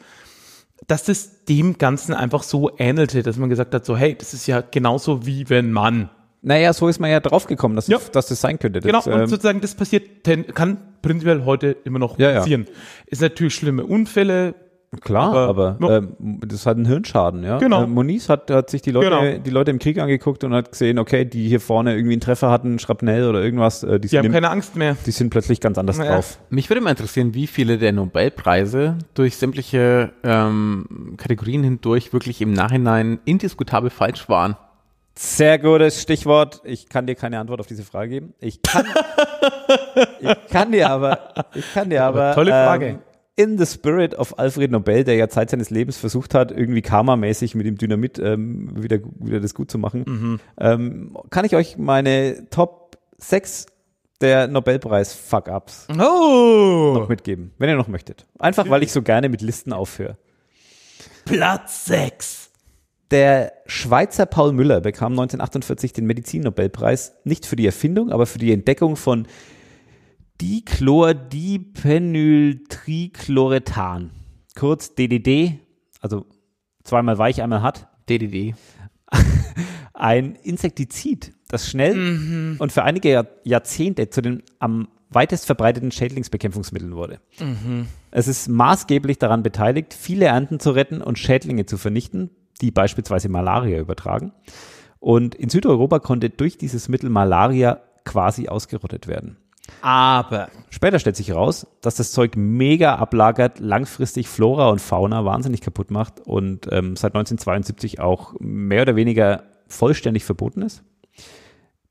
Speaker 1: dass das dem Ganzen einfach so ähnelte, dass man gesagt hat, so, hey, das ist ja genauso wie wenn man. Naja, so ist man ja draufgekommen, dass, ja. dass das sein könnte. Das, genau, und ähm, sozusagen das passiert, kann prinzipiell heute immer noch ja, passieren. Ja. Ist natürlich schlimme Unfälle, Klar, aber,
Speaker 2: aber ähm, das hat einen Hirnschaden, ja.
Speaker 1: Genau. Äh, Moniz hat, hat sich die Leute, genau. die Leute
Speaker 2: im Krieg angeguckt und hat gesehen, okay, die hier vorne irgendwie einen Treffer hatten, Schrapnell oder irgendwas, äh, die, die haben im, keine Angst mehr. Die sind plötzlich ganz anders naja. drauf.
Speaker 1: Mich würde mal interessieren, wie viele der Nobelpreise durch sämtliche ähm, Kategorien hindurch wirklich im Nachhinein indiskutabel falsch waren. Sehr gutes Stichwort. Ich kann dir keine Antwort auf diese Frage geben. Ich kann,
Speaker 2: ich kann dir aber, ich kann dir aber. aber tolle ähm, Frage. Ähm, in the spirit of Alfred Nobel, der ja Zeit seines Lebens versucht hat, irgendwie karmamäßig mit dem Dynamit ähm, wieder, wieder das gut zu machen, mhm. ähm, kann ich euch meine Top 6 der Nobelpreis Fuck-Ups oh. noch mitgeben, wenn ihr noch möchtet. Einfach, weil ich so gerne mit Listen aufhöre.
Speaker 1: Platz 6.
Speaker 2: Der Schweizer Paul Müller bekam 1948 den Medizin-Nobelpreis, nicht für die Erfindung, aber für die Entdeckung von Dichlordiphenyltrichloretan, kurz DDD, also zweimal weich, einmal hart. DDD. Ein Insektizid, das schnell mhm. und für einige Jahrzehnte zu den am weitest verbreiteten Schädlingsbekämpfungsmitteln wurde. Mhm. Es ist maßgeblich daran beteiligt, viele Ernten zu retten und Schädlinge zu vernichten, die beispielsweise Malaria übertragen. Und in Südeuropa konnte durch dieses Mittel Malaria quasi ausgerottet werden.
Speaker 1: Aber
Speaker 2: später stellt sich heraus, dass das Zeug mega ablagert, langfristig Flora und Fauna wahnsinnig kaputt macht und ähm, seit 1972 auch mehr oder weniger vollständig verboten ist.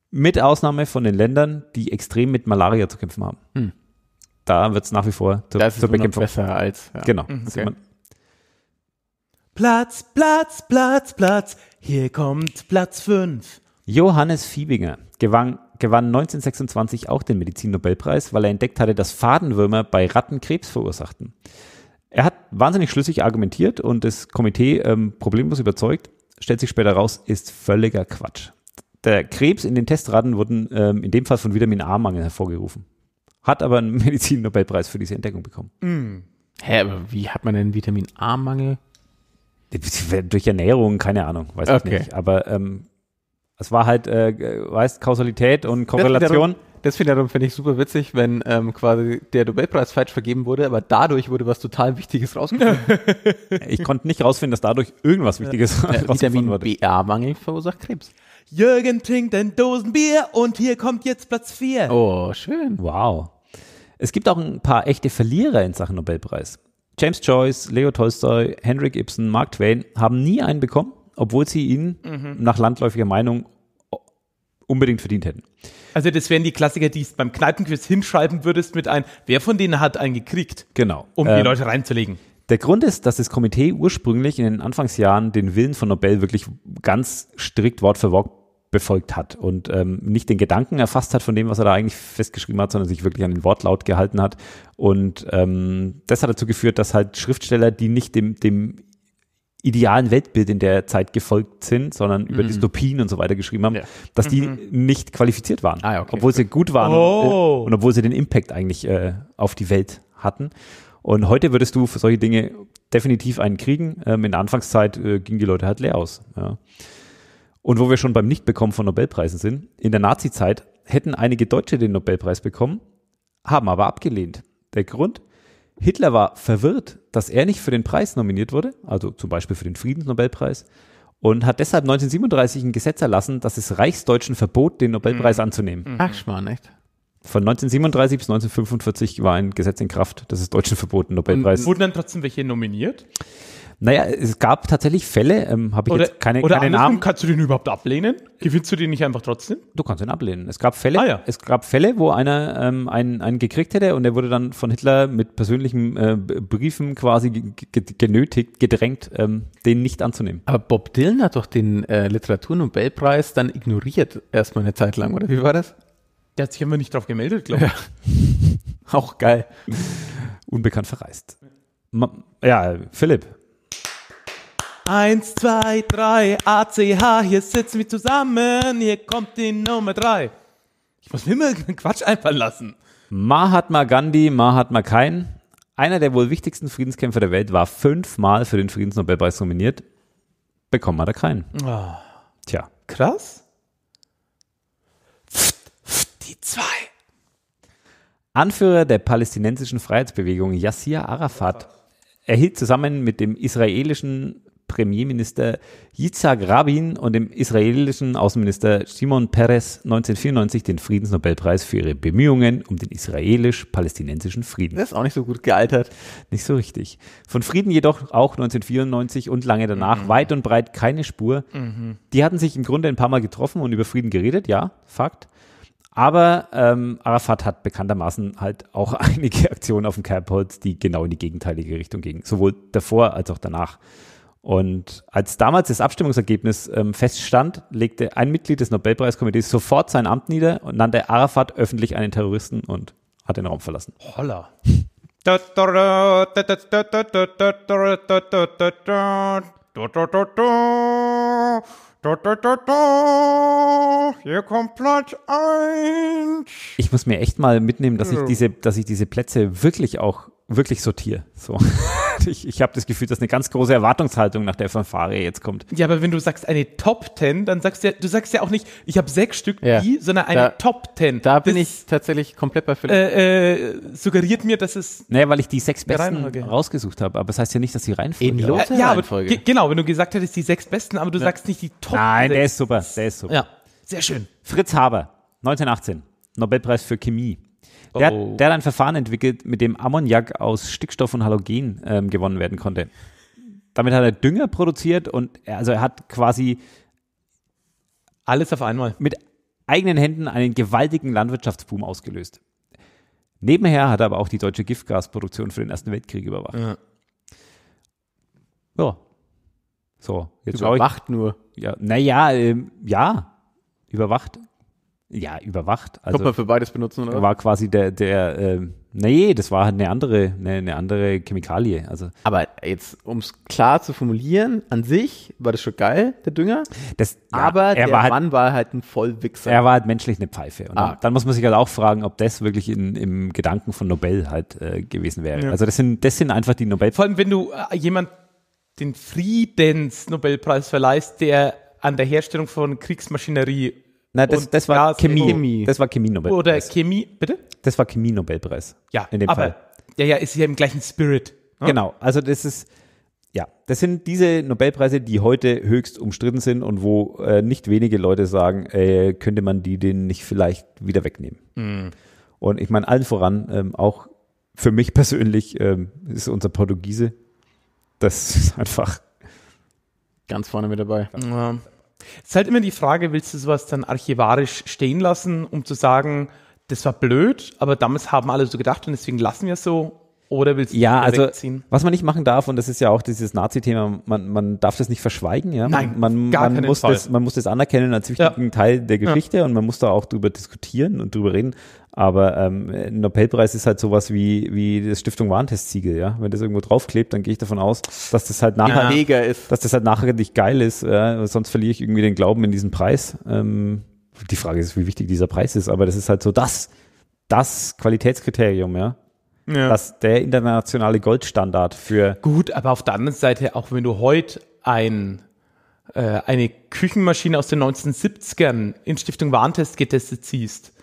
Speaker 2: Mit Ausnahme von den Ländern, die extrem mit Malaria zu kämpfen haben. Hm. Da wird es nach wie vor zu, das zur ist Bekämpfung. besser als. Ja. Genau. Mhm. Also okay.
Speaker 1: Platz, Platz, Platz, Platz. Hier kommt
Speaker 2: Platz 5. Johannes Fiebinger gewann gewann 1926 auch den Medizinnobelpreis, weil er entdeckt hatte, dass Fadenwürmer bei Ratten Krebs verursachten. Er hat wahnsinnig schlüssig argumentiert und das Komitee ähm, problemlos überzeugt. Stellt sich später raus, ist völliger Quatsch. Der Krebs in den Testratten wurden ähm, in dem Fall von Vitamin A-Mangel hervorgerufen. Hat aber einen Medizinnobelpreis für diese Entdeckung bekommen. Mm. Hä, aber wie hat man denn Vitamin A-Mangel? Durch Ernährung, keine Ahnung, weiß okay. ich nicht. Aber ähm,
Speaker 1: es war halt, äh, weißt, Kausalität und Korrelation. Das finde ich super witzig, wenn ähm, quasi der Nobelpreis falsch vergeben wurde, aber dadurch wurde was total Wichtiges rausgefunden. ich konnte nicht rausfinden, dass dadurch irgendwas Wichtiges ja. Äh, rausgefunden wurde. br mangel verursacht Krebs. Jürgen trinkt ein Dosenbier und hier kommt jetzt Platz 4. Oh, schön.
Speaker 2: Wow. Es gibt auch ein paar echte Verlierer in Sachen Nobelpreis. James Joyce, Leo Tolstoy, Henrik Ibsen, Mark Twain haben nie einen bekommen obwohl sie ihn mhm. nach landläufiger Meinung unbedingt verdient hätten.
Speaker 1: Also das wären die Klassiker, die es beim Kneipenquiz hinschreiben würdest mit ein, wer von denen hat einen gekriegt? Genau. Um ähm, die Leute reinzulegen. Der Grund
Speaker 2: ist, dass das Komitee ursprünglich in den Anfangsjahren den Willen von Nobel wirklich ganz strikt Wort für Wort befolgt hat und ähm, nicht den Gedanken erfasst hat von dem, was er da eigentlich festgeschrieben hat, sondern sich wirklich an den Wortlaut gehalten hat. Und ähm, das hat dazu geführt, dass halt Schriftsteller, die nicht dem, dem idealen Weltbild in der Zeit gefolgt sind, sondern über mhm. Dystopien und so weiter geschrieben haben, ja. dass die mhm. nicht qualifiziert waren, ah, okay. obwohl sie gut waren äh, oh. und, und, obwohl sie den Impact eigentlich äh, auf die Welt hatten. Und heute würdest du für solche Dinge definitiv einen kriegen. Ähm, in der Anfangszeit äh, gingen die Leute halt leer aus. Ja. Und wo wir schon beim Nichtbekommen von Nobelpreisen sind, in der Nazi-Zeit hätten einige Deutsche den Nobelpreis bekommen, haben aber abgelehnt. Der Grund? Hitler war verwirrt, dass er nicht für den Preis nominiert wurde, also zum Beispiel für den Friedensnobelpreis, und hat deshalb 1937 ein Gesetz erlassen, das es Reichsdeutschen verbot, den Nobelpreis mhm. anzunehmen. Mhm. Ach, Schmarrn, echt? Von 1937 bis 1945 war ein Gesetz in Kraft, das ist Deutschen verboten, Nobelpreis. Und wurden
Speaker 1: dann trotzdem welche nominiert?
Speaker 2: Naja, es gab tatsächlich Fälle, ähm, habe ich oder, jetzt keine, oder keine Namen.
Speaker 1: Kannst du den überhaupt ablehnen? Gewinnst du den nicht einfach trotzdem? Du kannst ihn ablehnen. Es gab Fälle, ah, ja. es
Speaker 2: gab Fälle, wo einer ähm, einen, einen gekriegt hätte und der wurde dann von Hitler mit persönlichen äh, Briefen quasi
Speaker 1: genötigt, gedrängt, ähm, den nicht anzunehmen. Aber Bob Dylan hat doch den äh, Literaturnobelpreis dann ignoriert, erstmal eine Zeit lang, oder wie war das? Der hat sich immer nicht drauf gemeldet, glaube ich. Ja. Auch geil. Unbekannt verreist. Ma ja, Philipp, Eins, zwei, drei, ACH, hier sitzen wir zusammen, hier kommt die Nummer drei. Ich muss mir immer Quatsch einfallen lassen.
Speaker 2: Mahatma Gandhi, Mahatma Kain, einer der wohl wichtigsten Friedenskämpfer der Welt, war fünfmal für den Friedensnobelpreis nominiert. Bekommen hat er keinen. Oh. Tja.
Speaker 1: Krass. Pft,
Speaker 2: pft, die zwei. Anführer der palästinensischen Freiheitsbewegung Yassir Arafat erhielt zusammen mit dem israelischen Premierminister Yitzhak Rabin und dem israelischen Außenminister Simon Peres 1994 den Friedensnobelpreis für ihre Bemühungen um den israelisch-palästinensischen Frieden. Das ist auch nicht so gut gealtert. Nicht so richtig. Von Frieden jedoch auch 1994 und lange danach mhm. weit und breit keine Spur. Mhm. Die hatten sich im Grunde ein paar Mal getroffen und über Frieden geredet, ja, Fakt. Aber ähm, Arafat hat bekanntermaßen halt auch einige Aktionen auf dem Kerbholz, die genau in die gegenteilige Richtung gingen, sowohl davor als auch danach. Und als damals das Abstimmungsergebnis ähm, feststand, legte ein Mitglied des Nobelpreiskomitees sofort sein Amt nieder und nannte Arafat öffentlich einen Terroristen und hat den Raum verlassen.
Speaker 1: Holla.
Speaker 3: Hier kommt Platz 1.
Speaker 2: Ich muss mir echt mal mitnehmen, dass ich diese, dass ich diese
Speaker 1: Plätze wirklich auch wirklich sortiere.
Speaker 2: So. Ich, ich habe das Gefühl, dass eine ganz große Erwartungshaltung nach der Fanfare jetzt kommt.
Speaker 1: Ja, aber wenn du sagst eine Top Ten, dann sagst du ja, du sagst ja auch nicht, ich habe sechs Stück ja. die, sondern eine da, Top Ten. Da bin ich tatsächlich komplett bei Philipp. Äh, äh, suggeriert mir, dass es.
Speaker 2: Naja, weil ich die sechs besten Reihenfolge. rausgesucht habe, aber das heißt ja nicht, dass sie reinfallen. In Lothar ja, Reihenfolge. Aber,
Speaker 1: genau, wenn du gesagt hättest, die sechs besten, aber du ja. sagst nicht die Top Ten.
Speaker 2: Nein, der ist super, der ist super. Ja, sehr schön. Fritz Haber, 1918, Nobelpreis für Chemie. Der, oh. der hat ein Verfahren entwickelt, mit dem Ammoniak aus Stickstoff und Halogen ähm, gewonnen werden konnte. Damit hat er Dünger produziert und er, also er hat quasi alles auf einmal mit eigenen Händen einen gewaltigen Landwirtschaftsboom ausgelöst. Nebenher hat er aber auch die deutsche Giftgasproduktion für den Ersten Weltkrieg überwacht. Ja. ja. So, jetzt überwacht ich, nur. Ja, naja, ähm, ja, überwacht ja, überwacht. Also Kommt man für beides benutzen, oder? War quasi der, der, äh, nee, das war halt eine andere, eine, eine andere Chemikalie. Also. Aber jetzt,
Speaker 1: um es klar zu formulieren, an sich war das schon geil, der Dünger. Das, ja, aber der war halt Mann halt, war halt ein Vollwichser. Er war halt menschlich
Speaker 2: eine Pfeife. Und ah. dann, muss
Speaker 1: man sich halt auch fragen, ob
Speaker 2: das wirklich in, im Gedanken von Nobel halt äh, gewesen wäre. Ja. Also das sind, das sind einfach die Nobel. Vor allem, wenn du
Speaker 1: äh, jemand den Friedensnobelpreis verleihst, der an der Herstellung von Kriegsmaschinerie Nein, das, das war Chemie. Chemie. Das war Chemie-Nobelpreis. Oder Chemie, bitte? Das
Speaker 2: war Chemie-Nobelpreis. Ja, in dem aber, Fall.
Speaker 1: Ja, ja, ist ja im gleichen Spirit. Ne? Genau,
Speaker 2: also das ist, ja, das sind diese Nobelpreise, die heute höchst umstritten sind und wo äh, nicht wenige Leute sagen, äh, könnte man die denen nicht vielleicht wieder wegnehmen. Mm. Und ich meine, allen voran, ähm, auch für mich persönlich, ähm, ist unser Portugiese.
Speaker 1: Das ist einfach. Ganz vorne mit dabei. Ja. Es ist halt immer die Frage, willst du sowas dann archivarisch stehen lassen, um zu sagen, das war blöd, aber damals haben alle so gedacht und deswegen lassen wir es so oder willst du ja, also, wegziehen? Was man nicht machen darf, und das ist
Speaker 2: ja auch dieses Nazi-Thema, man, man darf das nicht verschweigen, ja. Nein, man, gar man, muss Fall. Das, man muss das anerkennen als wichtigen ja. Teil der Geschichte ja. und man muss da auch drüber diskutieren und drüber reden. Aber ähm, ein Nobelpreis ist halt sowas wie, wie das Stiftung Warentest-Siegel, ja. Wenn das irgendwo draufklebt, dann gehe ich davon aus, dass das halt nachher ja. Dass das halt nachher nicht geil ist, ja? sonst verliere ich irgendwie den Glauben in diesen Preis. Ähm, die Frage ist, wie wichtig dieser Preis ist, aber das ist halt so das, das Qualitätskriterium, ja.
Speaker 1: Ja. Das der internationale Goldstandard für. Gut, aber auf der anderen Seite, auch wenn du heute ein, äh, eine Küchenmaschine aus den 1970ern in Stiftung Warentest getestet siehst,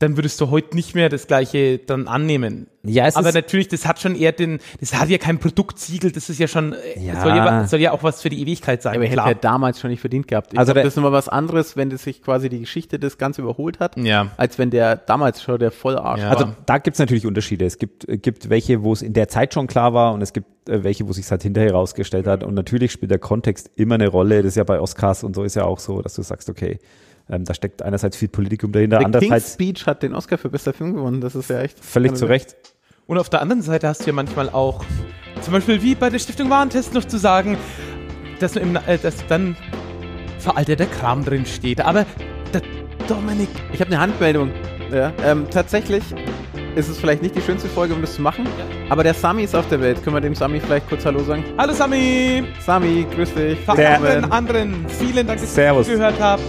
Speaker 1: dann würdest du heute nicht mehr das gleiche dann annehmen. Ja, es Aber ist natürlich, das hat schon eher den, das hat ja kein Produktsiegel, das ist ja schon, äh, ja. Soll, ja, soll ja auch was für die Ewigkeit sein. Aber klar. hätte er damals schon nicht verdient gehabt. Ich also glaub, das ist nochmal was anderes, wenn das sich quasi die Geschichte das Ganze überholt hat, ja. als wenn der damals schon der Vollarsch ja. war. Also
Speaker 2: da gibt's natürlich Unterschiede. Es gibt, äh, gibt welche, wo es in der Zeit schon klar war und es gibt äh, welche, wo sich halt hinterher herausgestellt hat. Und natürlich spielt der Kontext immer eine Rolle. Das ist ja bei Oscars und so ist ja auch so, dass du sagst, okay, ähm, da steckt einerseits viel Politikum dahinter. The andererseits
Speaker 1: King's Speech hat den Oscar für bester Film gewonnen. Das ist ja echt. Völlig zu Recht. Und auf der anderen Seite hast du ja manchmal auch, zum Beispiel wie bei der Stiftung Warentest noch zu sagen, dass, im, äh, dass dann veralteter Kram drin steht. Aber der Dominik. Ich habe eine Handmeldung. Ja, ähm, tatsächlich ist es vielleicht nicht die schönste Folge, um das zu machen, ja. aber der Sami ist auf der Welt. Können wir dem Sami vielleicht kurz Hallo sagen? Hallo Sami! Sami, grüß dich. Für anderen, anderen, vielen Dank, dass ihr gehört habt.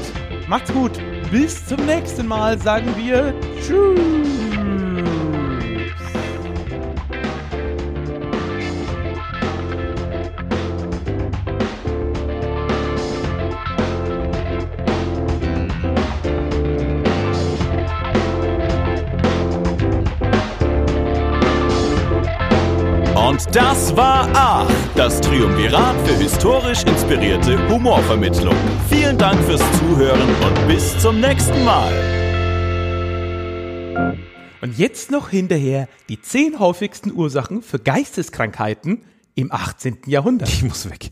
Speaker 1: Macht's gut. Bis zum nächsten Mal, sagen wir. Tschüss.
Speaker 3: Und das war A, das Triumvirat für historisch inspirierte Humorvermittlung. Vielen Dank fürs
Speaker 1: Zuhören und bis zum nächsten Mal. Und jetzt noch hinterher die zehn häufigsten Ursachen für Geisteskrankheiten im 18. Jahrhundert. Ich muss weg.